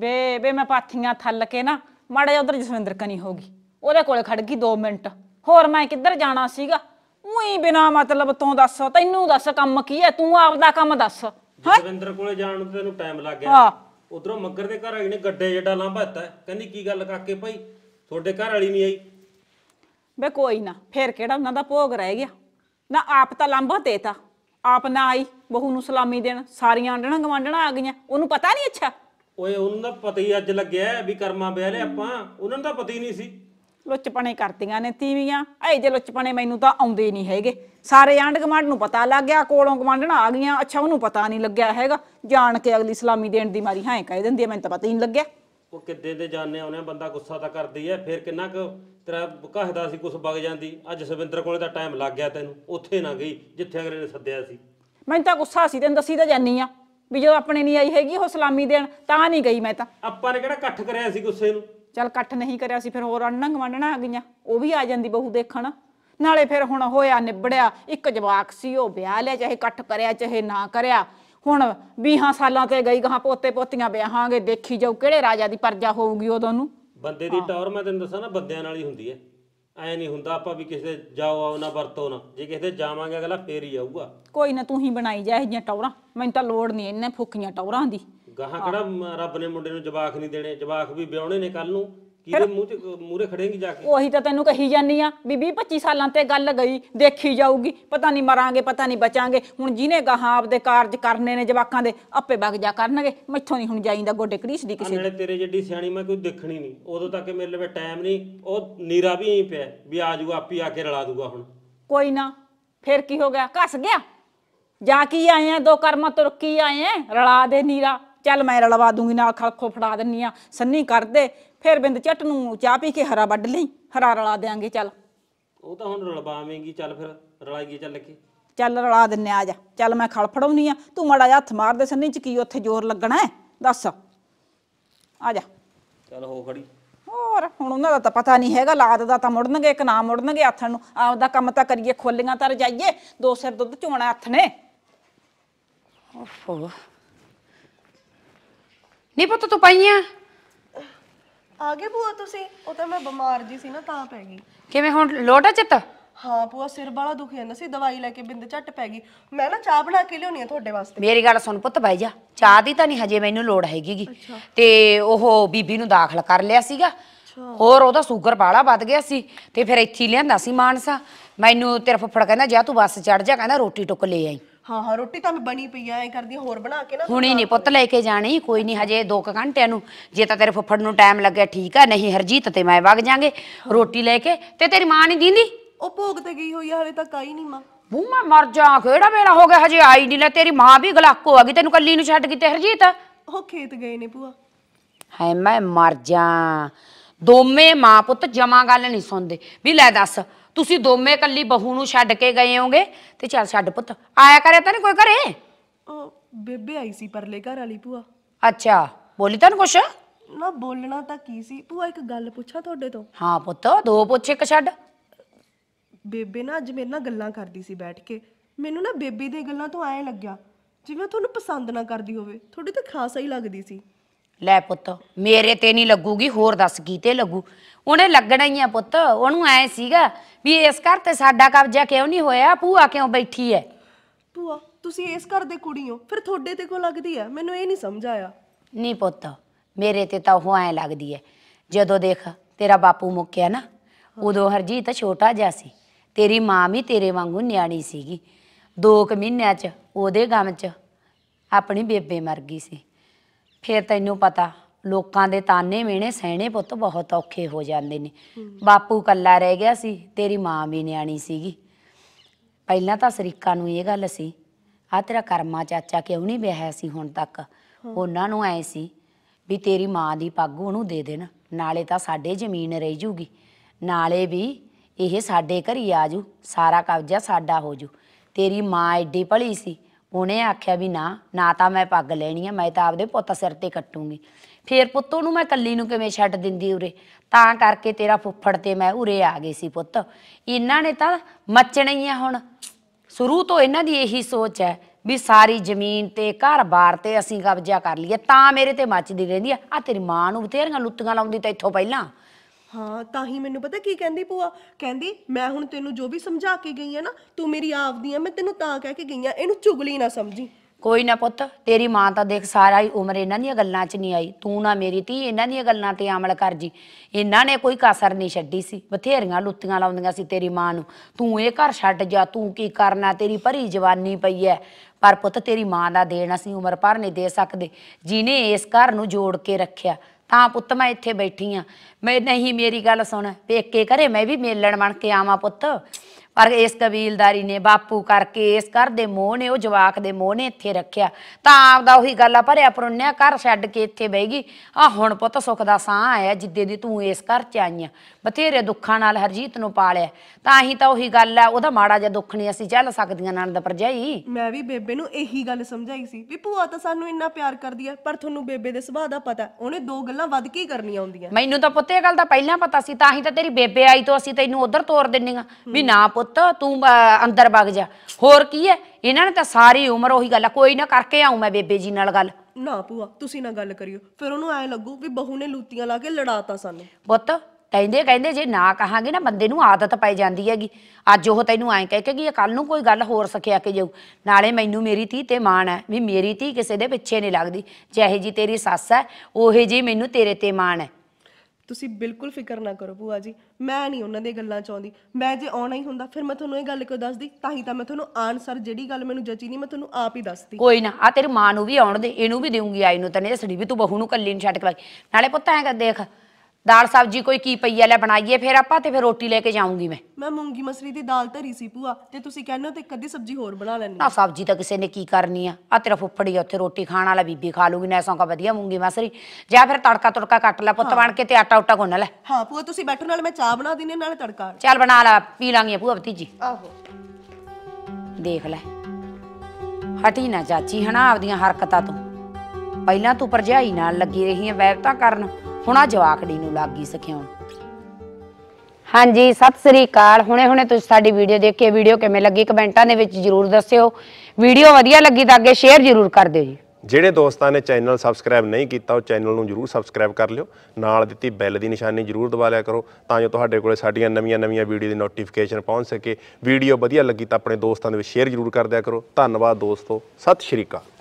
ਬੇ ਬੇ ਮੈਂ ਪਾਥੀਆਂ ਥੱਲ ਕੇ ਨਾ ਮਾੜਾ ਉਧਰ ਜਸਵਿੰਦਰ ਕਨੀ ਹੋ ਗਈ ਉਹਦੇ ਕੋਲੇ ਖੜ ਗਈ 2 ਮਿੰਟ ਹੋਰ ਮੈਂ ਕਿੱਧਰ ਜਾਣਾ ਸੀਗਾ ਉਹੀ ਬਿਨਾ ਮਤਲਬ ਤੂੰ ਦੱਸ ਤੈਨੂੰ ਦੱਸ ਕੰਮ ਕੀ ਹੈ ਤੂੰ ਆਪਦਾ ਕੰਮ ਦੱਸ ਜਸਵਿੰਦਰ ਕੋਲੇ ਜਾਣ ਨੂੰ ਤੈਨੂੰ ਟਾਈਮ ਲੱਗ ਗਿਆ ਹਾਂ ਉਧਰੋਂ ਮੱਗਰ ਦੇ ਘਰ ਗਏ ਨੇ ਗੱਡੇ ਜਿਹੜਾ ਲਾਂਭਾ ਦਿੱਤਾ ਕਹਿੰਦੀ ਕੀ ਗੱਲ ਕਾਕੇ ਭਾਈ ਤੁਹਾਡੇ ਘਰ ਵਾਲੀ ਨਹੀਂ ਆਈ ਬੇ ਕੋਈ ਨਾ ਫੇਰ ਕਿਹੜਾ ਉਹਨਾਂ ਦਾ ਭੋਗ ਰਹਿ ਗਿਆ ਨਾ ਆਪ ਤਾਂ ਲਾਂਭਾ ਦੇਤਾ ਆਪ ਨਾ ਆਈ ਬਹੂ ਨੂੰ ਸਲਾਮੀ ਦੇਣ ਸਾਰੀਆਂ ਆਂਡਣਾ ਗਵਾਂਡਣਾ ਆ ਗਈਆਂ ਉਹਨੂੰ ਪਤਾ ਨਹੀਂ ਅੱਛਾ ਓਏ ਉਹਨੂੰ ਤਾਂ ਪਤਾ ਹੀ ਅੱਜ ਲੱਗਿਆ ਵੀ ਕਰਮਾ ਬਿਆਲੇ ਆਪਾਂ ਉਹਨਾਂ ਨੂੰ ਤਾਂ ਪਤਾ ਹੀ ਨਹੀਂ ਸੀ ਲੁੱਚਪਣੇ ਕਰਤੀਆਂ ਨੇ ਤੀਵੀਆਂ ਐ ਜੇ ਲੁੱਚਪਣੇ ਮੈਨੂੰ ਤਾਂ ਆਉਂਦੇ ਨਹੀਂ ਹੈਗੇ ਸਾਰੇ ਆਂਡ ਗੁਆਂਢ ਨੂੰ ਪਤਾ ਲੱਗ ਗਿਆ ਕੋਲੋਂ ਗਵਾਂਢਣਾ ਆ ਗਈਆਂ ਅੱਛਾ ਉਹਨੂੰ ਪਤਾ ਨਹੀਂ ਲੱਗਿਆ ਹੈਗਾ ਜਾਣ ਕੇ ਅਗਲੀ ਸਲਾਮੀ ਦੇਣ ਦੀ ਮਾਰੀ ਹਾਂ ਕਹਿ ਦਿੰਦੀ ਐ ਮੈਨੂੰ ਤਾਂ ਪਤਾ ਹੀ ਨਹੀਂ ਲੱਗਿਆ ਉਹ ਕਿੱਦੇ ਦੇ ਜਾਣੇ ਆਉਨੇ ਬੰਦਾ ਗੁੱਸਾ ਤਾਂ ਕਰਦੀ ਐ ਫਿਰ ਕਿੰਨਾ ਕੁ ਤੇਰਾ ਕਹਦਾ ਸੀ ਕੁਛ ਵਗ ਜਾਂਦੀ ਅੱਜ ਸੁਵਿੰਦਰ ਕੋਲੇ ਤਾਂ ਟਾਈਮ ਲੱਗ ਗਿਆ ਤੈਨੂੰ ਉੱਥੇ ਨਾ ਗਈ ਜਿੱਥੇ ਅਗਰੇ ਨੇ ਸੱਦਿਆ ਸੀ ਮੈਨੂੰ ਤਾਂ ਗੁੱਸਾ ਸੀ ਤੈਨੂੰ ਦੱਸੀ ਤਾਂ ਜਾਨੀ ਆ ਵੀ ਜਦੋਂ ਆਪਣੇ ਨਹੀਂ ਆਈ ਹੈਗੀ ਉਹ ਸਲਾਮੀ ਦੇਣ ਤਾਂ ਨਹੀਂ ਗਈ ਮੈਂ ਤਾਂ ਆਪਾਂ ਨੇ ਕਿਹੜਾ ਇਕੱਠ ਕਰਿਆ ਸੀ ਗੁੱਸੇ ਨੂੰ ਚੱਲ ਇਕੱਠ ਨਹੀਂ ਕਰਿਆ ਸੀ ਫਿਰ ਹੋਰ ਅਣਨ ਵੰਡਣਾ ਆ ਗਈਆਂ ਉਹ ਵੀ ਆ ਜਾਂਦੀ ਬਹੂ ਦੇਖਣ ਨਾਲੇ ਫਿਰ ਹੁਣ ਹੋਇਆ ਨਿਬੜਿਆ ਇੱਕ ਜਵਾਕ ਸੀ ਉਹ ਵਿਆਹ ਲਿਆ ਚਾਹੇ ਇਕੱਠ ਕਰਿਆ ਚਾਹੇ ਨਾ ਕਰਿਆ ਹੁਣ 20 ਸਾਲਾਂ ਤੇ ਗਈ ਗਾਂ ਪੋਤੇ ਪੋਤੀਆਂ ਵਿਆਹਾਂਗੇ ਦੇਖੀ ਜਾਊ ਕਿਹੜੇ ਰਾਜਾ ਦੀ ਪਰਜਾ ਹੋਊਗੀ ਉਦੋਂ ਨੂੰ ਬੰਦੇ ਦੀ ਟੌਰ ਮੈਂ ਤੈਨੂੰ ਦੱਸਾਂ ਨਾ ਬੰਦਿਆਂ ਨਾਲ ਹੀ ਹੁੰਦੀ ਐ ਐ ਨਹੀਂ ਹੁੰਦਾ ਆਪਾਂ ਵੀ ਕਿਸੇ ਜਾਓ ਆਉ ਨਾ ਵਰਤੋ ਨਾ ਜੇ ਕਿਸੇ ਤੇ ਜਾਵਾਂਗੇ ਅਗਲਾ ਫੇਰ ਹੀ ਆਊਗਾ ਕੋਈ ਨਾ ਤੂੰ ਹੀ ਬਣਾਈ ਜਾ ਇਹ ਜੀਆਂ ਟੌਰਾਂ ਮੈਨੂੰ ਤਾਂ ਲੋੜ ਨਹੀਂ ਇੰਨੇ ਫੁੱਕੀਆਂ ਟੌਰਾਂ ਦੀ ਗਾਹਾਂ ਕਿਹੜਾ ਰੱਬ ਨੇ ਮੁੰਡੇ ਨੂੰ ਜਵਾਖ ਨਹੀਂ ਦੇਣੇ ਜਵਾਖ ਵੀ ਵਿਆਹਣੇ ਨੇ ਕੱਲ ਨੂੰ ਕਿਹਦੇ ਮੂੰਹ ਤੇ ਮੂਰੇ ਖੜੇਂਗੀ ਜਾ ਕੇ ਉਹੀ ਤਾਂ ਤੈਨੂੰ ਕਹੀ ਜਾਨੀ ਆ ਬੀਬੀ 25 ਸਾਲਾਂ ਤੇ ਗੱਲ ਗਈ ਦੇਖੀ ਜਾਊਗੀ ਪਤਾ ਨਹੀਂ ਮਰਾਂਗੇ ਪਤਾ ਨਹੀਂ ਬਚਾਂਗੇ ਹੁਣ ਜਿਹਨੇ ਗਾਹਾਂ ਆਪਦੇ ਕਾਰਜ ਕਰਨੇ ਨੇ ਜਵਾਕਾਂ ਦੇ ਆਪੇ ਵਗ ਜਾ ਕਰਨਗੇ ਮੈਥੋਂ ਨਹੀਂ ਹੁਣ ਜਾਈਂਦਾ ਗੋਡੇ ਕਰੀਸ ਦੀ ਕਿਸੇ ਨੇ ਤੇਰੇ ਜੱਡੀ ਸਿਆਣੀ ਮੈਂ ਕੋਈ ਦੇਖਣੀ ਨਹੀਂ ਉਦੋਂ ਤੱਕ ਮੇਰੇ ਲਵੇ ਟਾਈਮ ਨਹੀਂ ਉਹ ਨੀਰਾ ਵੀ ਐਂ ਪਿਆ ਵੀ ਆ ਜੂਗਾ ਆਪੀ ਆ ਕੇ ਰਲਾ ਦੂਗਾ ਹੁਣ ਕੋਈ ਨਾ ਫੇਰ ਕੀ ਹੋ ਗਿਆ ਘਸ ਗਿਆ ਜਾ ਕੀ ਆਏ ਆ ਦੋ ਕਰਮਾਂ ਤੁਰਕੀ ਆਏ ਆ ਰਲਾ ਦੇ ਨੀਰਾ ਚੱਲ ਮੈਂ ਰਲਵਾ ਦੂੰਗੀ ਨਾਲ ਖਲਖੋ ਫੜਾ ਦਿੰਨੀ ਆ ਸੰਨੀ ਕਰਦੇ ਫਿਰ ਬਿੰਦ ਚੱਟ ਨੂੰ ਚਾਹ ਪੀ ਕੇ ਹਰਾ ਵੱਢ ਲਈ ਹਰਾ ਰਲਾ ਦੇਾਂਗੇ ਚੱਲ ਉਹ ਤਾਂ ਹੁਣ ਰਲਵਾਵੇਂਗੀ ਚੱਲ ਫਿਰ ਰਲਾਈਏ ਚੱਲ ਕੇ ਚੱਲ ਰਲਾ ਦਿੰਨੇ ਆ ਜਾ ਚੱਲ ਮੈਂ ਖਲ ਫੜਾਉਣੀ ਆ ਤੂੰ ਮੜਾ ਜਾ ਹੱਥ ਮਾਰ ਦੇ ਸੰਨੀ ਚ ਕੀ ਉੱਥੇ ਜ਼ੋਰ ਲੱਗਣਾ ਹੈ ਦੱਸ ਆ ਜਾ ਚੱਲ ਹੋ ਖੜੀ ਹੋਰ ਹੁਣ ਉਹਨਾਂ ਦਾ ਤਾਂ ਪਤਾ ਨਹੀਂ ਹੈਗਾ ਲਾਦ ਦਾ ਤਾਂ ਮੁੜਨਗੇ ਇੱਕ ਨਾ ਮੁੜਨਗੇ ਆਥਣ ਨੂੰ ਆਪਦਾ ਕੰਮ ਤਾਂ ਕਰੀਏ ਖੋਲੀਆਂ ਤਾਂ ਰਜਾਈਏ ਦੋ ਸਿਰ ਦੁੱਧ ਚੋਣਾ ਹੱਥ ਨੇ ਓਫੋ ਨਹੀਂ ਪੁੱਤ ਤੂੰ ਪਾਈਆਂ ਆ ਗਏ ਭੂਆ ਤੁਸੀਂ ਉਹ ਤਾਂ ਮੈਂ ਬਿਮਾਰ ਜੀ ਸੀ ਨਾ ਤਾਂ ਪੈ ਗਈ ਕਿਵੇਂ ਹੁਣ ਲੋਟਾ ਚਿੱਤ ਹਾਂ ਭੂਆ ਸਿਰ ਬਾਲਾ ਦੁਖੀ ਜਾਂਦਾ ਸੀ ਦਵਾਈ ਲੈ ਕੇ ਬਿੰਦ ਝੱਟ ਪੈ ਗਈ ਮੈਂ ਨਾ ਚਾਹ ਬਣਾ ਕੇ ਲਿਉਣੀ ਆ ਤੁਹਾਡੇ ਵਾਸਤੇ ਮੇਰੀ ਗੱਲ ਸੁਣ ਪੁੱਤ ਬਾਈ ਜਾ ਚਾਹ ਦੀ ਤਾਂ ਨਹੀਂ ਹਜੇ ਮੈਨੂੰ ਲੋੜ ਹੈਗੀ ਗੀ ਤੇ ਉਹ ਬੀਬੀ ਨੂੰ ਦਾਖਲ ਕਰ ਲਿਆ ਸੀਗਾ ਹੋਰ ਉਹਦਾ ਸ਼ੂਗਰ ਬਾਲਾ ਵੱਧ ਗਿਆ ਸੀ ਤੇ ਫਿਰ ਇੱਥੇ ਹੀ ਲਿਆਂਦਾ ਸੀ ਮਾਨਸਾ ਮੈਨੂੰ ਤੇਰਾ ਫੁੱਫੜ ਕਹਿੰਦਾ ਜਾ ਤੂੰ ਬੱਸ ਚੜ ਜਾ ਕਹਿੰਦਾ ਰੋਟੀ ਟੁੱਕ ਲੈ ਆਈ ਹਾਂ ਹਾਂ ਰੋਟੀ ਤਾਂ ਮੈਂ ਬਣੀ ਪਈ ਆ ਐ ਕਰਦੀ ਹਾਂ, ਹੋਰ ਬਣਾ ਕੇ ਨਾ ਹੁਣੇ ਨਹੀਂ ਪੁੱਤ ਲੈ ਕੇ ਜਾਣੀ ਕੋਈ ਨਹੀਂ ਹਜੇ 2 ਘੰਟਿਆਂ ਨੂੰ ਜੇ ਤਾਂ ਤੇਰੇ ਫੁੱਫੜ ਨੂੰ ਟਾਈਮ ਲੱਗਿਆ ਠੀਕ ਆ ਨਹੀਂ ਹਰਜੀਤ ਤੇ ਮੈਂ ਵਗ ਜਾਾਂਗੇ ਰੋਟੀ ਲੈ ਕੇ ਤੇ ਤੇਰੀ ਮਾਂ ਨਹੀਂ ਦਿੰਦੀ ਉਹ ਭੋਗ ਤੇ ਗਈ ਹੋਈ ਆ ਹਲੇ ਤੱਕ ਆਈ ਨਹੀਂ ਮਾਂ ਬੂਮਾ ਮੈਂ ਮਰ ਜਾ ਕਿਹੜਾ ਵੇਲਾ ਹੋ ਗਿਆ ਹਜੇ ਆਈ ਨਹੀਂ ਲੈ ਤੇਰੀ ਮਾਂ ਵੀ ਗਲਾਕੋ ਆ ਗਈ ਤੈਨੂੰ ਕੱਲੀ ਨੂੰ ਛੱਡ ਗਈ ਤੇ ਹਰਜੀਤ ਉਹ ਖੇਤ ਗਏ ਨੇ ਭੂਆ ਹਾਏ ਮੈਂ ਮਰ ਜਾ ਦੋਵੇਂ ਮਾਂ ਪੁੱਤ ਜਮਾ ਗੱਲ ਨਹੀਂ ਸੁਣਦੇ ਵੀ ਲੈ ਦੱਸ ਤੁਸੀਂ ਦੋਵੇਂ ਕੱਲੀ ਬਹੂ ਨੂੰ ਛੱਡ ਕੇ ਗਏ ਹੋਗੇ ਤੇ ਚੱਲ ਛੱਡ ਪੁੱਤ ਆਇਆ ਕਰਿਆ ਤਾਂ ਨਹੀਂ ਕੋਈ ਘਰੇ ਉਹ ਬੇਬੇ ਆਈ ਸੀ ਪਰਲੇ ਘਰ ਵਾਲੀ ਭੂਆ ਅੱਛਾ ਬੋਲੀ ਤਾਂ ਕੁਛ ਨਾ ਬੋਲਣਾ ਤਾਂ ਕੀ ਸੀ ਭੂਆ ਇੱਕ ਗੱਲ ਪੁੱਛਾਂ ਤੁਹਾਡੇ ਤੋਂ ਹਾਂ ਪੁੱਤ ਦੋ ਪੁੱਛ ਇੱਕ ਛੱਡ ਬੇਬੇ ਨਾ ਅੱਜ ਮੇਰੇ ਨਾਲ ਗੱਲਾਂ ਕਰਦੀ ਸੀ ਬੈਠ ਕੇ ਮੈਨੂੰ ਨਾ ਬੇਬੀ ਦੇ ਗੱਲਾਂ ਤੋਂ ਐਂ ਲੱਗਿਆ ਜਿਵੇਂ ਤੁਹਾਨੂੰ ਪਸੰਦ ਨਾ ਕਰਦੀ ਹੋਵੇ ਤੁਹਾਡੀ ਤਾਂ ਖਾਸਾ ਹੀ ਲੱਗਦੀ ਸੀ ਲੈ ਪੁੱਤ ਮੇਰੇ ਤੇ ਨਹੀਂ ਲੱਗੂਗੀ ਹੋਰ ਦੱਸ ਕੀ ਤੇ ਲੱਗੂ ਉਹਨੇ ਲੱਗਣਾ ਹੀ ਆ ਪੁੱਤ ਉਹਨੂੰ ਐ ਸੀਗਾ ਵੀ ਇਸ ਘਰ ਤੇ ਸਾਡਾ ਕਬਜ਼ਾ ਕਿਉਂ ਨਹੀਂ ਹੋਇਆ ਭੂਆ ਕਿਉਂ ਬੈਠੀ ਐ ਭੂਆ ਤੁਸੀਂ ਇਸ ਘਰ ਦੇ ਕੁੜੀ ਹੋ ਫਿਰ ਤੁਹਾਡੇ ਤੇ ਕੋ ਲੱਗਦੀ ਐ ਮੈਨੂੰ ਇਹ ਨਹੀਂ ਸਮਝ ਆਇਆ ਨਹੀਂ ਪੁੱਤ ਮੇਰੇ ਤੇ ਤਾਂ ਉਹ ਐ ਲੱਗਦੀ ਐ ਜਦੋਂ ਦੇਖ ਤੇਰਾ ਬਾਪੂ ਮੁੱਕਿਆ ਨਾ ਉਦੋਂ ਹਰਜੀਤ ਛੋਟਾ ਜਿਹਾ ਸੀ ਤੇਰੀ ਮਾਂ ਵੀ ਤੇਰੇ ਵਾਂਗੂ ਨਿਆਣੀ ਸੀਗੀ 2 ਕੁ ਮਹੀਨਿਆਂ 'ਚ ਉਹਦੇ ਗਮ 'ਚ ਆਪਣੀ ਬੇਬੇ ਮਰ ਗਈ ਸੀ ਫਿਰ ਤੈਨੂੰ ਪਤਾ ਲੋਕਾਂ ਦੇ ਤਾਨੇ ਮੇਣੇ ਸਹਿਣੇ ਪੁੱਤ ਬਹੁਤ ਔਖੇ ਹੋ ਜਾਂਦੇ ਨੇ ਬਾਪੂ ਕੱਲਾ ਰਹਿ ਗਿਆ ਸੀ ਤੇਰੀ ਮਾਂ ਵੀ ਨਿਆਣੀ ਸੀਗੀ ਪਹਿਲਾਂ ਤਾਂ ਸਰੀਕਾ ਨੂੰ ਇਹ ਗੱਲ ਸੀ ਆ ਤੇਰਾ ਕਰਮਾ ਚਾਚਾ ਕਿਉਂ ਨਹੀਂ ਵਿਆਹਿਆ ਸੀ ਹੁਣ ਤੱਕ ਉਹਨਾਂ ਨੂੰ ਐ ਸੀ ਵੀ ਤੇਰੀ ਮਾਂ ਦੀ ਪੱਗ ਉਹਨੂੰ ਦੇ ਦੇਣ ਨਾਲੇ ਤਾਂ ਸਾਡੇ ਜ਼ਮੀਨ ਰਹਿ ਜੂਗੀ ਨਾਲੇ ਵੀ ਇਹ ਸਾਡੇ ਘਰ ਹੀ ਆਜੂ ਸਾਰਾ ਕਬਜ਼ਾ ਸਾਡਾ ਹੋ ਜੂ ਤੇਰੀ ਮਾਂ ਐਡੀ ਭਲੀ ਸੀ ਉਹਨੇ ਆਖਿਆ ਵੀ ਨਾ ਨਾ ਤਾਂ ਮੈਂ ਪੱਗ ਲੈਣੀ ਆ ਮੈਂ ਤਾਂ ਆਪਦੇ ਪੁੱਤ ਸਿਰ ਤੇ ਕੱਟੂੰਗੀ ਫੇਰ ਪੁੱਤ ਨੂੰ ਮੈਂ ਕੱਲੀ ਨੂੰ ਕਿਵੇਂ ਛੱਡ ਦਿੰਦੀ ਉਰੇ ਤਾਂ ਕਰਕੇ ਤੇਰਾ ਫੁੱਫੜ ਤੇ ਮੈਂ ਉਰੇ ਆ ਗਈ ਸੀ ਪੁੱਤ ਇਹਨਾਂ ਨੇ ਤਾਂ ਮੱਚਣਾ ਹੀ ਆ ਹੁਣ ਸ਼ੁਰੂ ਤੋਂ ਇਹਨਾਂ ਦੀ ਇਹੀ ਸੋਚ ਹੈ ਵੀ ਸਾਰੀ ਜ਼ਮੀਨ ਤੇ ਘਰ-ਬਾਰ ਤੇ ਅਸੀਂ ਕਬਜ਼ਾ ਕਰ ਲਈਏ ਤਾਂ ਮੇਰੇ ਤੇ ਮੱਚਦੀ ਰਹਿੰਦੀ ਆ ਆ ਤੇਰੀ ਮਾਂ ਨੂੰ ਬਥੇਰੀਆਂ ਲੁੱਤੀਆਂ ਲਾਉਂਦੀ ਤਾਂ ਇੱਥੋਂ ਪਹਿਲਾਂ ਹਾਂ ਤਾਂ ਹੀ ਮੈਨੂੰ ਪਤਾ ਕੀ ਕਹਿੰਦੀ ਭੂਆ ਕਹਿੰਦੀ ਮੈਂ ਹੁਣ ਤੈਨੂੰ ਜੋ ਵੀ ਸਮਝਾ ਕੇ ਗਈ ਆ ਨਾ ਤੂੰ ਮੇਰੀ ਆਪਦੀ ਆ ਮੈਂ ਤੈਨੂੰ ਤਾਂ ਕਹਿ ਕੇ ਗਈ ਆ ਇਹਨੂੰ ਚੁਗਲੀ ਨਾ ਸਮਝੀ ਕੋਈ ਨਾ ਪੁੱਤ ਤੇਰੀ ਮਾਂ ਤਾਂ ਦੇਖ ਸਾਰਾ ਹੀ ਉਮਰ ਇਹਨਾਂ ਦੀਆਂ ਗੱਲਾਂ 'ਚ ਨਹੀਂ ਆਈ ਤੂੰ ਨਾ ਮੇਰੀ ਧੀ ਇਹਨਾਂ ਦੀਆਂ ਗੱਲਾਂ ਤੇ ਅਮਲ ਕਰ ਜੀ ਇਹਨਾਂ ਨੇ ਕੋਈ ਕਸਰ ਨਹੀਂ ਛੱਡੀ ਸੀ ਬਥੇਰੀਆਂ ਲੁੱਤੀਆਂ ਲਾਉਂਦੀਆਂ ਸੀ ਤੇਰੀ ਮਾਂ ਨੂੰ ਤੂੰ ਇਹ ਘਰ ਛੱਡ ਜਾ ਤੂੰ ਕੀ ਕਰਨਾ ਤੇਰੀ ਭਰੀ ਜਵਾਨੀ ਪਈ ਐ ਪਰ ਪੁੱਤ ਤੇਰੀ ਮਾਂ ਦਾ ਦੇਣ ਅਸੀਂ ਉਮਰ ਭਰ ਨਹੀਂ ਦੇ ਸਕਦੇ ਜਿਨੇ ਇਸ ਘਰ ਨੂੰ ਜੋੜ ਕੇ ਰੱਖਿਆ ਤਾਂ ਪੁੱਤ ਮੈਂ ਇੱਥੇ ਬੈਠੀ ਆ ਮੈਂ ਨਹੀਂ ਮੇਰੀ ਗੱਲ ਸੁਣ ਕੇ ਕਰੇ ਮੈਂ ਵੀ ਮੇਲਣ ਬਣ ਕੇ ਆਵਾਂ ਪੁੱਤ ਪਰ ਇਸ ਕਬੀਲਦਾਰੀ ਨੇ ਬਾਪੂ ਕਰਕੇ ਇਸ ਘਰ ਦੇ ਮੋਹ ਨੇ ਉਹ ਜਵਾਕ ਦੇ ਮੋਹ ਨੇ ਇੱਥੇ ਰੱਖਿਆ ਤਾਂ ਆਪਦਾ ਉਹੀ ਗੱਲ ਆ ਭਰਿਆ ਪਰੁੰਨਿਆ ਘਰ ਛੱਡ ਕੇ ਇੱਥੇ ਬਹਿ ਗਈ ਆ ਹੁਣ ਪੁੱਤ ਸੁੱਖ ਦਾ ਸਾਹ ਆਇਆ ਜਿੱਦੇ ਦੀ ਤੂੰ ਇਸ ਘਰ ਚ ਆਈਆਂ ਬਥੇਰੇ ਦੁੱਖਾਂ ਨਾਲ ਹਰਜੀਤ ਨੂੰ ਪਾਲਿਆ ਤਾਂ ਹੀ ਤਾਂ ਉਹੀ ਗੱਲ ਆ ਉਹਦਾ ਮਾੜਾ ਜਿਹਾ ਦੁੱਖ ਨਹੀਂ ਅਸੀਂ ਚੱਲ ਸਕਦੀਆਂ ਨਾਲ ਦਾ ਪਰਜਾਈ ਮੈਂ ਵੀ ਬੇਬੇ ਨੂੰ ਇਹੀ ਗੱਲ ਸਮਝਾਈ ਸੀ ਵੀ ਭੂਆ ਤਾਂ ਸਾਨੂੰ ਇੰਨਾ ਪਿਆਰ ਕਰਦੀ ਆ ਪਰ ਤੁਹਾਨੂੰ ਬੇਬੇ ਦੇ ਸੁਭਾਅ ਦਾ ਪਤਾ ਉਹਨੇ ਦੋ ਗੱਲਾਂ ਵੱਧ ਕੇ ਕਰਨੀਆਂ ਹੁੰਦੀਆਂ ਮੈਨੂੰ ਤਾਂ ਪੁੱਤ ਇਹ ਗੱਲ ਦਾ ਪਹਿਲਾਂ ਪਤਾ ਸੀ ਤਾਂ ਹੀ ਤਾਂ ਤੇਰੀ ਬੇਬੇ ਆਈ ਤੋਂ ਅਸੀਂ ਤੈਨੂੰ ਉਧਰ ਤੋਰ ਦਿੰਨੇ ਆ ਵੀ ਨਾ ਪੁੱਤ ਤੂੰ ਅੰਦਰ ਵਗ ਜਾ ਹੋਰ ਕੀ ਹੈ ਇਹਨਾਂ ਨੇ ਤਾਂ ਸਾਰੀ ਉਮਰ ਉਹੀ ਗੱਲ ਆ ਕੋਈ ਨਾ ਕਰਕੇ ਆਉਂ ਮੈਂ ਬੇਬੇ ਜੀ ਨਾਲ ਗੱਲ ਨਾ ਭੂਆ ਤੁਸੀਂ ਨਾ ਗੱਲ ਕਰਿਓ ਫਿਰ ਉਹਨੂੰ ਐ ਲੱਗੂ ਵੀ ਬਹੂ ਨੇ ਲੂਤੀਆਂ ਲਾ ਕੇ ਲੜਾਤਾ ਸਾਨੂੰ ਪੁੱਤ ਕਹਿੰਦੇ ਕਹਿੰਦੇ ਜੇ ਨਾ ਕਹਾਂਗੇ ਨਾ ਬੰਦੇ ਨੂੰ ਆਦਤ ਪੈ ਜਾਂਦੀ ਹੈਗੀ ਅੱਜ ਉਹ ਤੈਨੂੰ ਐਂ ਕਹਿ ਕੇ ਗਈ ਕੱਲ ਨੂੰ ਕੋਈ ਗੱਲ ਹੋਰ ਸਕਿਆ ਕੇ ਜਾਊ ਨਾਲੇ ਮੈਨੂੰ ਮੇਰੀ ਧੀ ਤੇ ਮਾਣ ਹੈ ਵੀ ਮੇਰੀ ਧੀ ਕਿਸੇ ਦੇ ਪਿੱਛੇ ਨਹੀਂ ਲੱਗਦੀ ਜਿਹੇ ਜੀ ਤੇਰੀ ਸੱਸ ਹੈ ਉਹੇ ਜੀ ਮੈਨੂੰ ਤੇਰੇ ਤੇ ਮਾਣ ਹੈ ਤੁਸੀਂ ਬਿਲਕੁਲ ਫਿਕਰ ਨਾ ਕਰੋ ਭੂਆ ਜੀ ਮੈਂ ਨਹੀਂ ਉਹਨਾਂ ਦੀਆਂ ਗੱਲਾਂ ਚਾਹੁੰਦੀ ਮੈਂ ਜੇ ਆਉਣਾ ਹੀ ਹੁੰਦਾ ਫਿਰ ਮੈਂ ਤੁਹਾਨੂੰ ਇਹ ਗੱਲ ਕਿਉਂ ਦੱਸਦੀ ਤਾਂ ਹੀ ਤਾਂ ਮੈਂ ਤੁਹਾਨੂੰ ਆਨਸਰ ਜਿਹੜੀ ਗੱਲ ਮੈਨੂੰ ਜਚੀ ਨਹੀਂ ਮੈਂ ਤੁਹਾਨੂੰ ਆਪ ਹੀ ਦੱਸਦੀ ਕੋਈ ਨਾ ਆ ਤੇਰੀ ਮਾਂ ਨੂੰ ਵੀ ਆਉਣ ਦੇ ਇਹਨੂੰ ਵੀ ਦੇਉਂਗੀ ਆਈ ਨੂੰ ਤਾਂ ਨਹੀਂ ਸੜੀ ਵੀ ਤੂੰ ਬਹੂ ਨੂੰ ਕੱਲੀ ਨਹੀਂ ਛੱਡ ਕੇ ਆਈ ਨਾਲੇ ਪੁੱਤ ਐਂ ਕਰ ਦੇਖ ਦਾਲ ਸਬਜੀ ਕੋਈ ਕੀ ਪਈ ਆ ਲੈ ਬਣਾਈਏ ਫਿਰ ਆਪਾਂ ਤੇ ਫਿਰ ਰੋਟੀ ਲੈ ਕੇ ਜਾਊਂਗੀ ਮੈਂ ਮੈਂ ਮੂੰਗੀ ਮਸਰੀ ਦੀ ਦਾਲ ਧਰੀ ਸੀ ਭੂਆ ਤੇ ਤੁਸੀਂ ਕਹਿੰਦੇ ਤੇ ਕਦੀ ਸਬਜ਼ੀ ਹੋਰ ਬਣਾ ਲੈਣੀ ਆ ਸਬਜੀ ਤਾਂ ਕਿਸੇ ਨੇ ਕੀ ਕਰਨੀ ਆ ਆ ਤੇਰਾ ਫੁੱਫੜੀ ਉੱਥੇ ਰੋਟੀ ਖਾਣ ਵਾਲਾ ਬੀਬੀ ਖਾ ਲੂਗੀ ਨਾ ਸੌਂਕਾ ਵਧੀਆ ਮੂੰਗੀ ਮਸਰੀ ਜਾਂ ਫਿਰ ਤੜਕਾ ਤੁੜਕਾ ਕੱਟ ਲੈ ਪੁੱਤ ਬਣ ਕੇ ਤੇ ਆਟਾ ਉਟਾ ਗੁੰਨ ਲੈ ਹਾਂ ਭੂਆ ਤੁਸੀਂ ਬੈਠੋ ਨਾਲ ਮੈਂ ਚਾਹ ਬਣਾ ਦਿੰਨੇ ਨਾਲ ਤੜਕਾ ਚੱਲ ਬਣਾ ਲੈ ਪੀ ਲਾਂਗੇ ਭੂਆ ਭਤੀਜੀ ਆਹੋ ਦੇਖ ਲੈ ਹਟੀ ਨਾ ਚਾਚੀ ਹਨਾ ਆਪਦੀਆਂ ਹਰਕਤਾਂ ਤੋਂ ਪਹਿਲਾਂ ਤੂੰ ਪਰਜਾਈ ਨਾਲ ਲੱਗੀ ਰਹੀ ਐ ਵੈਰਤਾ ਕਰਨ ਹੁਣ ਆ ਜਵਾਕੜੀ ਨੂੰ ਲੱਗ ਗਈ ਸਖਿਆਉਣ ਹਾਂਜੀ ਸਤਿ ਸ੍ਰੀ ਅਕਾਲ ਹੁਣੇ ਹੁਣੇ ਤੁਸੀਂ ਸਾਡੀ ਵੀਡੀਓ ਦੇਖ ਕੇ ਵੀਡੀਓ ਕਿਵੇਂ ਲੱਗੀ ਕਮੈਂਟਾਂ ਦੇ ਵਿੱਚ ਜਰੂਰ ਦੱਸਿਓ ਵੀਡੀਓ ਵਧੀਆ ਲੱਗੀ ਤਾਂ ਅੱਗੇ ਸ਼ੇਅਰ ਜਰੂਰ ਕਰ ਦਿਓ ਜੀ ਜਿਹੜੇ ਦੋਸਤਾਂ ਨੇ ਚੈਨਲ ਸਬਸਕ੍ਰਾਈਬ ਨਹੀਂ ਕੀਤਾ ਉਹ ਚੈਨਲ ਨੂੰ ਜਰੂਰ ਸਬਸਕ੍ਰਾਈਬ ਕਰ ਲਿਓ ਨਾਲ ਦਿੱਤੀ ਬੈਲ ਦੀ ਨਿਸ਼ਾਨੀ ਜਰੂਰ ਦਬਾ ਲਿਆ ਕਰੋ ਤਾਂ ਜੋ ਤੁਹਾਡੇ ਕੋਲੇ ਸਾਡੀਆਂ ਨਵੀਆਂ-ਨਵੀਆਂ ਵੀਡੀਓ ਦੀ ਨੋਟੀਫਿਕੇਸ਼ਨ ਪਹੁੰਚ ਸਕੇ ਵੀਡੀਓ ਵਧੀਆ ਲੱਗੀ ਤਾਂ ਆਪਣੇ ਦੋਸਤਾਂ ਦੇ ਵਿੱਚ ਸ਼ੇਅਰ ਜਰੂਰ ਕਰ ਦਿਆ ਕਰੋ ਧੰਨਵਾਦ ਦੋਸਤੋ ਸਤਿ ਸ਼੍ਰੀ ਅਕਾਲ